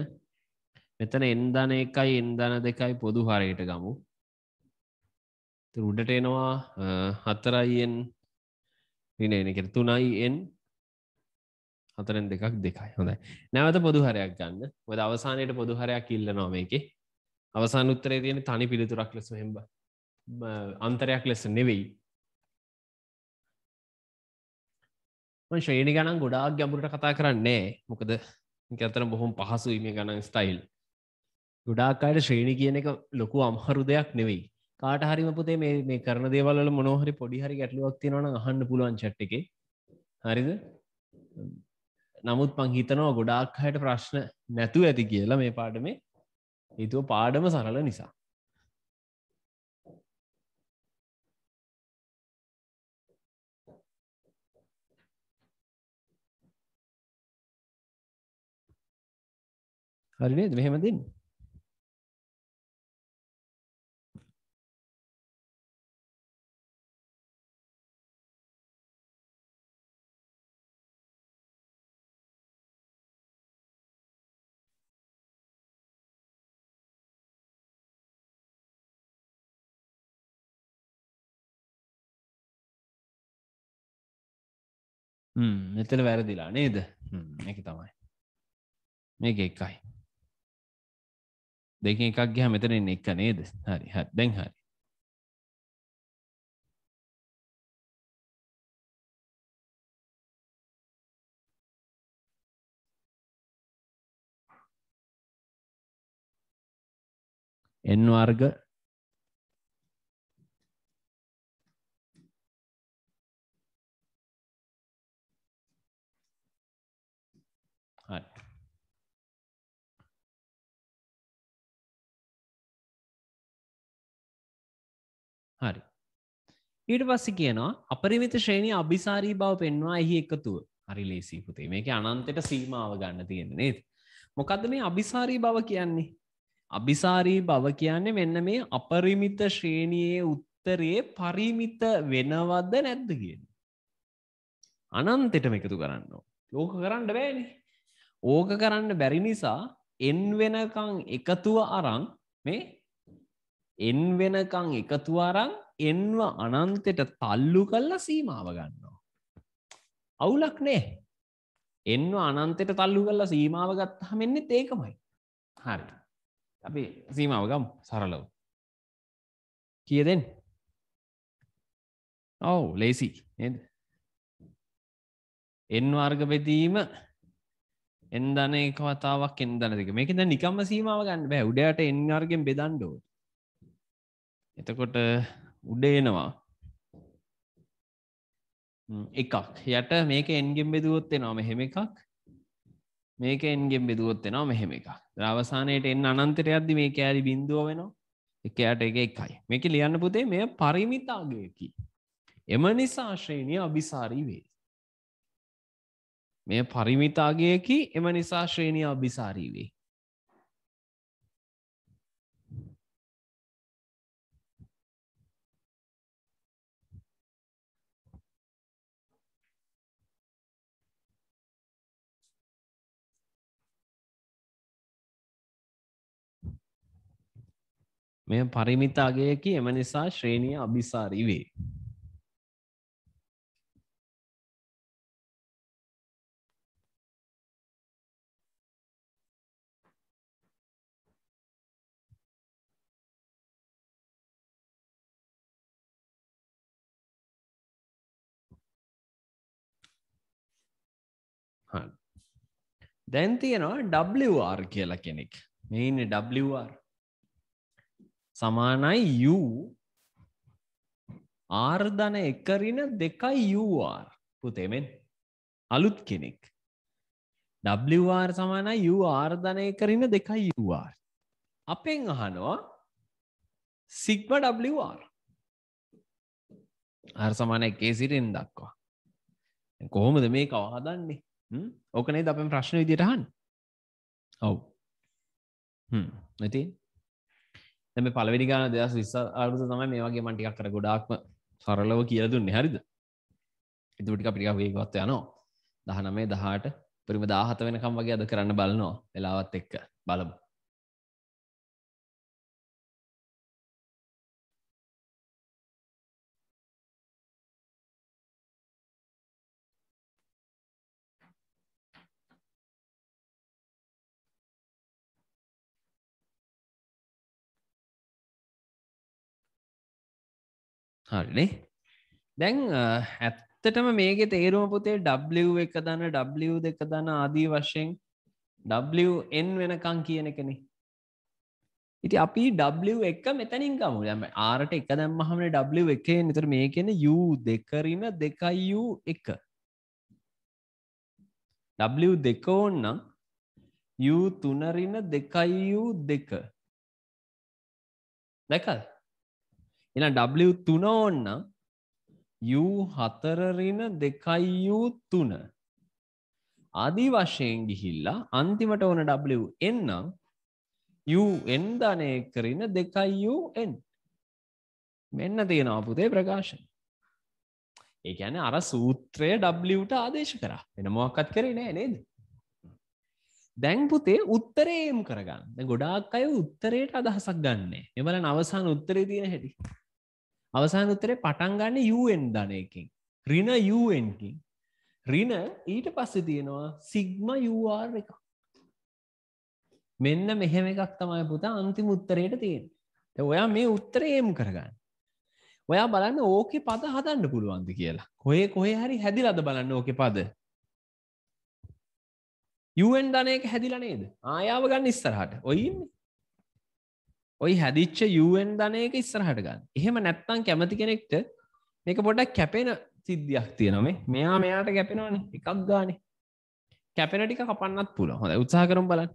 මෙතන එන්දන එකයි එන්දන දෙකයි පොදු හරයට ගමු උඩට එනවා හතරයිෙන් රින එන කර තුනයි එන් හතරෙන් දෙකක් දෙකයි හොඳයි නැවත පොදු හරයක් ගන්න ඔද අවසානයට පොදු හරයක් ඉල්ල නොම එක අවසාන උත්තරේ තියෙන තනි පිළිතුරක් ලෙස හෙම්බා අන්තරයක් ලෙස නෙවෙයි ශ්‍රේණි ගණන් ගොඩාක් ගැඹුරට කතා කරන්නේ මොකද ඇතන බොහොම පහසු මේ ගණන් ස්ටයිල් ගොඩාක්කායට ශ්‍රේණි කියන එක ලොකු අම්හරු දෙයක් නෙවෙයි කාට හරිම පුතේ මේ කරන දේවල්ල මොනොහරි පොඩිහරි ගැටලුවක් තියෙනවන අහන්න පුළුවන් චට් එක හරිද නමුත් පංහිතනවා ගොඩාක් හයට ප්‍රශ්න නැතු ඇති කියලා මේ පාඩමේ හිතුව පාඩම සරල නිසා හරි නේද? මෙහෙම දෙන්න. මෙතන වැරදිලා නේද? ඒක තමයි. මේක එකයි. දෙක එකක් ගහ මෙතනෙන් එක්ක නේද හරි හ දැන් හරි එන් වර්ග හරි ඊට පස්ස කියනවා අපරිමිත ශ්‍රේණී අභිසාරී බව පෙන්වා එහි එකතුව හරි ලේසිපුතේ මේක අනන්තට සීමාව ගන්න තියෙන නේද මොකද මේ අභිසාරී බව කියන්නේ අභිසාරී බව කියන්නේ මෙන්න මේ අපරිමිත ශ්‍රේණියයේ උත්තරයේ පරිමිත වෙනවද නැද්ද කියන අනන්තෙටම එකතු කරන්න ඕක කරන්න බෑනේ ඕක කරන්න බැරි නිසා එන් වෙනකං එකතුව අරං මේ එන් වෙනකං එකතුවරං එන්ව අනන්තෙට තල්ලු කල්ලා සීමාව ගන්නවා. අවුලක් නෑ එන්ව අනන්තෙට තල්ලු කල්ලා සීමාව ගත්තහ මෙන්නෙ ඒකමයි හරි අපි සීමාවගම් සරලව කියදෙන් ඔවු ලේසි නද එන්වාර්ග බෙදීම එන්දන එක වතාවක් එන්දන දෙක මේක නිකම්ම සීමාව ගන්න බෑ උඩට එන්වාර්ගෙන් බෙදන්ඩෝට එතකොට උඩේනවා එකක් යට මේක එන්ගෙම් බෙදුවොත් එනවා මෙහෙම එකක් මේක එන්ගෙම් බෙදුවොත් එනවා මෙහෙම එකක් දවසානයට එන්න අනන්තර යද්දි මේ කෑලි බින්දුව වෙනවා එක යට එක එකයි මේක ලියන්න පුතේ මෙය පරිමිතාගයකි එම නිසා ශ්‍රේණිය අභිසාරී වේ මෙය පරිමිතාගයකි එම නිසා ශ්‍රේණිය අභිසාරී වේ මෙය පරිමිතාගයකි එම නිසා ශ්‍රේණිය අභිසාරී වේ. දැන් තියෙනවා WR කියලා කෙනෙක් මෙන්න WR සමානයි U R ධන එක ඍණ 2යි UR පුතේ මෙන් අලුත් කෙනෙක් WR සමානයි UR ධන එක ඍණ 2යි UR අපෙන් අහනවා සිග්මා WR R සමාන 1 සිටින් දක්වා කොහොමද මේක හදන්නේ ඕක නේද අපෙන් ප්‍රශ්න විදියට අහන්නේ ඔව් හ්ම් නැති නැම පලවෙනි ගාන දෙදස් විස්ස අරුස තමයි මේ වගේ මටිකක් කර ගොඩාක්ම සරලව කියල දුන්න හරිද එතුටික පිටික වේගොත්ව යනෝ දහනමේ දහට පිරිම දාහත වෙනකම් වගේ අද කරන්න බලනෝ වෙලාවත් එක්ක බලමු හරිනේ දැන් ඇත්තටම මේක තේරුම පොතේ ඩ එක දන්න ඩ දෙක දන්න ආදී වශයෙන් ඩන් වෙනකං කියන කෙනෙ ඉති අපි ඩ එක මෙතැනින් ගමු යම ආරට එක දැම්මහමන ඩ එක නිතර මේ කියෙන යු දෙකරින දෙකයියු එක ඩ දෙක ඕන්නම් යු තුනරින දෙකයියු දෙක දැකල් එන W තුන ඔන්න U හතරරින දෙකයිU තුන අදි වශයෙන් ගිහිල්ලා අන්තිමට ඕන W එන්නම් U එන් ධනය කරන දෙකයිU එන් මෙන්න තියෙන අපපුතේ ප්‍රකාශන ඒ ගැන අර සූත්‍රය ඩ්ට ආදේශ කර එන මොක්කත් කරේ නෑ නේද දැන්පුතේ උත්තරේම් කරගන්න ගොඩාක් අය උත්තරයට අදහසක් ගන්න එවල අවසාන උත්තරේ තියෙන හැටි අවසාන උත්තරේ පටන් ගන්න UN ධනයකින් රින UNකින් රින ඊට පස්සේ තියෙනවා සිග්ම UR එක මෙන්න මෙහෙම එකක් තමයි පුතා අන්තිම උත්තරයට තියෙන ඔයා මේ උත්තරේම් කරගන්න ඔයා බලන්න ඕකෙ පද හදන්න පුළුවන්ද කියලා කොය කොහේ හරි හැදිලද බලන්න ඕකෙ පද UN ධනයක හැදිලා නේද ආයාව ගන්න ඉස්සරහට ඔයින්නේ ඔයි හැදිච්ච යුවෙන් ධනයක ඉස්සරහට ගන්න එහෙම නැත්තං කැමති කෙනෙක්ට මේක පොඩක් කැපෙන සිද්ධියක් තියනොමේ මෙයා මෙයාට කැපෙනවන එකක් ගානේ කැපෙන ටික කපන්නත් පුළ හොඳ උත්සා කරම් බලන්න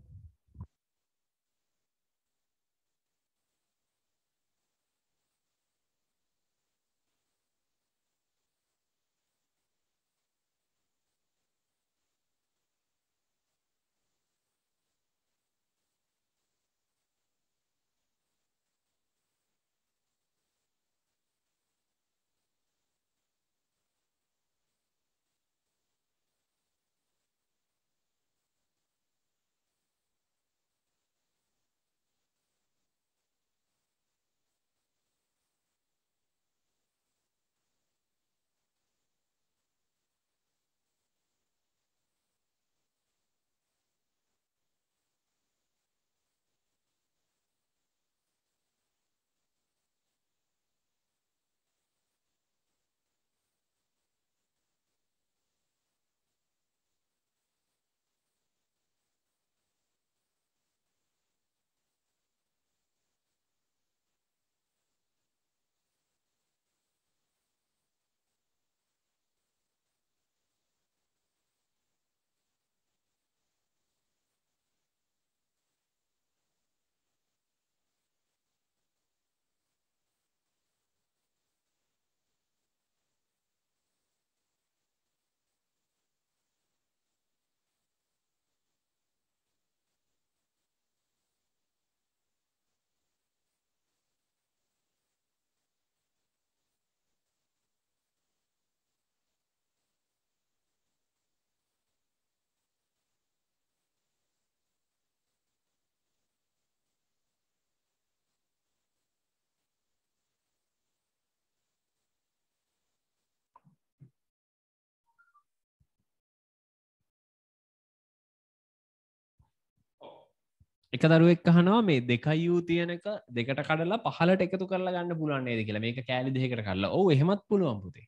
එක දරුවෙක් අහනවා මේ දෙකයූ තියනක දෙකට කඩලා පහලට එකතු කරලා ගන්න පුලන්නේද කියලා මේක කෑලි දෙකට කරලා ඕ එහෙමත් පුළුවන් පුතේ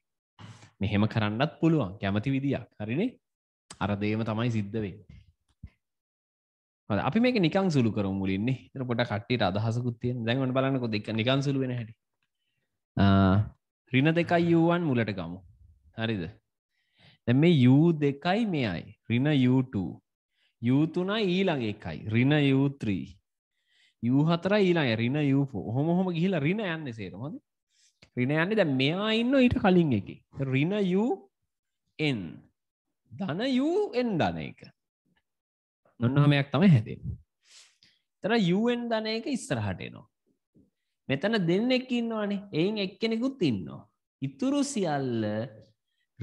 මෙහෙම කරන්නත් පුළුවන් කැමති විදිියක් හරිනේ අරදේම තමයි සිද්ධවෙන් අපි මේ නිකං සුළු කරු මුලින්නේ පොට කට්ටිට අදහසකුත්තිය දැන්වට බලන්නකො දෙක් නිකං සුළුවෙන හැට රින දෙකයි යුවන් මුලට ගමු හරිද දැ මේ යූ දෙකයි මෙයයි රින YouTube යුතුනයි ඊළඟ එකයි රින යුත්‍රී යූ හතර ඊලා රින යූපෝ හොම හොම ගිහිලා රින යන්න සේර හොඳ රින යන්න ද මෙයා ඉන්න ඊට කලින් එක රින යුන් ධන යුන් ධන එක නොන්නහමයක් තමයි හැදේ තර යුන් ධන එක ඉස්සරහට එනවා මෙතන දෙන්නෙක් ඉන්නවානේ එයින් එක්කෙනෙකුත් ඉන්නවා ඉතුරු සියල්ල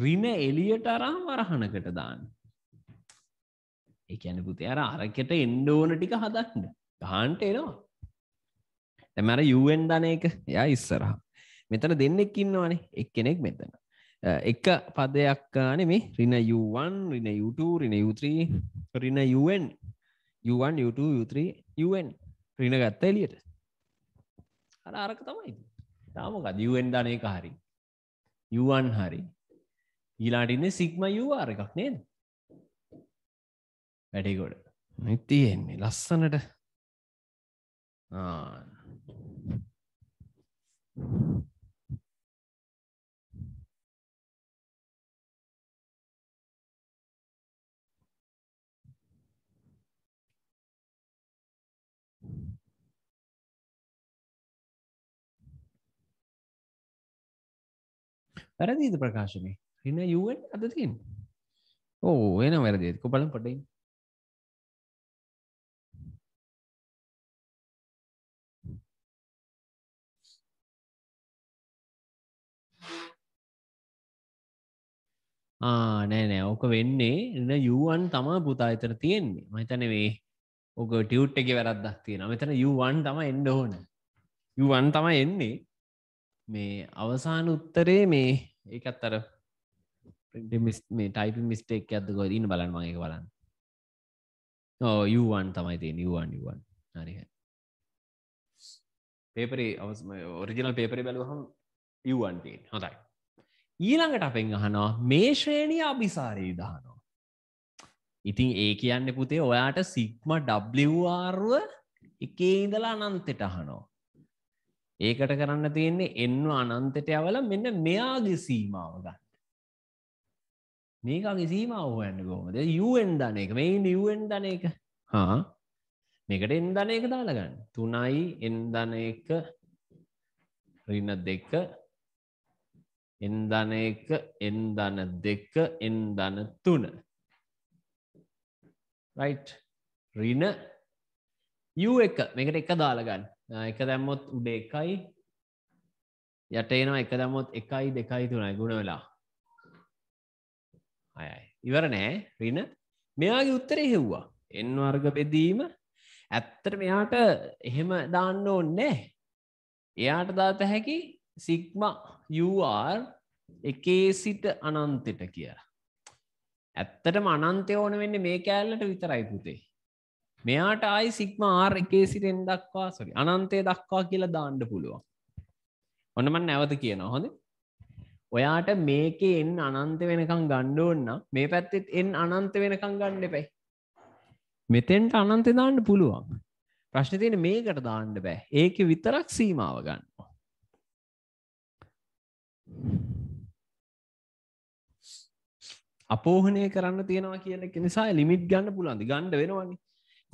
රින එලියට අරම් වරහනකට දාන්න එකන පුතේ අර අරකට එන්ඩෝන ටික හදන්න ගහන්ට එනවා තැමැර යුවෙන් ධන එක ය ඉස්සරහ මෙතන දෙන්නෙක් ඉන්නවානේ එක් කෙනෙක් මෙතන එක පදයක්කාන මේ රින යුවන් රින යුතු රින යුත්‍රී රින යුවන් යුවන් යුතු යුත්‍රී යුවන් රින ගත්ත එලියට අර අරක තමයි තාමකද යුවෙන් ධනය හරි යුවන් හරි ඊලාටින්නේ සික්ම යුවාර එකක් නේද වැඩිකොඩ තියෙන්නේ ලස්සනට වැරදිීද ප්‍රකාශනය රින යුවෙන් අද තියෙන් ඕ එන වැරදිත් කො බලම් පොටයි නෑ නෑ ඕක වෙන්නේ එන්න යුවන් තමා පුතා එතර තියෙන්නේ මහිතනවේ ඕක ටියුට් එක වැරද්දක් තියෙන මෙතන යුවන් තම එන්න ඕන යුවන් තම එන්නේ මේ අවසාන උත්තරේ මේ ඒකත් අර මේ ටයිප මිස්ටේක් ඇද ගොදන්න බලන් මගේ බලන්න ඕ යුවන් තමයි තියෙන යුවන් යුවන් හරිහ පේපරි අවස් ඔරිජිනල් පේපරි බැලුවහම් යුවන් තියෙන හොතයි ඊළඟට අපෙන් අහනවා මේ ශ්‍රේණිය අභිසාරී දහනවා. ඉතින් ඒ කියන්න පුතේ ඔයාට සික්ම ඩ්වාර්ුව එකේ ඉඳලා අනන්තෙට අහනෝ. ඒකට කරන්න තියෙන්නේ එන්න අනන්තට ඇවල මෙන්න මෙයාගේ සීමාව ගන්න. මේකගේ සීමාව හොයන්න කොමද යුවෙන් දන එක මේ නිවෙන් දන එක හා මේකට එන් දන එක දාලගන්න තුනයි එන් දන එක රින්න දෙක්ක එන්දන එක එන්දන දෙක එන්දන තුන රින එක මේකට එක දාලගන්න එක දැම්මොත් උඩ එකයි යට එනවා එක දැම්මොත් එකයි දෙකයි තුනයි ගුණ වෙලා අයයි ඉවර නෑ රින මෙයාගේ උත්තරේ හෙව්වා එන් වර්ග බෙදීම ඇත්තට මෙයාට එහෙම දාන්න ඕන්නෑ එයාට දාත හැකි සික්මා UR එකේ සිට අනන්තෙට කියලා. ඇත්තටම අනන්තය ඕන වෙන්න මේ කෑල්ලට විතරයි පුතේ. මෙයාට ආයි සික්ම ආර් එකේ සිටෙන් දක්වා සොරි අනන්තය දක්වා කියලා දාණ්ඩ පුළුවන්. ඔන්නමන් නැවත කියනවා හොඳ ඔයාට මේකේ එන් අනන්ත වෙනකං ගණ්ඩ ඔන්න මේ පැත්තෙත් එන් අනන්ත වෙනකං ගණ්ඩ පැයි. මෙතෙන්ට අනන්තය දාන්න පුළුවන් ප්‍රශ්න තියෙන මේකට දාන්න බෑ ඒක විතරක් සීමාව ගන්නවා අපෝහනය කරන්න තියෙනවා කියලක නිසා ලිමිට් ගන්න පුළන්ද ගණ්ඩ වෙනවන්නේ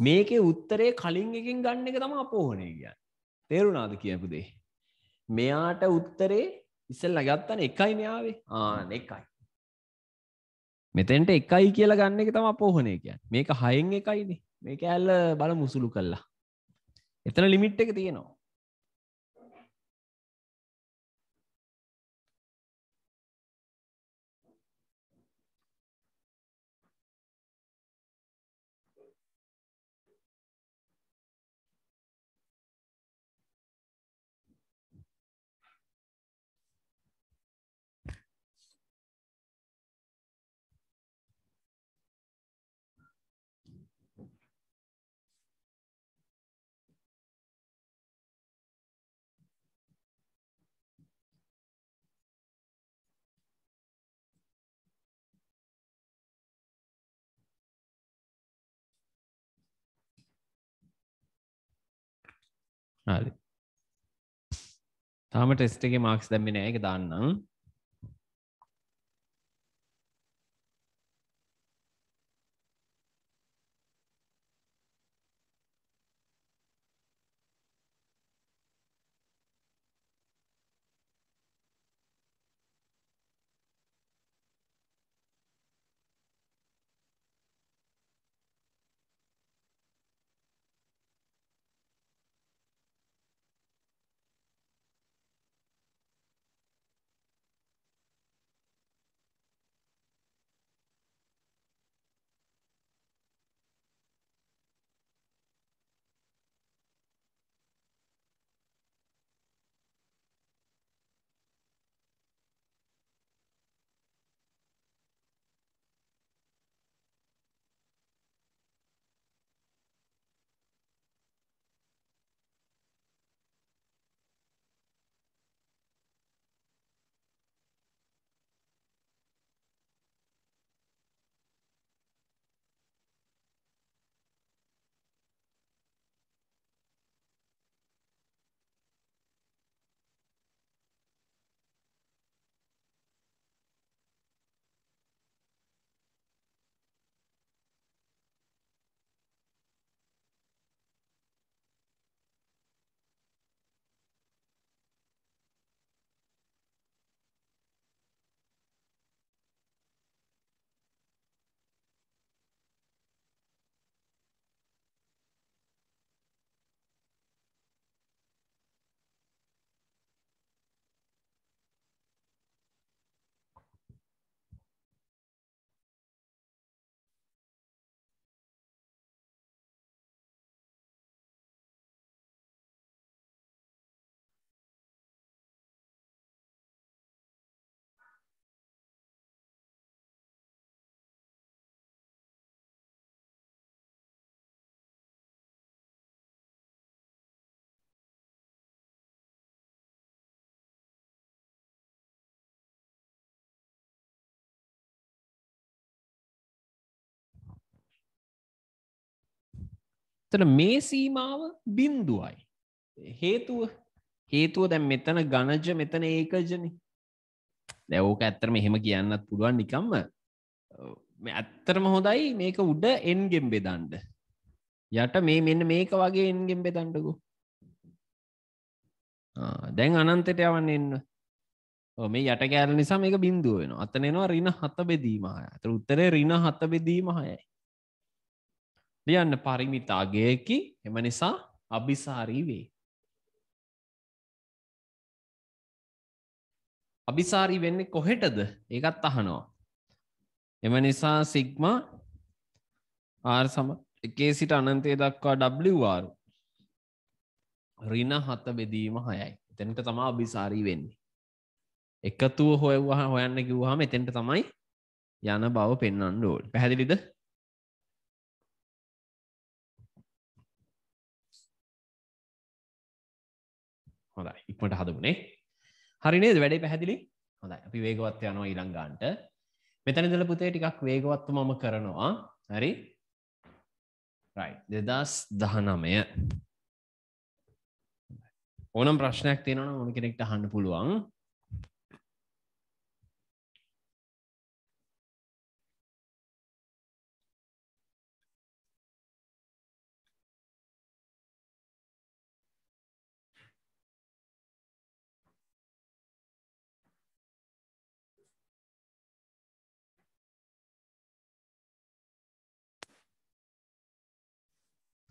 මේකේ උත්තරේ කලින් එකින් ගන්න එක තම අපෝහනය කියන්න තේරුණාද කියපුදේ මෙයාට උත්තරේ ඉස්සල්ල ගත්තන එකයි මෙයාවේ ආන එකයි මෙතැන්ට එකයි කියලා ගන්න එක තම අපෝහනය කියන්න මේක හයෙන් එකයිද මේක ඇල්ල බල මුසුළු කල්ලා එතන ලිමිට් එක තියෙනවා හරි තාම ටෙස්ට එක මාක්ස් දැම්මි නෑ එක දන්නම් තර මේ සීමාව බින්දුවයි හේතුව හේතුව දැම් මෙතන ගණජ මෙතන ඒකජන දැවෝක ඇත්තරම එහෙම කියන්නත් පුළුවන් නිකම්ම ඇත්තරම හොඳයි මේක උඩ එන්ගෙම් බෙදන්ඩ යට මේ මෙන්න මේක වගේ එන්ගෙම් බෙදන්ඩකු දැන් අනන්තට යවන්න එන්න මේ යට කෑල නිසා මේක බින්දුව වෙන අතනෙනවා රින හත බෙදීමහය අතර උත්තරේ රින හත බෙදීමහයයි ලියන්න පරිමිතාගයකි එම නිසා අභිසාරී වේ. අභිසාරී වෙන්නේ කොහෙටද ඒකත් අහනවා. එම නිසා සිග්ම ආර් සම එකේ සිට අනන්තය දක්වා ඩ්වාරු රින හත බෙදීම හයයි එතැනට තමා අභිසාරී වෙන්නේ. එකතුව හොයවා හොයන්න කිව්වාහම එතෙන්ට තමයි යන බව පෙන්න්න ඕල් පැහැදිලිද හොඳ ඉක්මට හදමුණේ හරිනේද වැඩේ පැහැදිලි හොඳ අපි වේගවත් යනවා ඊළංගාන්ට මෙතන දල පුතේ ටිකක් වේගවත්තු මම කරනවා හරි දෙදස් දහනමය ඕනම් ප්‍රශ්නයක් තියෙනවන ඕන කෙනෙක්ට හන්න පුළුවන්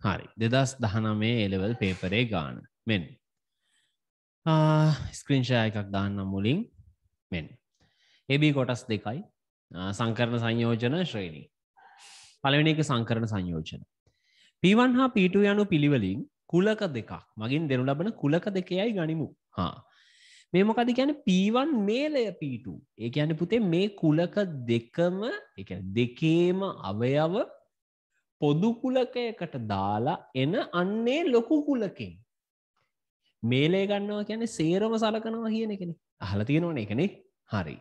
හරි දෙදස් දහනමේ එලෙවල් පේපරේ ගාන මෙන් ස්ක්‍රීංශය එකක් දාන්න මුලින් මෙන් එබී කොටස් දෙකයි සංකරණ සංයෝජන ශ්‍රේණී පළවෙනි එක සංකරණ සංයෝජන P1 හා P2 යනු පිළිවලින් කුලක දෙකක් මගින් දෙනු ලබන කුලක දෙකයයි ගනිමු හා මේමොකද ගැන P1 මේලය P2 ඒ ගැන පුතේ මේ කුලක දෙකම දෙකේම අවයව පොදුකුලකයකට දාලා එන අන්නේ ලොකු කුලකින් මේලේ ගන්නවා කියන සේරම සලකනවා කියන එකෙන අහල තියෙනවන එකනේ හරි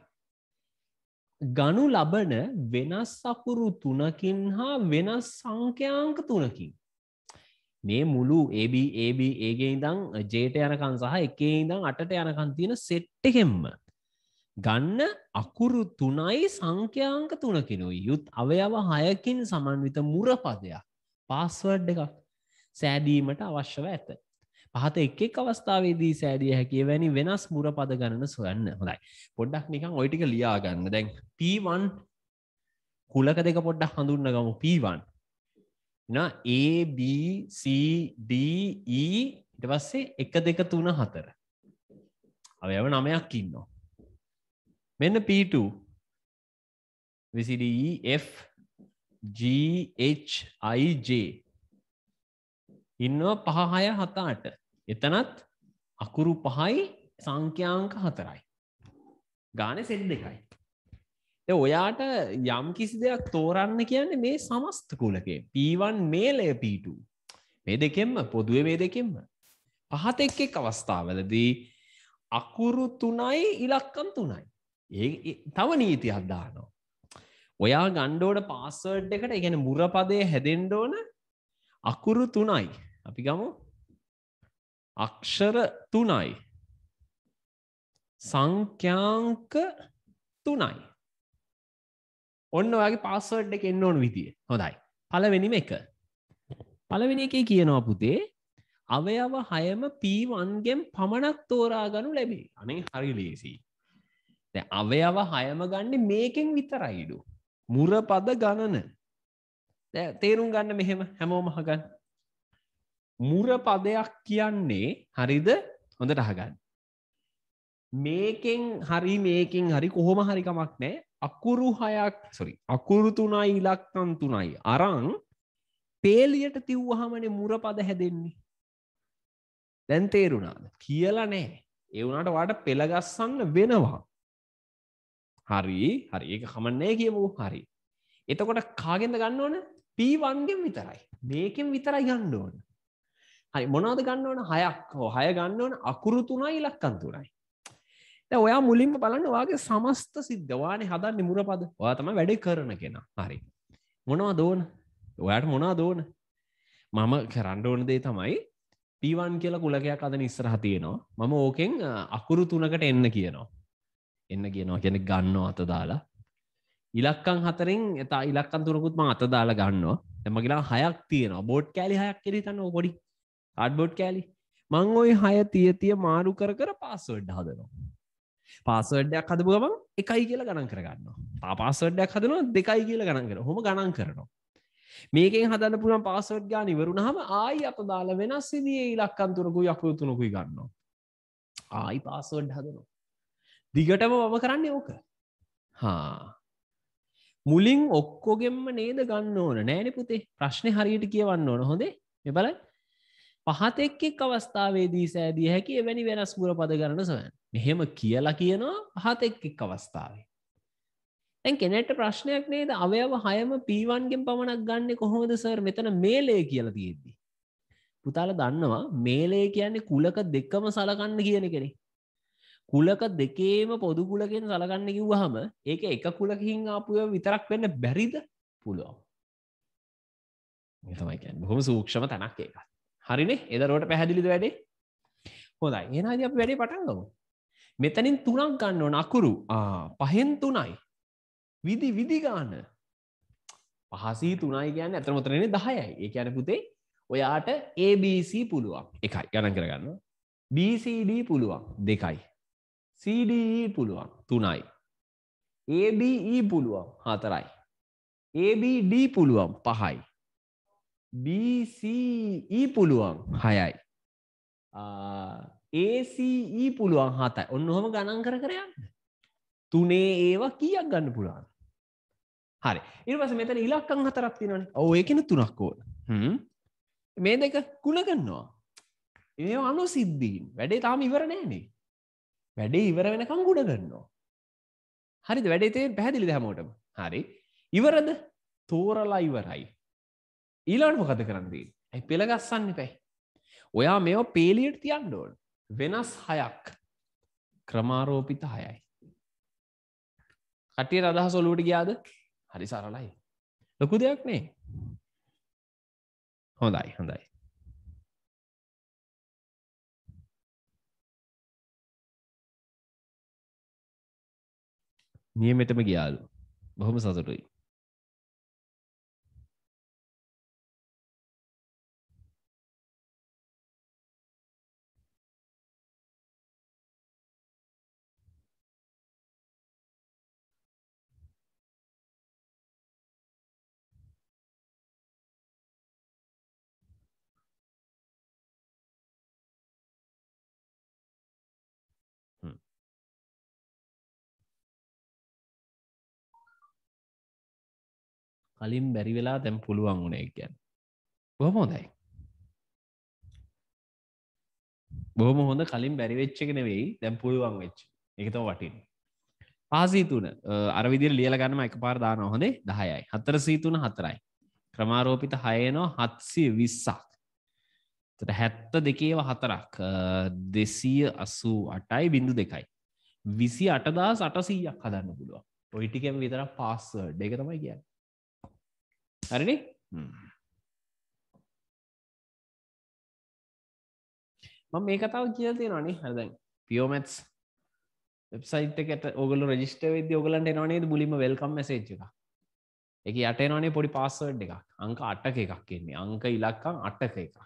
ගනු ලබන වෙනස් සකුරු තුනකින් හා වෙනස් සංඛ්‍යාංක තුනකින් මේ මුළු ABAB ඒගේ ඉදං ජේට යනකන් සහ එකේ ඉදං අටට යනකන් තියෙන සෙට්ටකෙම්ම ගන්න අකුරු තුනයි සංඛ්‍යාංක තුනකිනුයි යුත් අවයව හයකින් සමන්විත මුරපදයක් පාස්වර්ඩ් එකක් සෑදීමට අවශ්‍යව ඇත. පහත එක්ෙක් අවස්ථාවේදී සෑදිය හැකිය වැනි වෙනස් මුරපද ගණන සොයන්න හොඳයි පොඩ්ඩක් නිකං ඔයිටික ලියාගන්න දැන් පීවන් කුලක දෙක පොඩ්ඩක් හඳුන්න ගමු පීවන් ABCDE ඉට පස්සේ එක දෙක තුන හතර අවයව නමයක් ඉන්නවා මෙන්න P2 විසිDF GHIJ ඉන්නවා පහහය හතාට එතනත් අකුරු පහයි සංඛ්‍යාංක හතරයි ගාන සෙල්ල එකයි ඔයාට යම් කිසි දෙයක් තෝරන්න කියන්න මේ සමස්ත කුලකේ පීවන් මේලය පීටු මේ දෙකෙන්ම පොදුව මේ දෙකෙන්ම පහත එක් එක් අවස්ථාවලදී අකුරු තුනයි ඉලක්කම් තුනයි ඒ තව නීතියක් දානවා. ඔයා ගණ්ඩෝඩ පාස්සර්ඩ් එකට ගැන මුරපදය හැදෙන්ඩෝන අකුරු තුනයි අපි ගමු අක්ෂර තුනයි සංඛ්‍යාංක තුනයි ඔන්න වගේ පාස්සර්ඩ් එක එන්න ඕන විදිිය හොඳයි පලවෙනිම එක පලවෙනි එකේ කියනවා පුතේ අවයව හයම පීවන්ගෙන් පමණක් තෝරා ගනු ලැබේ අනේ හරි ලේසිී අවයව හයම ගන්න මේකෙන් විතරයිඩු. මුරපද ගණන තේරුම් ගන්න මෙහෙම හැමෝම හගන්න. මුරපදයක් කියන්නේ හරිද හොඳ රහගන්න. මේකෙන් හරි මේකින් හරි කොහොම හරිකමක් නෑ අකුරු හයක් සොරි අකුරු තුනයි ඉලක්කන් තුනයි අරං පේලියට තිව්වහමනේ මුරපද හැදෙන්නේ. දැන් තේරුණාද කියලා නෑ එවුණට වාට පෙළගස්සන්න වෙනවා හරි හරි ඒක කමන්නෑ කියමු හරි එතකොට කාගෙන්ද ගන්න ඕන පීවන්ගෙන් විතරයි මේකෙන් විතරයි ගන්න ඕන හරි මොනවද ගන්න ඕන හයක් හෝ හය ගන්න ඕන අකුරු තුනයි ඉලක්කන් තුනයි දැන් ඔයා මුලින්ම බලන්න ඔයාගේ සමස්ත සිද්ධ වානේ හදන්නේ මුරපද ඔයා තමයි වැඩේ කරන කෙනා හරි මොනවද ඕන ඔයාට මොනවද ඕන මම කරන්න ඕන දේ තමයි පීවන් කියලා කුලකයක් අද ඉස්සරහ තියෙනවා මම ඕකෙන් අකුරු තුනකට එන්න කියනවා එන්න කියනවා කියැන ගන්න අත දාලා ඉලක්කං හතරින් එතා ඉලක්කන් තුරකුත්ම අත දාලා ගන්නවා එමගලා හයක් තියෙන බෝඩ් කෑලි හයක් කෙරි තන්න පොඩි අඩ්බෝඩ් කෑලි මං ඔයි හය තිය තිය මාරු කර කර පාසවඩ් හදනවා පාසවඩ්ඩයක් හදපු ගම එකයි කියලා ගණන් කරගන්නවා පාසවඩ්ඩයක් හදනවා දෙකයි කියලා ගණන් කර හොම ගණන් කරනවා මේකෙන් හදන්න පුළුවන් පාසවඩ් ගා නිවරුණහම ආයි අත දාලා වෙනස් සිදිය ඉලක්කන්තුරකු යකයුතුනකුයි ගන්නවා ආයි පාසවඩ් හදනවා දිගටම මම කරන්න ඕක හා මුලින් ඔක්කෝගෙන්ම නේද ගන්න ඕන නෑන පුතේ ප්‍රශ්නය හරියට කියවන්න ඕන හොඳේ මෙබල පහතෙක්කෙක් අවස්ථාවේදී සෑදිය හැකි එවැනි වෙනස් ගුර පද කරන සොයන් මෙහෙම කියලා කියනවා පහතෙක්කෙක් අවස්ථාවේ ඇැන් කෙනෙට ප්‍රශ්නයක් නේද අවයව හයම පීවන්ගෙන් පමණක් ගන්න කොහොමද සර් මෙතන මේලේ කියලා තියෙද්දී. පුතාල දන්නවා මේලේ කියන්නේ කුලක දෙක්කම සලකන්න කියන කෙනෙ කුලක දෙකේම පොදු කුලකෙන් සලගන්න කිව්වහම ඒක එක කුලකින් ආපුය විතරක් වෙන්න බැරිද පුළුවන් තමයි බොහොම සූක්ෂම තැනක් ඒක හරිනේ එදරෝට පැහැදිලිද වැඩේ හොඳයි ඒනාද අප වැඩේ පටන්ගමු මෙතනින් තුනක් ගන්න ඕන අකුරු පහෙන් තුනයි විදි විදිගාන පහසී තුනයි ගැන්න ඇතරමතරනෙ දහයයි ඒ යන පුතේ ඔයාට ABC පුළුවන් එකයි ගණන් කරගන්න BCD පුළුවන් දෙකයි CDE පුළුවන් තුනයි. ABE පුළුවන් හතරයි. ABD පුළුවන් පහයි. BCE පුළුවන් හයයි. ACE පුළුවන් හතයි ඔන්නොහොම ගණන් කර කරයන්න. තුනේ ඒවා කියක් ගන්න පුළුවන්. හරි ඉරවස මෙතන ඉලක්කං හතරක් තියෙනවන ඔව එකන තුනක් ඕන මේ දෙක කුණගන්නවා. ඒ අනු සිද්ධීන් වැඩේ තාම ඉවරණෑනේ වැඩේ ඉවර වෙනකං ගුඩ ගන්නවා. හරිද වැඩේතයෙන් පැහැදිලි දැමෝටම හරි ඉවරද තෝරලා ඉවරයි. ඊලාට මොකද කරන්නදී ඇයි පෙළගස්සන්න පැයි. ඔයා මෙෝ පේලියට තියන්ඩෝල් වෙනස් හයක් ක්‍රමාරෝපිත හයයි. කටිය රදහ සොලුවට ගියාද හරි සරලයි. ලොකු දෙයක් නේ හොඳයි හොඳයි නියමටම ගියාලු බොහොම සතුටුයි කලින් බැරි වෙලා තැම් පුළුවන් වුණේ ගැන් බොහොම හොදයි බොහම හොඳ කලින් බැරිවෙච්චගෙන වෙයි දැම් පුළුවන් වෙච්ච එකතම වටින් පාසීතුන අරවිදිර ලියල ගන්නම එක පාර දාන හොඳේ දහයයි හතර සීතුන හතරයි ක්‍රමාරෝපිත හයනෝ හත්සිය විස්සක් තට හැත්ත දෙකේව හතරක් දෙසීය අසූ අටයි බිඳු දෙකයි විසි අටදා සටසීයක් හදන්න පුළුව ඔයිටිකැම් විතර පාස්සඩ් එක තමයි කියන්න හරිනි මම මේ කතාව කියල තියෙනවානේ හරදැන් පියෝමැත්ස් වෙබ්සයිටකට ඔගල රජිස්ට වෙද ඔගලන්ට එනවානේ බුලිම වෙල්කම් මසේච් එක එක යට එනවානේ පොඩි පාස්සවඩ් එකක් අංක අට්ටක එකක් කියන්නේ අංක ඉලක්කම් අට්ටක එකක්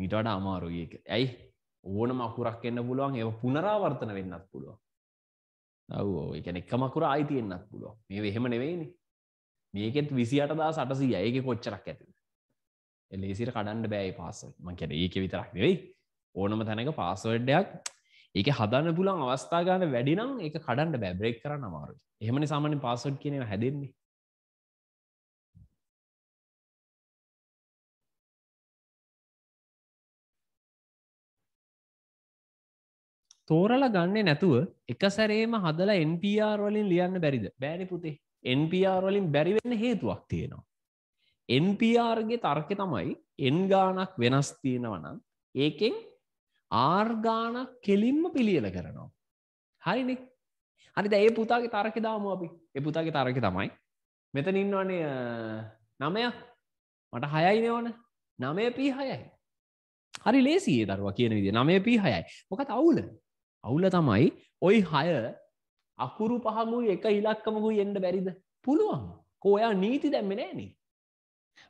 මීටට අමාරුයක ඇයි ඕන මකුරක් එන්න පුළුවන් ඒ පුනරාවර්තන වෙන්නත් පුළුවන් ඔව් එකන එක මකුර අයිතියෙන්න්නත් පුළුව මේ එහෙම නෙවෙයිනේ මේකෙත් විසියටදා සටසී අයක කොච්චරක් ඇති එලේසිට කඩන්න බෑයි පාස මංකැන ඒක විතරක් නෙවෙයි ඕනම තැනක පාසවඩ්ඩයක් ඒක හදන්න පුලන් අවස්ථාගන්න වැඩිනම් ඒ කඩන්න බැබ්‍රෙක් කරන්න අමාරු එහමනි සාමාන්‍ය පාසොඩ් කියන හැදෙන්නේ තෝරලා ගන්නේ නැතුව එක සැරේම හදලා NPR වලින් ලියන්න බැරිද බෑනි පුතේ NPR වලින් බැරිවෙන්න හේතුවක් තියෙනවා. NPRගේ තර්කෙ තමයි එන්ගානක් වෙනස් තියෙනවනම් ඒකෙන් ආර්ගානක් කෙලින්ම පිළියල කරනවා. හරිනෙ හරිද ඒ පුතාගේ තරකෙ දාම අපි එ පුතාගේ තරකෙ තමයි මෙතන ඉන්නවනේ නමයක් මට හයයි නවන නමය පී හයයි හරි ලේසියේ දරුව කියන විදි නමය පී හයයි මොකත් අවුල අවුල තමයි ඔයි හය අකුරු පහගුයි එක ඉලක්කමකුයි එන්න බැරිද පුළුවන් කෝයා නීති දැම්මෙනෑනේ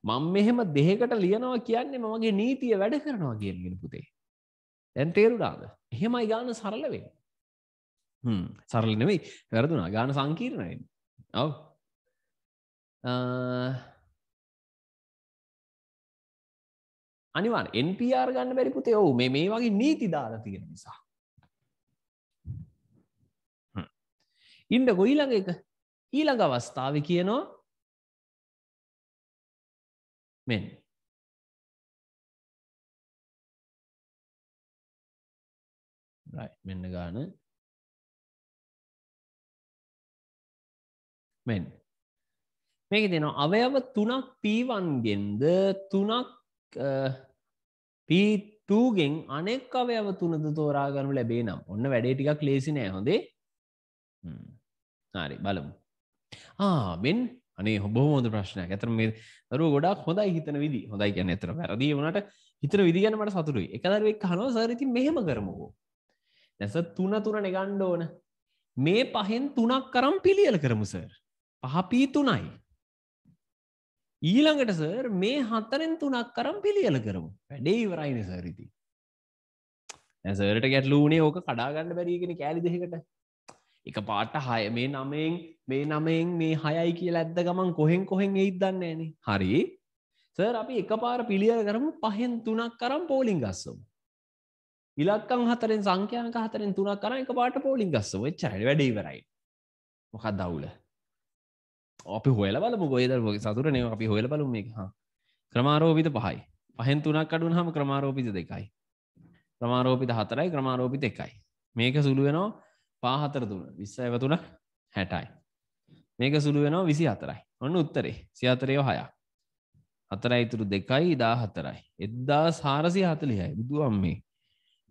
මං මෙහෙම දෙහකට ලියනවා කියන්නේ මමගේ නීතිය වැඩ කරනවා කියගෙන පුතේ දැන් තේරුඩාද එහෙමයි ගාන සරලවෙන් සරල නෙවෙයි වැරදුනා ගාන සංකීර්ණයෙන් ඔව අනිවාන් එන්පR ගන්න බැරි පුතේ ඔවු මේ වගේ නීති දාලා තියෙන නිසා ඉන්ඩ ගොයිළඟ එක ඊළඟ අවස්ථාව කියනවා මෙන් මෙන්න ගාන මෙන් මේක දෙනවා අවයව තුනක් පීවන්ගෙන්ද තුනක් පීටූගෙන් අනෙක් අවයව තුනද තෝරාගනු ලැබේ නම් ඔන්න වැඩේ ටිකක් ලේසි නෑ හොඳේ හරි බලමු මෙන් අනේ හොබහෝද ප්‍රශ්නයක් ඇතර මේ දරුව ගොඩක් හොඳයි හිතන විදි හොඳයි කියන්න ඇතර වැරදි වනට හිතන විදිගන්නට සතුරුයි එකදරුවක් හනෝ සරිති මෙහෙම කරමුකෝ නැස තුන තුන නිගණ්ඩ ඕන මේ පහෙන් තුනක් කරම් පිළියල කරමු සර් පහපී තුනයි ඊළඟට සර් මේ හතරෙන් තුනක් කරම් පිළියල කරමු වැඩේ ඉවරයින සරිති ඇසරට ගැටලූනේ ඕක කඩාගන්න බැරීගෙන කෑලි දෙකට එක පාට හය මේ නමෙන් මේ නමෙන් මේ හයයි කිය ඇද්ද ගමන් කොහෙන් කොහෙන් ඒත් දන්න න හරි සර් අපි එක පාර පිළියර කරමු පහෙන් තුනක් කරම් පෝලිින් ගස්සම ඉලක්කං හතරෙන් සංඛ්‍යාක හතරෙන් තුනක් කර එක පාට පෝලිින් ගස්සම චරි වැඩීවරයි මොකක් දවුල අපි හොල බල ගොයද සතුරනය අපි හොල බලු මේ හා ක්‍රමාරෝපිත පහයි පහෙන් තුනක් කඩුන් හම ක්‍රමාරෝපිත දෙකයි ක්‍රමාරෝපිත හතරයි ක්‍රමාරෝපිත එකයි මේක සුළු වෙනවා පාහතර තුන විස්ස ඇව තුළ හැටයි. මේක සුළු වෙනවා විසි හතරයි ඔන්න උත්තරේ සිහතරයෝ හයා. හතරයි ඉතුරු දෙකයි දා හතරයි. එද්දා සාරසි හතලිහයි බුදුුවම් මේ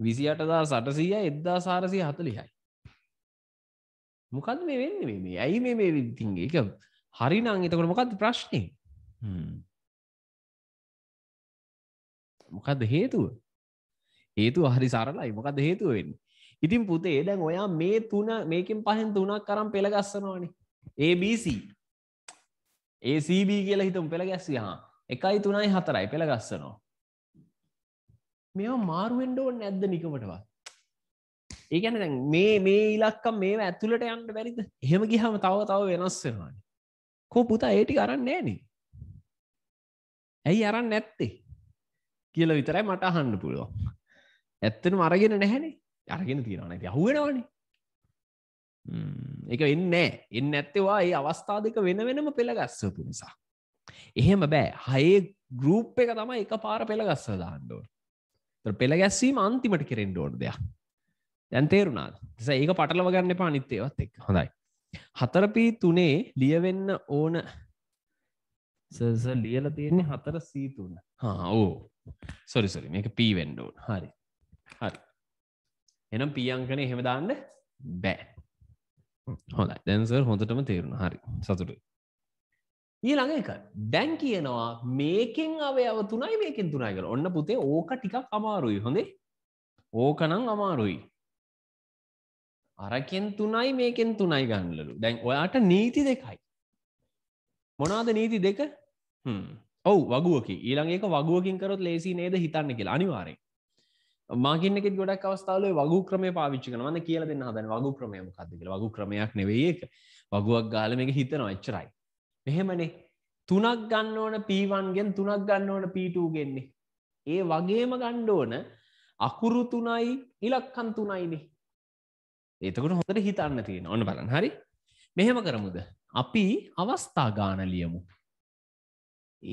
විසියටදා සටසීය එද්දා සාරසය හතලිහයි. මොකද මේ වෙන්න මේ ඇයි මේ මේ විතින්ගේ එක හරි නං එතකොට මොකක්ද ප්‍රශ්නය මොකක්ද හේතුව හේතු හරි සරලයි මොකක්ද හේතුව වෙන්න ඉතින් පුතේ දැන් ඔයා මේ තුන මේකින් පහෙන් තුනක් කරම් පෙළගස්සනවානි ABC ACB කියලා හිතම් පෙළගැස්සි හා එකයි තුනයි හතරයි පෙළගස්සනවා මෙවා මාරුවෙන්ඩෝන් නැද්ද නිකමටවත් ඒගැන දැන් මේ මේ ඉලක්කම් මේ ඇතුලට යන්න බැරිද එහෙම ගිහම තව තව වෙනස් වෙනවානි කෝ පුතා ඒටි අරන්න නෑනේ ඇයි අරන්න නැත්තේ කියල විතරයි මට අහන්න පුළුවන් ඇත්තන මරගෙන නැහැනේ අරගෙන තියෙනවා නැති අහුවෙනවානේ එක එන්න එන්න ඇත්තවා ඒ අවස්ථා දෙක වෙන වෙනම පෙළගස්සපු නිසා. එහෙම බෑ හයේ ගරුප් එක තමයි එක පාර පෙළගස්ස දාන්නඩෝ. ත පෙළගැස්වීම අන්තිමට කෙරෙන් ඩෝඩ් දෙයක් දැන් තේරුණාද ස ඒක පටලව ගන්න එපා අනිත්තේවත් එක් හොඳයි. හතරපී තුනේ ලියවෙන්න ඕන සස ලියල තියෙන්නේ හතර සීතුන්න හා ඕ සොරිසොරි මේක පීවෙන්ඩෝන් හරි හරි එනම් පියංකන හෙමදාන්න බෑ හොඳ දැන්සර් හොඳටම තේරුණ හරි සතුට ඊළඟ එක දැන් කියනවා මේකෙන් අවයව තුනයි මේකින් තුනයි කර ඔන්න පුතේ ඕක ටිකක් අමාරුයි හොඳේ ඕකනං අමාරුයි අරකෙන් තුනයි මේකෙන් තුනයි ගන්නලු දැන් ඔයාට නීති දෙකයි මොනාද නීති දෙක ඔවු වගුවකි ඊළඟක වගුවකින් කරොත් ලේසි නේද හිතන්න කියලා අනිවාරෙන් මාගනෙක ගොඩක් අවස්ථාවල වගු ක්‍රමය පාවිච්චි කනවන්න කියල දෙන්න හදන වගු ක්‍රමයම කදක වගු ක්‍රමයක් නෙවේක වගුවක් ගාලමක හිතන එච්චරයි. මෙහෙමනේ තුනක් ගන්න ඕන පීවන්ගෙන් තුනක් ගන්න ඕන පීටූ ගෙන්නේ. ඒ වගේම ගණ්ඩෝන අකුරු තුනයි ඉලක්කන් තුනයිනෙ. ඒතකට හොඳට හිතන්න තියෙන ඔන්න බලන් හරි මෙහෙම කරමුද. අපි අවස්ථා ගාන ලියමු.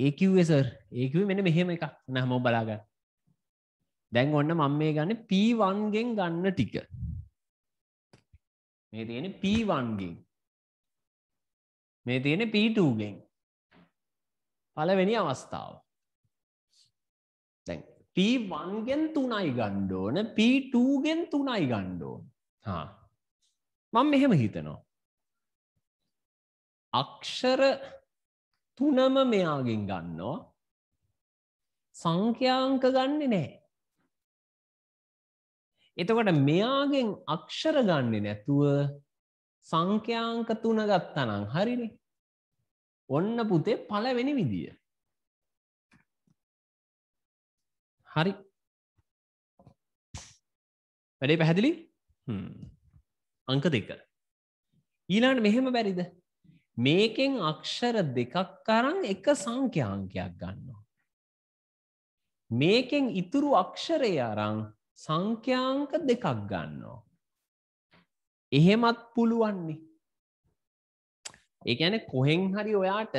ඒකිව්වෙසර් ඒකිව මෙන මෙහෙම එකක් නැහම බලාගන්න දැන් ඔන්න මම මේ ගන්න P1ගෙන් ගන්න ටික මේ තියෙන P1ගෙන් මේ තියෙන P2ගෙන් පළවෙනි අවස්ථාව දැන් P1ගෙන් තුනයි ගන්න ඕන P2ගෙන් තුනයි ගන්න ඕන හා මම මෙහෙම හිතනවා අක්ෂර තුනම මෙයාගෙන් ගන්නවා සංඛ්‍යාංක ගන්නේ නැහැ එතකොට මෙයාගෙන් අක්ෂර ගන්නේ නැතුව සංඛ්‍යාංක තුන ගත්තනම් හරිනි. ඔන්න පුතේ පළවෙනි විදිය. හරි. වැඩේ පැහැදිලි? අංක දෙක. ඊළඟට මෙහෙම බැරිද? මේකෙන් අක්ෂර දෙකක් අරන් එක සංඛ්‍යාංකයක් ගන්නවා. මේකෙන් ඉතුරු අක්ෂරය අරන් සංඛ්‍යාංක දෙකක් ගන්නවා. එහෙමත් පුළුවන්නේ. ඒඇන කොහෙන් හරි ඔයාට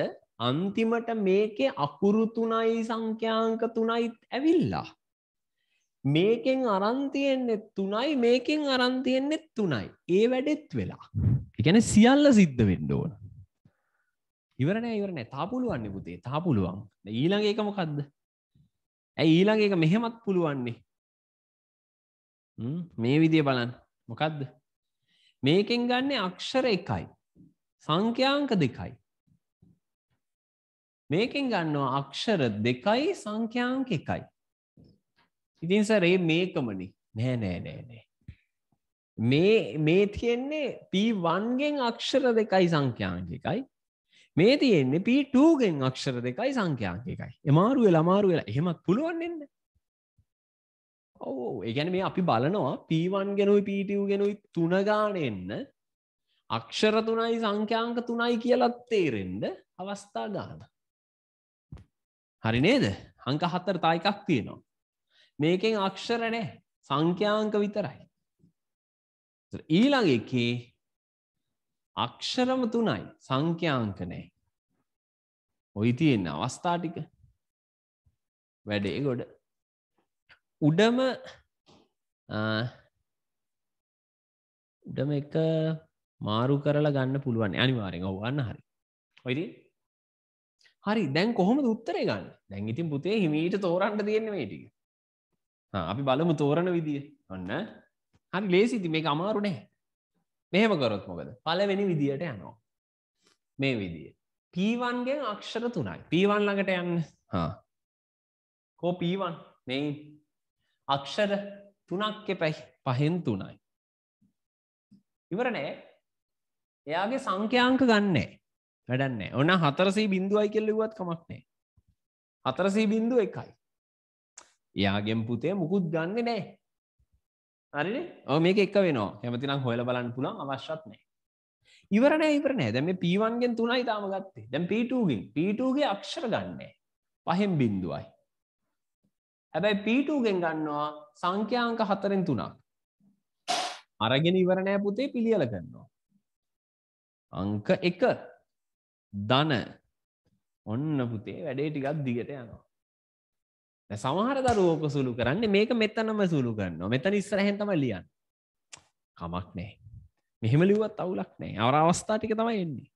අන්තිමට මේකෙ අකුරු තුනයි සංඛ්‍යාංක තුනයිත් ඇවිල්ලා. මේකෙන් අරන්තියෙන්නේ තුනයි මේකෙන් අරන්තියෙන්නෙත් තුනයි ඒ වැඩෙත් වෙලා එකන සියල්ල සිද්ධ වෙන්න ඕන ඉවරන ඉවරන තා පුළුවන්න පුතේ තා පුළුවන් ඊළඟ එකමකක්ද ඇ ඊළඟ එක මෙහෙමත් පුළුවන්නේ මේ විදිය බලන්න මොකක්ද මේකෙන් ගන්න අක්ෂර එකයි සංඛ්‍යාංක දෙකයි මේකෙන් ගන්නවා අක්ෂර දෙකයි සංඛ්‍යාංක එකයි ඉතින් සරේ මේකමනි නෑ නෑ නෑ නෑ මේ මේ තියෙන්නේ පීවන්ගෙන් අක්ෂර දෙකයි සංඛ්‍යාංක එකයි මේ තියෙන්නේ පීටූගෙන් අක්ෂර දෙකයි සංඛ්‍යාංක එකයි එමාරුව ලමාරු වෙලා එහෙමත් පුළුවන්න්න ඔවු ඒගැන මේ අපි බලනවා පීවන් ගෙනුයි පීටව් ගෙනුයි තුනගාන එන්න අක්ෂර තුනයි සංඛ්‍යාංක තුනයි කියලත් තේරෙන්ට අවස්ථා ගාන හරි නේද අංක හත්තර තායිකක් තියෙනවා මේකෙන් අක්ෂරනෑ සංඛ්‍යාංක විතරයි ඊළඟ එකේ අක්ෂරම තුනයි සංඛ්‍යාංකනෑ ඔයි තියෙන්න අවස්ථාටික වැඩේ ගොඩ උඩම උඩම එක මාරු කරලා ගන්න පුළුවන් අනිවාරෙන් ඔවන්න හරි ඔයිති හරි දැන් කොහොම උත්තරේ ගන්න දැන් ඉතින් පුතේ හිමීට තෝරන්ට තියෙන්නේ මේටික අපි බලමු තෝරණ විදිිය ඔන්න හරි ලේසිති මේ අමාරු නෑ මෙහෙම කරොත් මොකද පලවෙනි විදියට යනවා මේ විදිය පීවන්ගෙන් අක්ෂර තුනයි පීවන් ළඟට යන්න හා කෝ පීවන් නෙයි අක්ෂර තුනක් පහෙන් තුනයි. ඉවරනෑ එයාගේ සංඛ්‍යංක ගන්නේ වැඩන්නේ ඕන හතරසී බින්දුවයි කෙල්ලිවත් කමක් නෑ. හතරසී බින්දුව එකයි. එයාගෙන් පුතේ මුකුත් ගන්න නෑ. හරි ඕ මේක එක වෙනවා කැමතිනම් හොයල බලන්න පුළන් අවශ්‍යත් නෑ. ඉවරන ඉවරන දැම පීවන්ගෙන් තුනයි තාම ගත්තේ දැම් පිටූගෙන් පිටූගේ අක්ෂර ගන්නේ පහෙන් බින්දුවයි හැබැයි P2ගෙන් ගන්නවා සංඛ්‍යාංක හතරෙන් තුනක්. අරගෙන ඉවර නෑ පුතේ පිළියල කරනවා. අංක 1 ධන ඔන්න පුතේ වැඩේ ටිකක් දිගට යනවා. දැන් සමහර දරුවෝ ඔක සුළු කරන්නේ මේක මෙතනම සුළු කරනවා. මෙතන ඉස්සරහෙන් තමයි ලියන්නේ. කමක් නෑ. මෙහෙම ලිව්වත් අවුලක් නෑ. අර අවස්ථා ටික තමයි එන්නේ.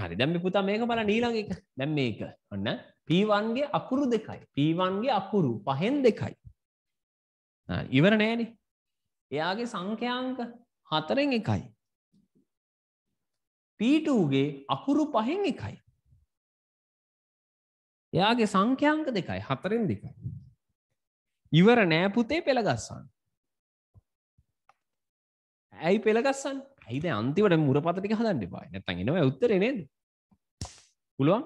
හරි දැන් මේ පුතා මේක බලන්න ඊළඟ එක. දැන් මේක. ඔන්න P1ගේ අකුරු දෙකයි. P1ගේ අකුරු පහෙන් දෙකයි. ඉවර නෑනේ. එයාගේ සංඛ්‍යාංක හතරෙන් එකයි. P2ගේ අකුරු පහෙන් එකයි. එයාගේ සංඛ්‍යාංක දෙකයි හතරෙන් දෙකයි. ඉවර නෑ පුතේ පෙළගස්සන්න. ඇයි පෙළගස්සන්න ඇයිද අන්තිවට මුරපතටික හදන්න බා නැතන් එනවා උත්තර නේද පුළුවන්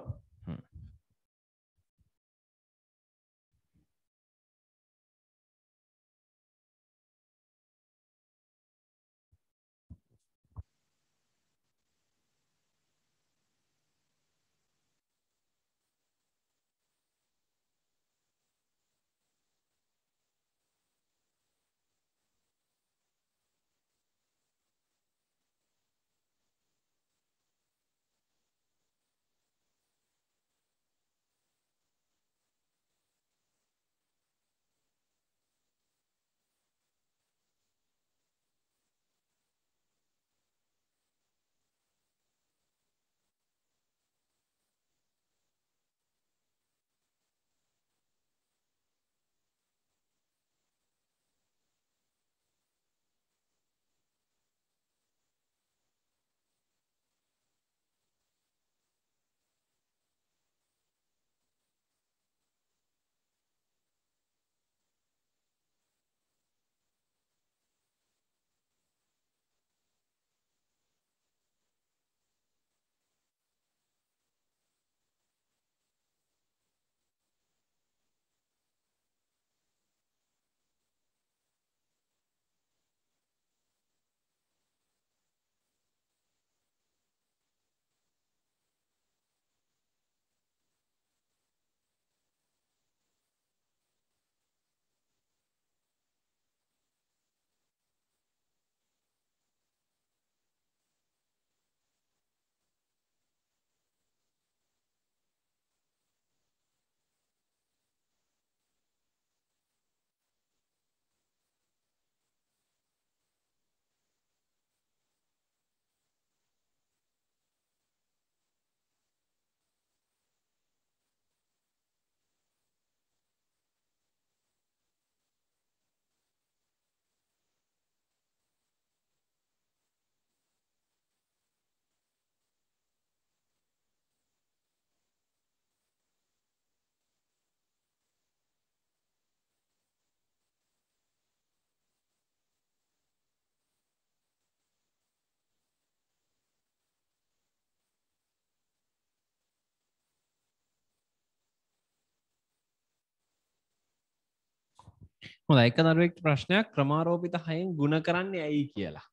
හොඳ එක දරුවෙක් ප්‍රශ්නයක් ක්‍රමාරෝපිත හයෙන් ගුණ කරන්න ඇයි කියලා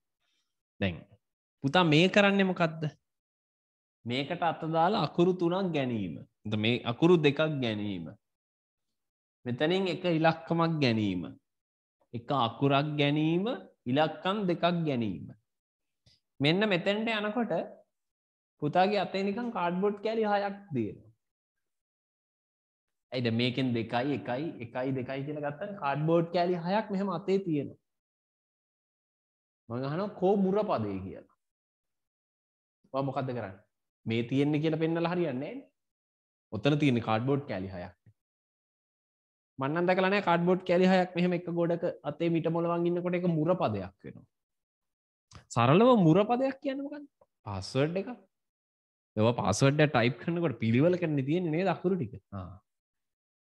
දැන් පුතා මේ කරන්න මොකක්ද මේකට අතදාලා අකුරු තුනක් ගැනීම මේ අකුරු දෙකක් ගැනීම මෙතනින් එක ඉලක්කමක් ගැනීම එක අකුරක් ගැනීම ඉලක්කම් දෙකක් ගැනීම මෙන්න මෙතැන්ට යනකොට පුතාගේ අතේ නිකම් කාඩ්බොඩ් කැලි හයක් දීර ඇයිද මේකෙන් දෙකයි එකයි එකයි දෙකයි කියෙන ගත්තන් කාඩ්බෝඩ් කෑලි හයක් මෙහම අතේ තියෙන මඟහන කෝ මුර පදය කියලා මොකක්ද කරන්න මේ තියෙන්නේ කියලා පෙන්නල හරියන්නේ ඔත්තන තියෙන කාඩ්බෝඩ් කෑලි හයක් මන්නද කලන කාඩ්බෝඩ් කෑලි හයක් මෙහම එක ගොඩක අතේ මිට මොලවන්ගන්න කොට එක මුර පදයක් වෙනවා සරලව මුර පදයක් කියන්නමක පස්සඩ් එක පස්සඩ ටයිප් කන්නකොට පිළිවල කරන්න තියෙන නේ දකුරු ටික ආ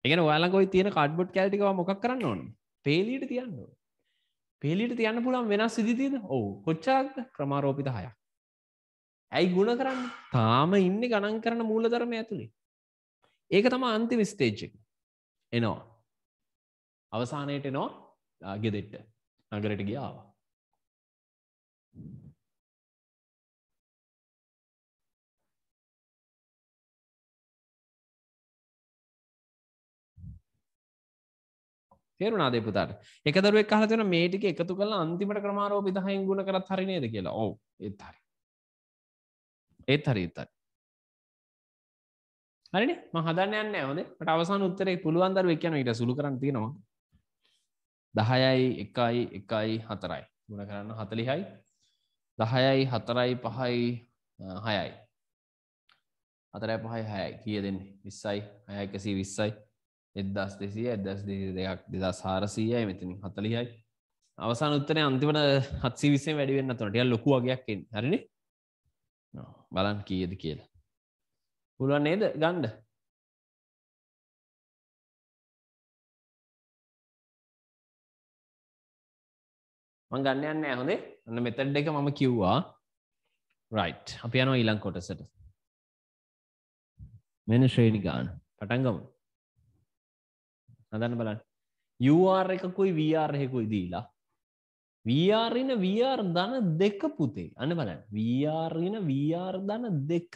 එකන ඔයාලකොයි තියෙන කඩ්බොඩ් කෑල්ටිකව මොකක් කරන්න ඕන පේලීට තියන්න පේලිට තියන්න පුළන් වෙනස් සිදිතිද ඕ කොච්චාක්ද ක්‍රමාරෝපිත හයක් ඇයි ගුණ කරන්න තාම ඉන්න ගණන් කරන මූල ධර්ම ඇතුළේ ඒක තම අන්ති විස්තේච්චක එනවා අවසානයට නෝ ගෙදෙට්ට නගරට ගියාවා තේරුණා දෙපුතාට එක දරුවෙක් අහලා තියෙනවා මේ ටික එකතු කරලා අන්තිමට ක්‍රමාරෝපී 10න් ගුණ කරත් හරි නේද කියලා. ඔව් ඒත් හරි. ඒත් හරි ඒත් හරි. හරිනේ මම හදන්න යන්නේ නැහැ හොඳේ. මට අවසාන උත්තරේ පුළුවන් දරුවෙක් කියනවා ඊට සුළු කරන්න තියෙනවා. 10යි 1යි 1යි 4යි. ගුණ කරන්න 40යි. 10යි 4යි 5යි 6යි. 4යි 5යි 6යි කීයද එන්නේ? 20යි 6යි 120යි එදස් දෙසිය ඇදස් දෙයක් දෙදස් හාරසීයයි මෙතින් හතලියයි අවසාන උත්තරය අන්තිමට හත්සි විසේ වැඩිවෙන්න තොටිය ලොකුවගයක් හරින බලන් කියද කියලා පුළුවන් නේද ගණ්ඩ මං ගන්නයන්න ඇහොදේ අන්න මෙතඩ් එක මම කිව්වා රයිට් අපි යනවා ඊළං කොටසට මෙන ශ්‍රේණි ගාන පටන්ගමු නදන්න බලන්න යුR එකකුයි වRහෙකුයි දීලා වRන වR දන දෙක පුතේ අන්න බලන්න වRන වR දන දෙක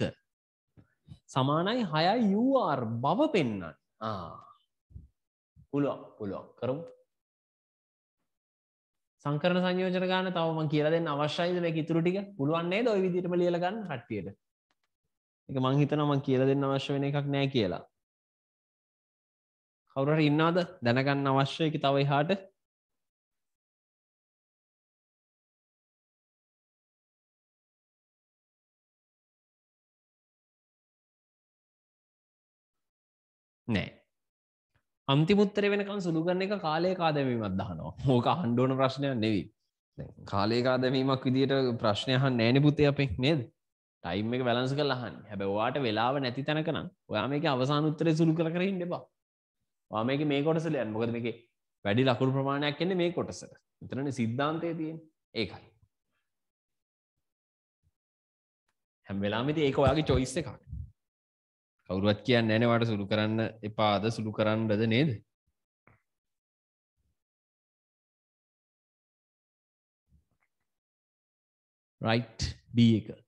සමානයි හයයි යුR බව පෙන්න්න පුළුවන් පුළුවන් කරමු සංකරන සංයෝජන ගාන තවම කියලද අවශ්‍යයිද මේ ඉතුරු ටික පුළුවන්න්නේ දොයි විදිටම ලියලගන්න හට්ටියට එක මංහිතනම කියල දෙන්න අවශ්‍ය වෙන එකක් නෑ කියලා කවුරට ඉන්නාද දැනගන්න අවශ්‍යයකි තවයි හාට නෑ අම්තිමුත්තර වෙනකම් සුළුගන්න එක කාලය කාදැමීමත් දහනවා හෝක හන්්ඩෝන ප්‍රශ්නයක් නෙවී කාලේ කාදැමීමක් විදිට ප්‍රශ්නයහන් නෑනිපුතේ අපේ නේද ටයිම් එක වැලන්ස කලහන් හැබැවාට වෙලාව නැති තැනකනම් ඔයා මේක අවසානුත්තරය සුළු කර කරන්න එබා මේක මේ කොටසල යන් මොකද මේක වැඩි ලකුණු ප්‍රමාණයක් එන්නේ මේ කොටසට එතරන සිද්ධාන්තය තියෙන් ඒකයි හැම් වෙලාමති ඒක ඔයාගේ චොයිස්ස එකක් කවුරුවත් කියන්න නැනවට සුළු කරන්න එපාද සුළු කරන්නද නේද රයිට් ඩ එක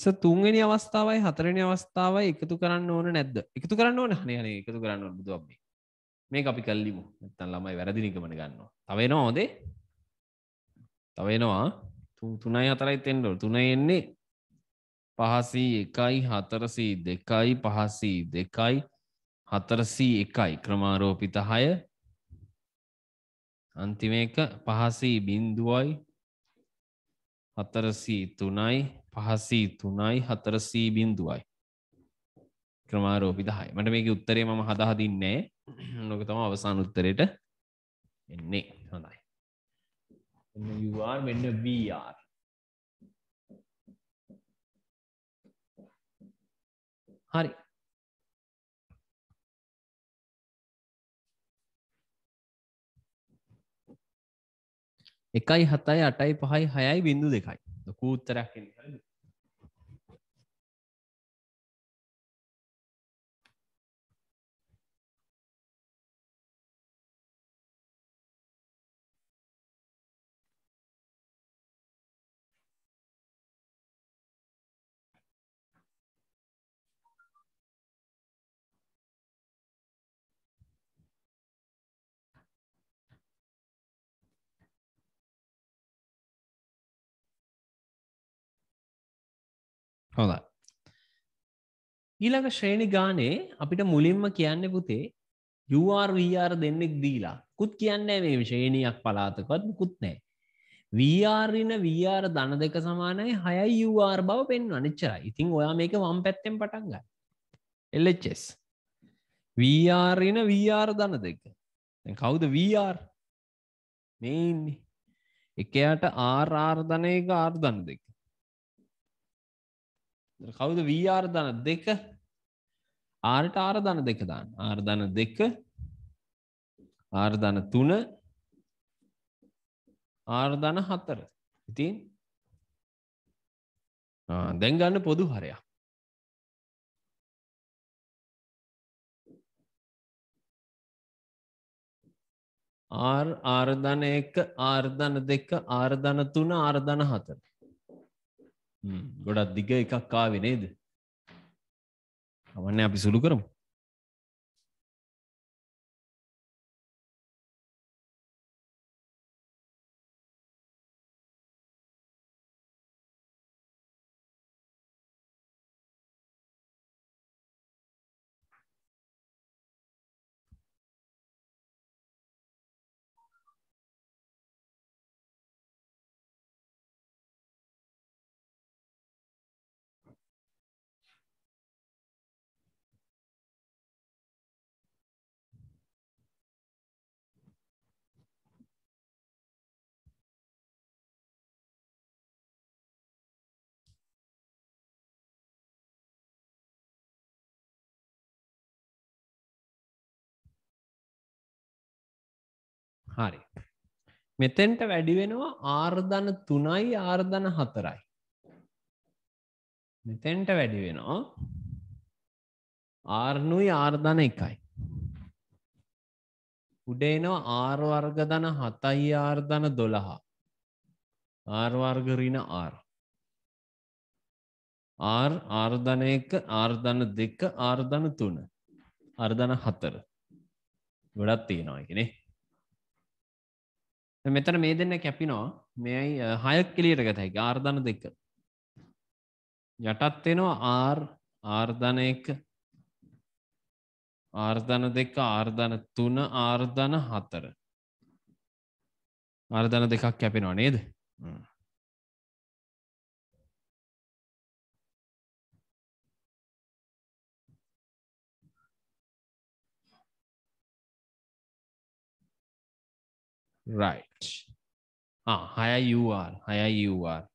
ස තුන්වෙනි අවස්ථාවයි හතරනි අවස්ථාවයි එකතු කරන්න ඕන නැද්ද එකතු කරන්න ඕන හනයන එකතු කරන්න ඕන බුදු අපි මේ අපි කල්ලිමු එතන් ළමයි වැරදිනිකමට ගන්නවා තවෙනවා හොදේ තවෙනවා තුනයි හතරයි තෙන්ඩොල් තුන එන්නේ පහසී එකයි හතරසී දෙකයි පහසී දෙකයි හතරසී එකයි ක්‍රමාරෝපිත හය අන්තිම එක පහසී බින්දුවයි හතරසී තුනයි පහසී තුනයි හතරසී බින්දුවයි ක්‍රමාරෝපි දහයි මට මේක උත්තරේ මම හදහදින්නේ නොක තම අවසාන උත්තරයට එන්නේ හොඳයි UR මෙන්න VR හරි එකයි හතයි අටයි පහයි හයයි බිඳු දෙකයි Cutra, que හොඳ ඊළඟ ශ්‍රේණි ගානේ අපිට මුලින්ම කියන්න පුතේ URVR දෙන්නෙක් දීලා කුත් කියන්න මේ ශ්‍රේණියක් පලාතකොත් මුකුත් නෑ වRන වR දන දෙක සමානයි හයයි UR බව පෙන්ව අනිච්චර ඉතින් ඔයා මේක වම් පැත්තෙන් පටන්ග එල්ලස් වRන වR දන දෙක කවුද වR මේ ඉන්නේ එකයට ආර් ආර්ධනයක ආර්ධන දෙක කවුද වීආර් දන දෙක ආර්ට ආර දන දෙක දාන්න ආර්ධන දෙක ආර්ධන තුන ආර්ධන හතර ඉතින් දැන් ගන්න පොදු හරයක් ආර් ආර්ධන එක ආර්ධන දෙක ආර්ධන තුන ආර්ධන හතර ගොඩත් දිග එකක් කාවෙ නේද අමන්න අපි සුළු කරමු හරි මෙතෙන්ට වැඩි වෙනවා ආර්ධන තුනයි ආර්ධන හතරයි මෙතෙන්ට වැඩි වෙනවා ආර්ණුයි ආර්ධන එකයි උඩේනවා ආර්වර්ගධන හතයි ආර්ධන දොළහා ආර්වර්ගරින ආර් ආර් ආර්ධනයක ආර්ධන දෙක ආර්ධන තුන අර්ධන හතර ගොඩත් තියෙනවා එකනේ මෙතන මේ දෙන්න කැපිනවා මෙයි හයක් කෙලියට ගතයි ආර්ධන දෙක යටත් වෙනවා ආර් ආර්ධන එක ආර්ධන දෙක ආර්ධන තුන ආර්ධන හතර ආර්ධන දෙකක් කැපෙනවා නේද right हाँ hiya you are hiya you are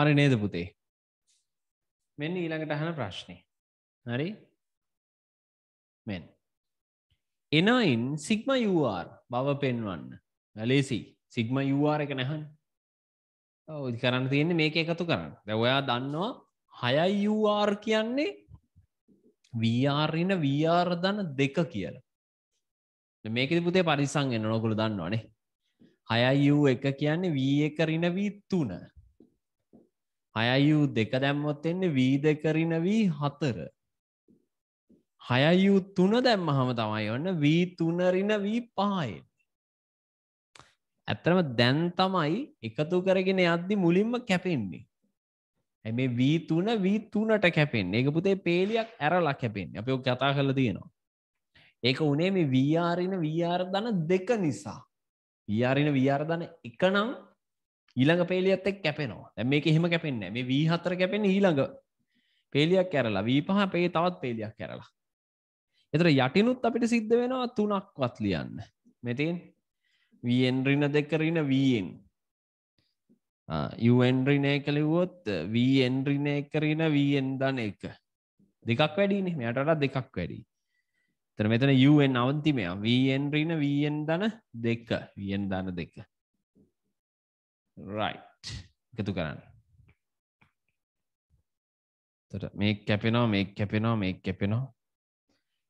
හරි නේද පුතේ මෙන්න ඊළඟට අහන ප්‍රශ්නය හරි මෙන් එනයින් සිග්ම UR බව පෙන්වන්න ලේසි සිග්ම UR එක නැහන් ඔදි කරන්න තියෙන්නේ මේක එකතු කරන්න දැවයා දන්නවා හයයි UR කියන්නේ වRන වR දන දෙක කියලා මේකෙති පුතේ පරිසං එන්න නොකුළ දන්නවානේ හයයි එක කියන්නේ වී එක රිනවී තුන හයයු දෙක දැම්මොත් එන්නේ වීදකරින වී හතර. හයයු තුන දැම්ම හම තමයි ඔන්න වී තුනරින වී පහයි. ඇත්තරම දැන් තමයි එකතු කරගෙන අද්දි මුලින්ම කැපෙන්නේ. ඇ මේ වී තුන වී තුනට කැපෙන් එක පුතේ පේලියක් ඇරලා කැපෙන් අප කතා කළ තියෙනවා. ඒක උනේ මේ වීආරින වීආර් දන දෙක නිසා. වීආරින වීආර් දන එක නම් ඊළඟ පේලියත් එක් කැපෙනවා දැ මේක එහෙම කැපෙන්න මේ වී හතර කැපෙන ඊළඟ පේලියක් කැරලා වී පහ පේ තවත් පේලියක් කැරලා එතර යටිනුත් අපිට සිද්ධ වෙනවා තුනක්වත් ලියන්න මෙතින් වීෙන්රින දෙකරන වීෙන් යුවෙන්රිනය කළිවොත් වීෙන්රිනය කරන වීෙන්දන එක දෙකක් වැඩිනේ මෙයටට දෙකක් වැඩි තර මෙතන යුවෙන් අවන්තිමය වීෙන්රින වීෙන් දන දෙක වියෙන් දන දෙක රයිට් එකතු කරන්න තොට මේ කැපෙනවා මේ කැපෙනවා මේ කැපෙනවා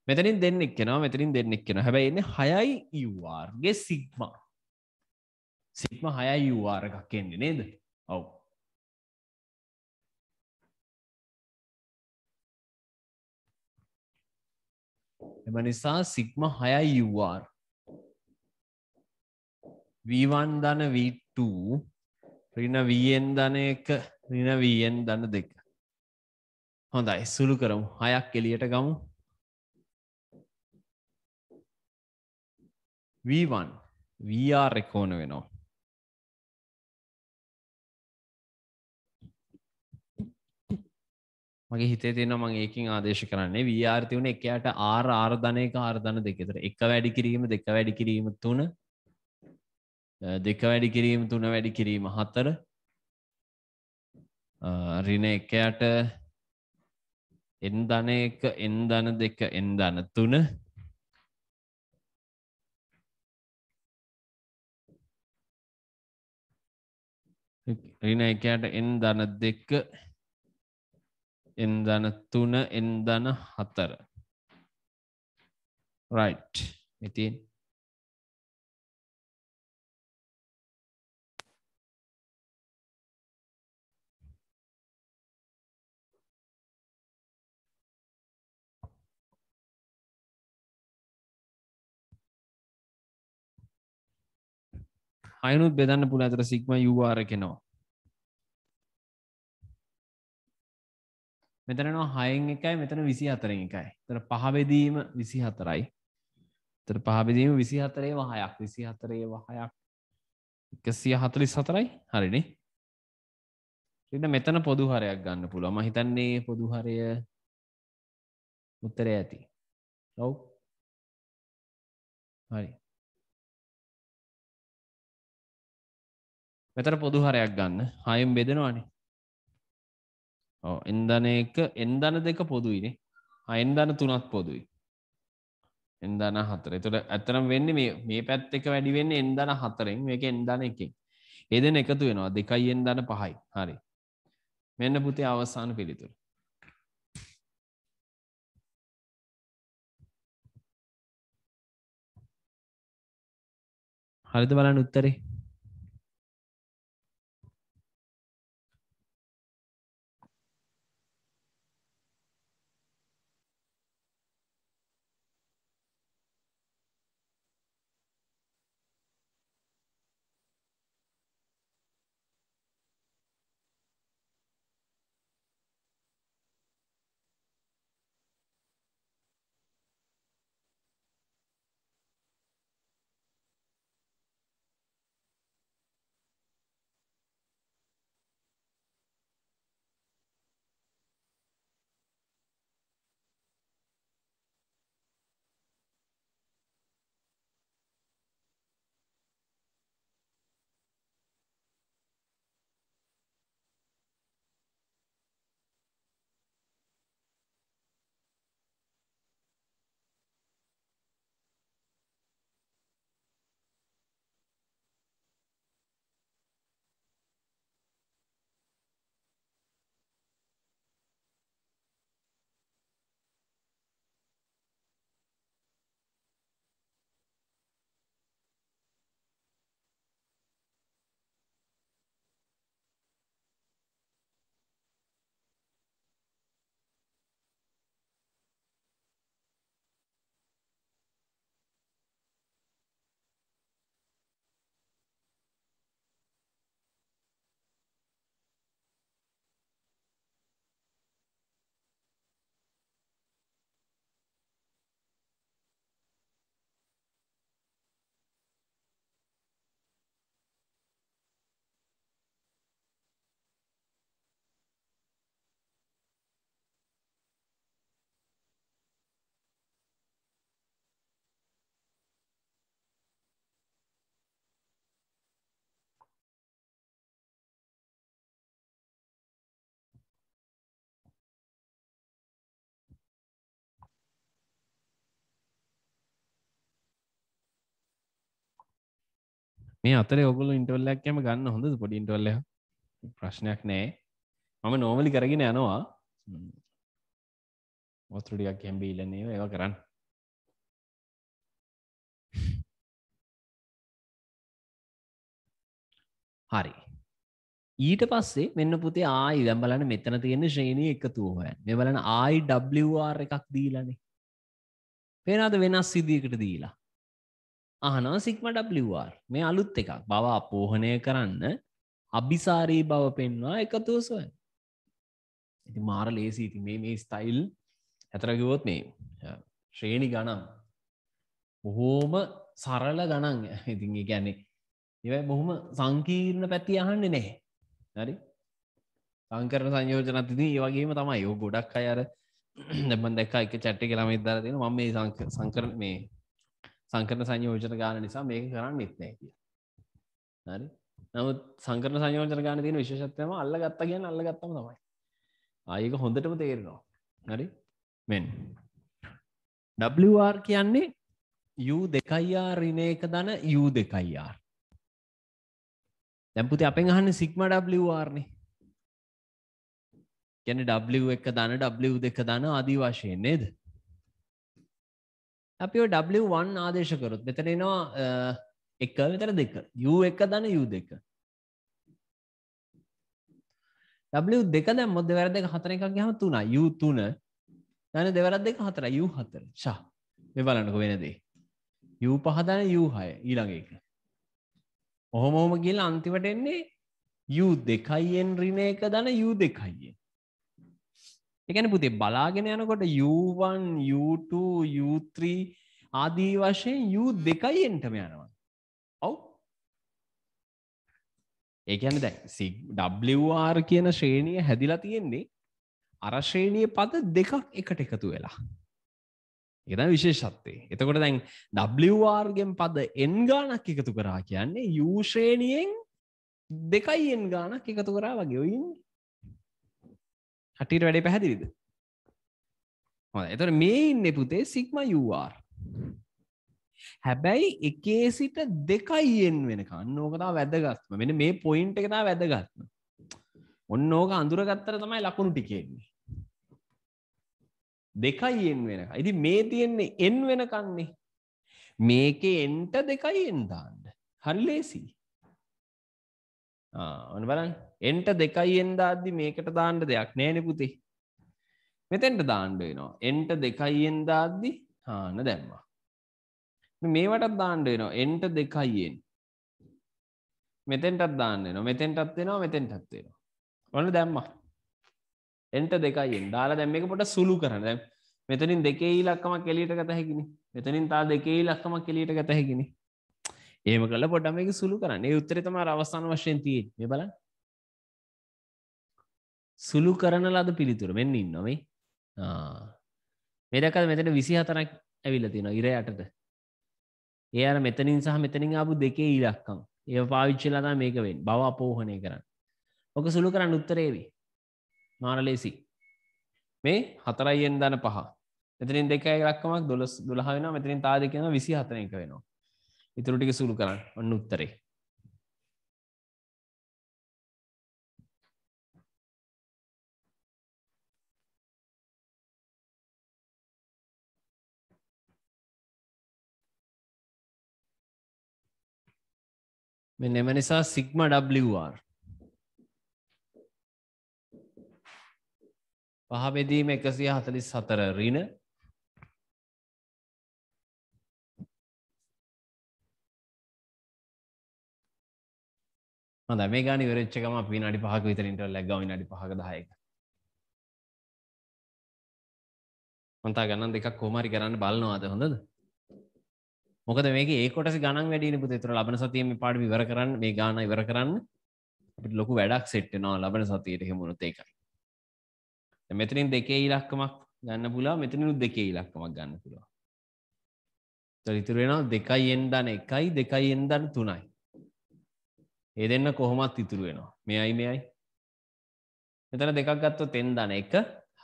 මෙතනින් දෙන්නෙක් කෙනවා මෙතරින් දෙන්නෙක් කෙන හැබැයි එන්න හයයි යවාර්ගේ සිග්ම සිග්ම හයයි යවාර එකක් කෙන්නේ නේද ඔව් එම නිසා සිග්ම හයයි යවාර් V1 ධන V2 රිනවීයෙන් ධන එක රිනවීයෙන් දන්න දෙක. හොඳයි සුළු කරමු හයක් එලියට ගමු V1 VR එක ඕන වෙනවා. මගේ හිතේ තියෙන මම ඒකින් ආදේශ කරන්නේ VR තියුණ එකයට R R ධන එක R ධන දෙක විතර. එක වැඩි කිරීම දෙක වැඩි කිරීම තුන දෙක වැඩි කිරීම තුන වැඩි කිරීම හතර රින එකයට එන් ධන එක එන් ධන දෙක එන් ධන තුන රින එකයට එන් ධන දෙක එන් ධන තුන එන් ධන හතර රයිට් ඉතින් අයනුත් බෙදන්න පුළ ඇතර සික්ම යවාර කෙනවා මෙතනවා හයෙන් එකයි මෙතන විසි හතරෙන් එකයි තර පහබෙදීම විසි හතරයි තර පහබෙදීම විසි හතරේ වහයක් විසි හතරේ වහයක් එකසිය හතලිස් හතරයි හරිනේ ඉන්න මෙතන පොදු හරයක් ගන්න පුළුව මහිතන්නේ පොදු හරය උත්තරය ඇති ලව් හරි මෙතර පොදු හරයක් ගන්න හයම් බෙදෙනවානේ ඕ එන්දන එක එන්දන දෙක පොදුයිනේ අයෙන්දන තුනත් පොදුයි එන්දන හතර තුට ඇතරම් වෙන්න මේ පැත් එක වැඩි වෙන්න එන්දන හතරෙන් මේක එන්දන එකෙන් එදෙන එකතු වෙනවා දෙකයි එන්දන පහයි හරි මෙන්න පුතේ අවසාන පිළිතුර හරිද බලන්න උත්තරේ මේ අතර ඔගුල ඉන්ටවල්ලක්ම ගන්න හොඳ පොඩි ඉන්ටවල්ල ප්‍රශ්නයක් නෑ මම නෝමලි කරගෙන යනවා ඔස්තුටිකක් හැම්බි ඉලන්නේ ඒව කරන්න හරි ඊට පස්සේ මෙන්න පුතේ ආයි දැම්බලන මෙතන තියෙන ශ්‍රේණී එකතුව හොයන් මෙ බලන ආයිWR එකක් දීලනේ පෙනද වෙනස් සිදියකට දීලා ආනවා සික්මට්ලිවාර් මේ අලුත් එකක් බව අපෝහනය කරන්න අභිසාරී බව පෙන්වා එකතුසුව ඉති මාර ලේසි ඉති මේ මේ ස්ටයිල් ඇතරකිවොත් මේ ශ්‍රේණි ගනම් බොහෝම සරල ගණන් ඉතිගේ ගැන්නේ ඒවයි බොහොම සංකීර්ණ පැති අහන්න නෑ හරි සංකරන සංයෝජනතිති ඒ වගේම තමයි යෝ ගොඩක් අයර දැමන් දැක් එක චට්ටි කලාම ඉදර දෙෙන ම මේ සංකර මේ සංකරන සංයෝජන ගාන නිසා මේක කරන්න නිත්නෑ කිය හරි නමුත් සංකරන සංයෝජන ගාන තියෙන විශෂත්වයම අල්ල ගත්ත කියන්න අල්ල ගත්තම තමයි ආයක හොඳටම තේරෙනවා හරි මෙන් WR කියන්නේ යු දෙකයියා රිනේක දන යු දෙකයියා දැම්පුති අපෙන් අහන්න සික්ම ඩ්වාර්නේ ගැන ඩ එක දන ඩ දෙක දන අදී වශයෙන් නේද අපි W1 ආදේශකරොත් මෙතන එනවා එක විතර දෙක U එක දන U දෙක W දෙක දැම්මොත් දෙවර දෙක හතර එකක් ගහම තුනයි U තුන දන දෙවරත් දෙක හතර U හතර ෂා මේ බලන්නකො වෙනදේ U පහ දන U හය ඊළඟ එක ඔහොම ඔහොම කියලා අන්තිමට එන්නේ U දෙකයි n ඍණ එක දන U දෙකයි n එකන පුතේ බලාගෙන යනකොට U1 U2 U3 ආදී වශයෙන් U දෙකයි එන්ටම යනවා ඔව් ඒකන දැ WR කියන ශ්‍රේණිය හැදිලා තියෙන්නේ අරශ්‍රේණිය පද දෙකක් එකට එකතු වෙලා එත විශේෂත්තේ එතකොට දැන් ඩ්වාර්ගෙන් පද එන් ගානක් එකතු කරා කියන්නේ යූශ්‍රේණියෙන් දෙකයි එන් ගානක් එකතු කරා වගේ ඔයින්නේ හටීට වැඩේ පැහැදිලිද හො එතට මේ ඉන්න පුතේ සික්ම යුවාර් හැබැයි එකේ සිට දෙකයියෙන් වෙනකන්න ඕකතා වැදගත්ම වෙන මේ පොයින්් එකතා වැදගත්ම ඔන්න ඕක අඳුරගත්තර තමයි ලකුණු ටිකෙන්නේ දෙකයියෙන් වෙන ඉති මේ තියෙන්නේ එන් වෙනකන්නේ මේකේ එන්ට දෙකයි එන්දාන්න හරි ලේසිී ඕන බලන් එන්ට දෙකයි එන්දාද්දි මේකට දාන්න දෙයක් නෑන පුති මෙතෙන්ට දාණ්ඩුවනවා එන්ට දෙකයි එන්දාද්දි හාන දැම්මා මේවටත් දාණ්ඩුවනවා එන්ට දෙකයියෙන් මෙතෙන්ටත් දාන්න න මෙතෙන්ටත් වෙනවා මෙතෙන්ටත් වෙනවා ඔන්න දැම්මා එන්ට දෙකයිෙන් දාලා දැම්ම එක පොට සුළු කරන දැම් මෙතනින් දෙකේ ලක්කම කෙලීට ගත හැකිනි මෙතනින් තා දෙකේ ලක්කම කෙලීට ගත හැකිනිි ඒම කල පොඩම එක සුළු කරන්න ඒ උත්තර තම අවස්ථාන වශයෙන් තිය මේ බල සුළු කරන ලද පිළිතුර මෙන්න ඉන්න නොවේ මෙදකල් මෙතන විසි හතරක් ඇවිල්ල තියෙන ඉර යටට ඒ අර මෙතනින් සහ මෙතනින් ආපු දෙකේ ඉලක්කම් ඒ පාවිච්චි ලදා මේක වෙන් බව අපෝහනය කරන්න ඕක සුළු කරන්න උත්තරේවී මාරලේසි මේ හතරයියෙන් දන පහ මෙතරින් දෙකයි ලක්කමක් දොලස් දුලහ වෙන මෙතරින් තාදකෙන විසි හතනක වෙනවා ඉතුරු ටික සුළු කරන්න ඔන්න උත්තරේ මෙන්න එම නිසා සිග්ම WR පහ බෙදීම එකසිය හතලිස් සතර රින හොඳ මේ ගානි වෙරච්චකම අපි නඩි පහක විතරින්ට ලැගව නඩි පහක දායක මොන්තා ගණන් දෙකක් කෝමරි කරන්න බලනවාද හොඳද මොකද මේක ඒකොට ගණන් වැඩි නිපුත තුර ලබන සතිය මේ පාඩි ඉවර කරන්න මේ ගාන ඉවර කරන්න අපිට ලොකු වැඩක් සෙට්නවා ලබන සතියට හෙමුණුත් ඒකයි මෙතනින් දෙකේ ඉලක්කමක් ගන්න පුලා මෙතනිනුත් දෙකේ ඉලක්කමක් ගන්න පුළුවන් ඉතුරෙනවා දෙකයි එන්දන එකයි දෙකයි එන්දන තුනයි ඒ දෙන්න කොහොමත් ඉතුරු වෙනවා මෙයයි මෙයයි මෙතන දෙකක් ගත්තොත් එන් දන එක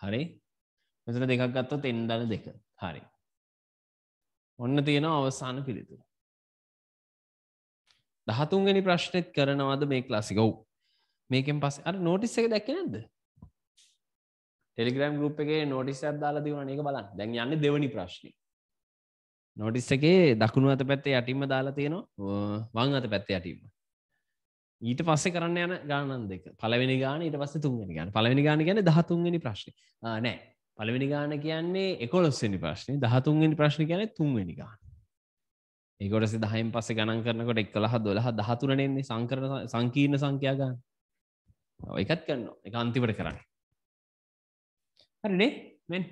හරි මෙතන දෙකක් ගත්තොත් එන් දන දෙක හරි ඔන්න තියෙනවා අවසාන පිළිතුර දහතුන්ගනි ප්‍රශ්නෙත් කරනවාද මේ ක්ලාසිකව් මේකෙන් පස් අ නෝටිස් එක දැක්ක නැද ටෙලිග්‍රම් ගුප් එක නෝටිස් අදාලා දවන එක බලන්න දැන් යන්න දෙවනි ප්‍රශ්නි නෝටිස් එකේ දකුණු අත පැත්තේ යටටිම දාලා තියෙනවා වං අත පැත්තේ යටටීම ඊට පස්සේ කරන්න යන ගානන් දෙක පලවෙනි ගාන ඊට පස්ස තුන්ගනි ගන්න පලවෙනි ගාන ගැන දහතුන්ගනි ප්‍රශ්න නෑ පලවෙනි ගාන කියන්නේ එකොලොස්සනි ප්‍රශ්නය දහතුන්ගනි ප්‍රශ්න ගැන තුන්වෙනි ගාන ඒකොට දහයිම් පස්ස ගණන් කරනකොට එක් කළහ දොලහ දහතුරනෙන්නේ සංකරන සංකීර්ණ සංඛ්‍යා ගාන එකත් කරන්න එක අන්තිවට කරන්න හරිනේ මෙන්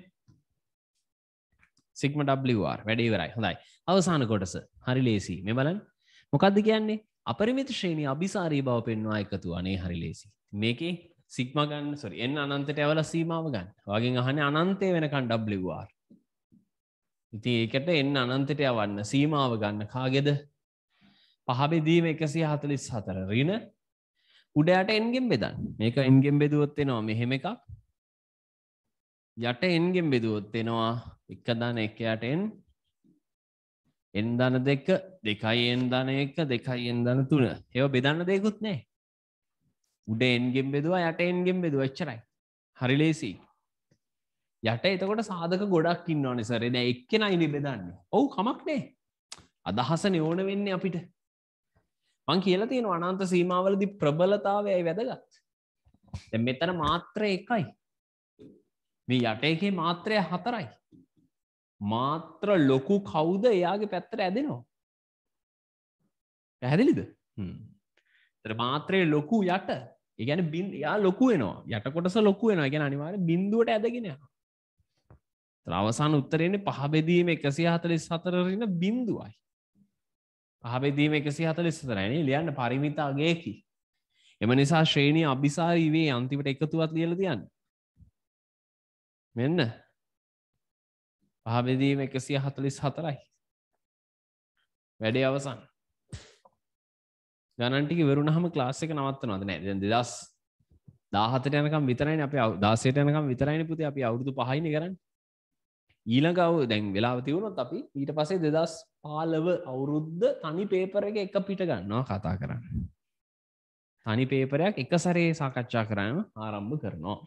සික්ම ඩ්ලවාර් වැඩේවරයි හොඳයි අවසාන කොටස හරි ලේසි මෙ බලන් මොකක්ද කියන්නේ අපරිමිත ශ්‍රේණී අභිසාරී බව පෙන්වා එකතු අනේ හරි ලේසි මේකේ සික්මගන්න සොරි එන්න අනන්තට ඇවල සීමාව ගන්න වගේ අහන අනන්තය වෙනකන් ඩ්ලවාර් ඉති ඒකට එන්න අනන්තට යවන්න සීමාව ගන්න කාගෙද පහබෙදීම එකසි හතලිස් හතර රින උඩයට එන්ගෙන් බෙදන්න මේක එන්ගෙන් බෙදුවොත්තේ නවා මෙහෙම එකක් යට එන්ගෙන් බෙදුවොත්තෙනවා එක දන එකයටෙන් එන් දන දෙක දෙකයි එන් දන එක දෙකයි එන් දන තුන ඒව බෙදන්න දෙකුත් නෑ උඩ එන්ගෙන් බෙදවා යට එන්ගෙන් බෙදුව එච්චරයි හරි ලේසි යට එතකොට සාධක ගොඩක් ඉන්න නිසරේ දැ එක්කෙන ඉනි බෙදන්න ඔවු කමක් නෑ අදහස නෝන වෙන්න අපිට මං කියලා තියෙන අනන්ත සීමාවලදි ප්‍රබලතාවයයි වැදගත් මෙතන මාත්‍රය එකයි මේ යට එකේ මාත්‍රය හතරයි මාත්‍ර ලොකු කවුද එයාගේ පැත්තර ඇදෙනවා පැහැදිලිද මාත්‍රය ලොකු යට ඉගැන බින් යා ලොකු වෙනවා යට කොටස ලොකු වෙන ගැන අනිවාර බින්දුවට ඇදගෙන අවසාන උත්තරයන්නේ පහබෙදීම එකසි හතලිස් හතරරන්න බින්දුවයි පහබෙදීම එකසි හතලිස් තරැනේ ලියන්න පරිමිතාගේකි එම නිසා ශ්‍රේණී අභිසාරීවේ අන්තිමට එකතුවත් ලියල තියන්න මෙන්න පහබෙදීම එකසිය හතලිස් හතරයි වැඩේ අවසන් ගණන්ටික වරුණහම ලාස්සක නවත්තනවද නෑ දැන් දෙදස් දාහතට යනකම් විතරයි අප දාසයට යනකම් විතරයින පුති අපි අවුදු පහයින කරන්න ඊළඟව දැන් වෙලා තිවුණොත් අපි ඊට පසේ දෙදස් පාලව අවුරුද්ධ තනි පේපර එක එක පිට ගන්නවා කතා කරන්න තනි පේපරයක් එක සරේ සාකච්ඡා කරන්න ආරම්භ කරනවා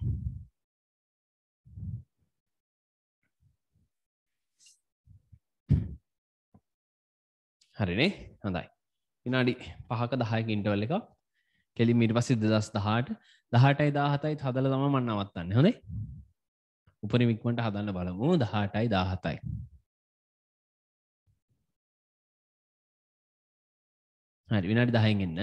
හරිනේ හොඳයි විනාඩි පහක දහයක ඉන්ටවල් එක කෙලි මිට පස්සෙ දෙදස් දහට දහටයි දාහතයි හදල තම මන්න අවත්තන්න හොඳේ උපරිමික්මට හදන්න බලමු දහටයි දාහතයි හරි විනාඩි දහයෙන් එන්න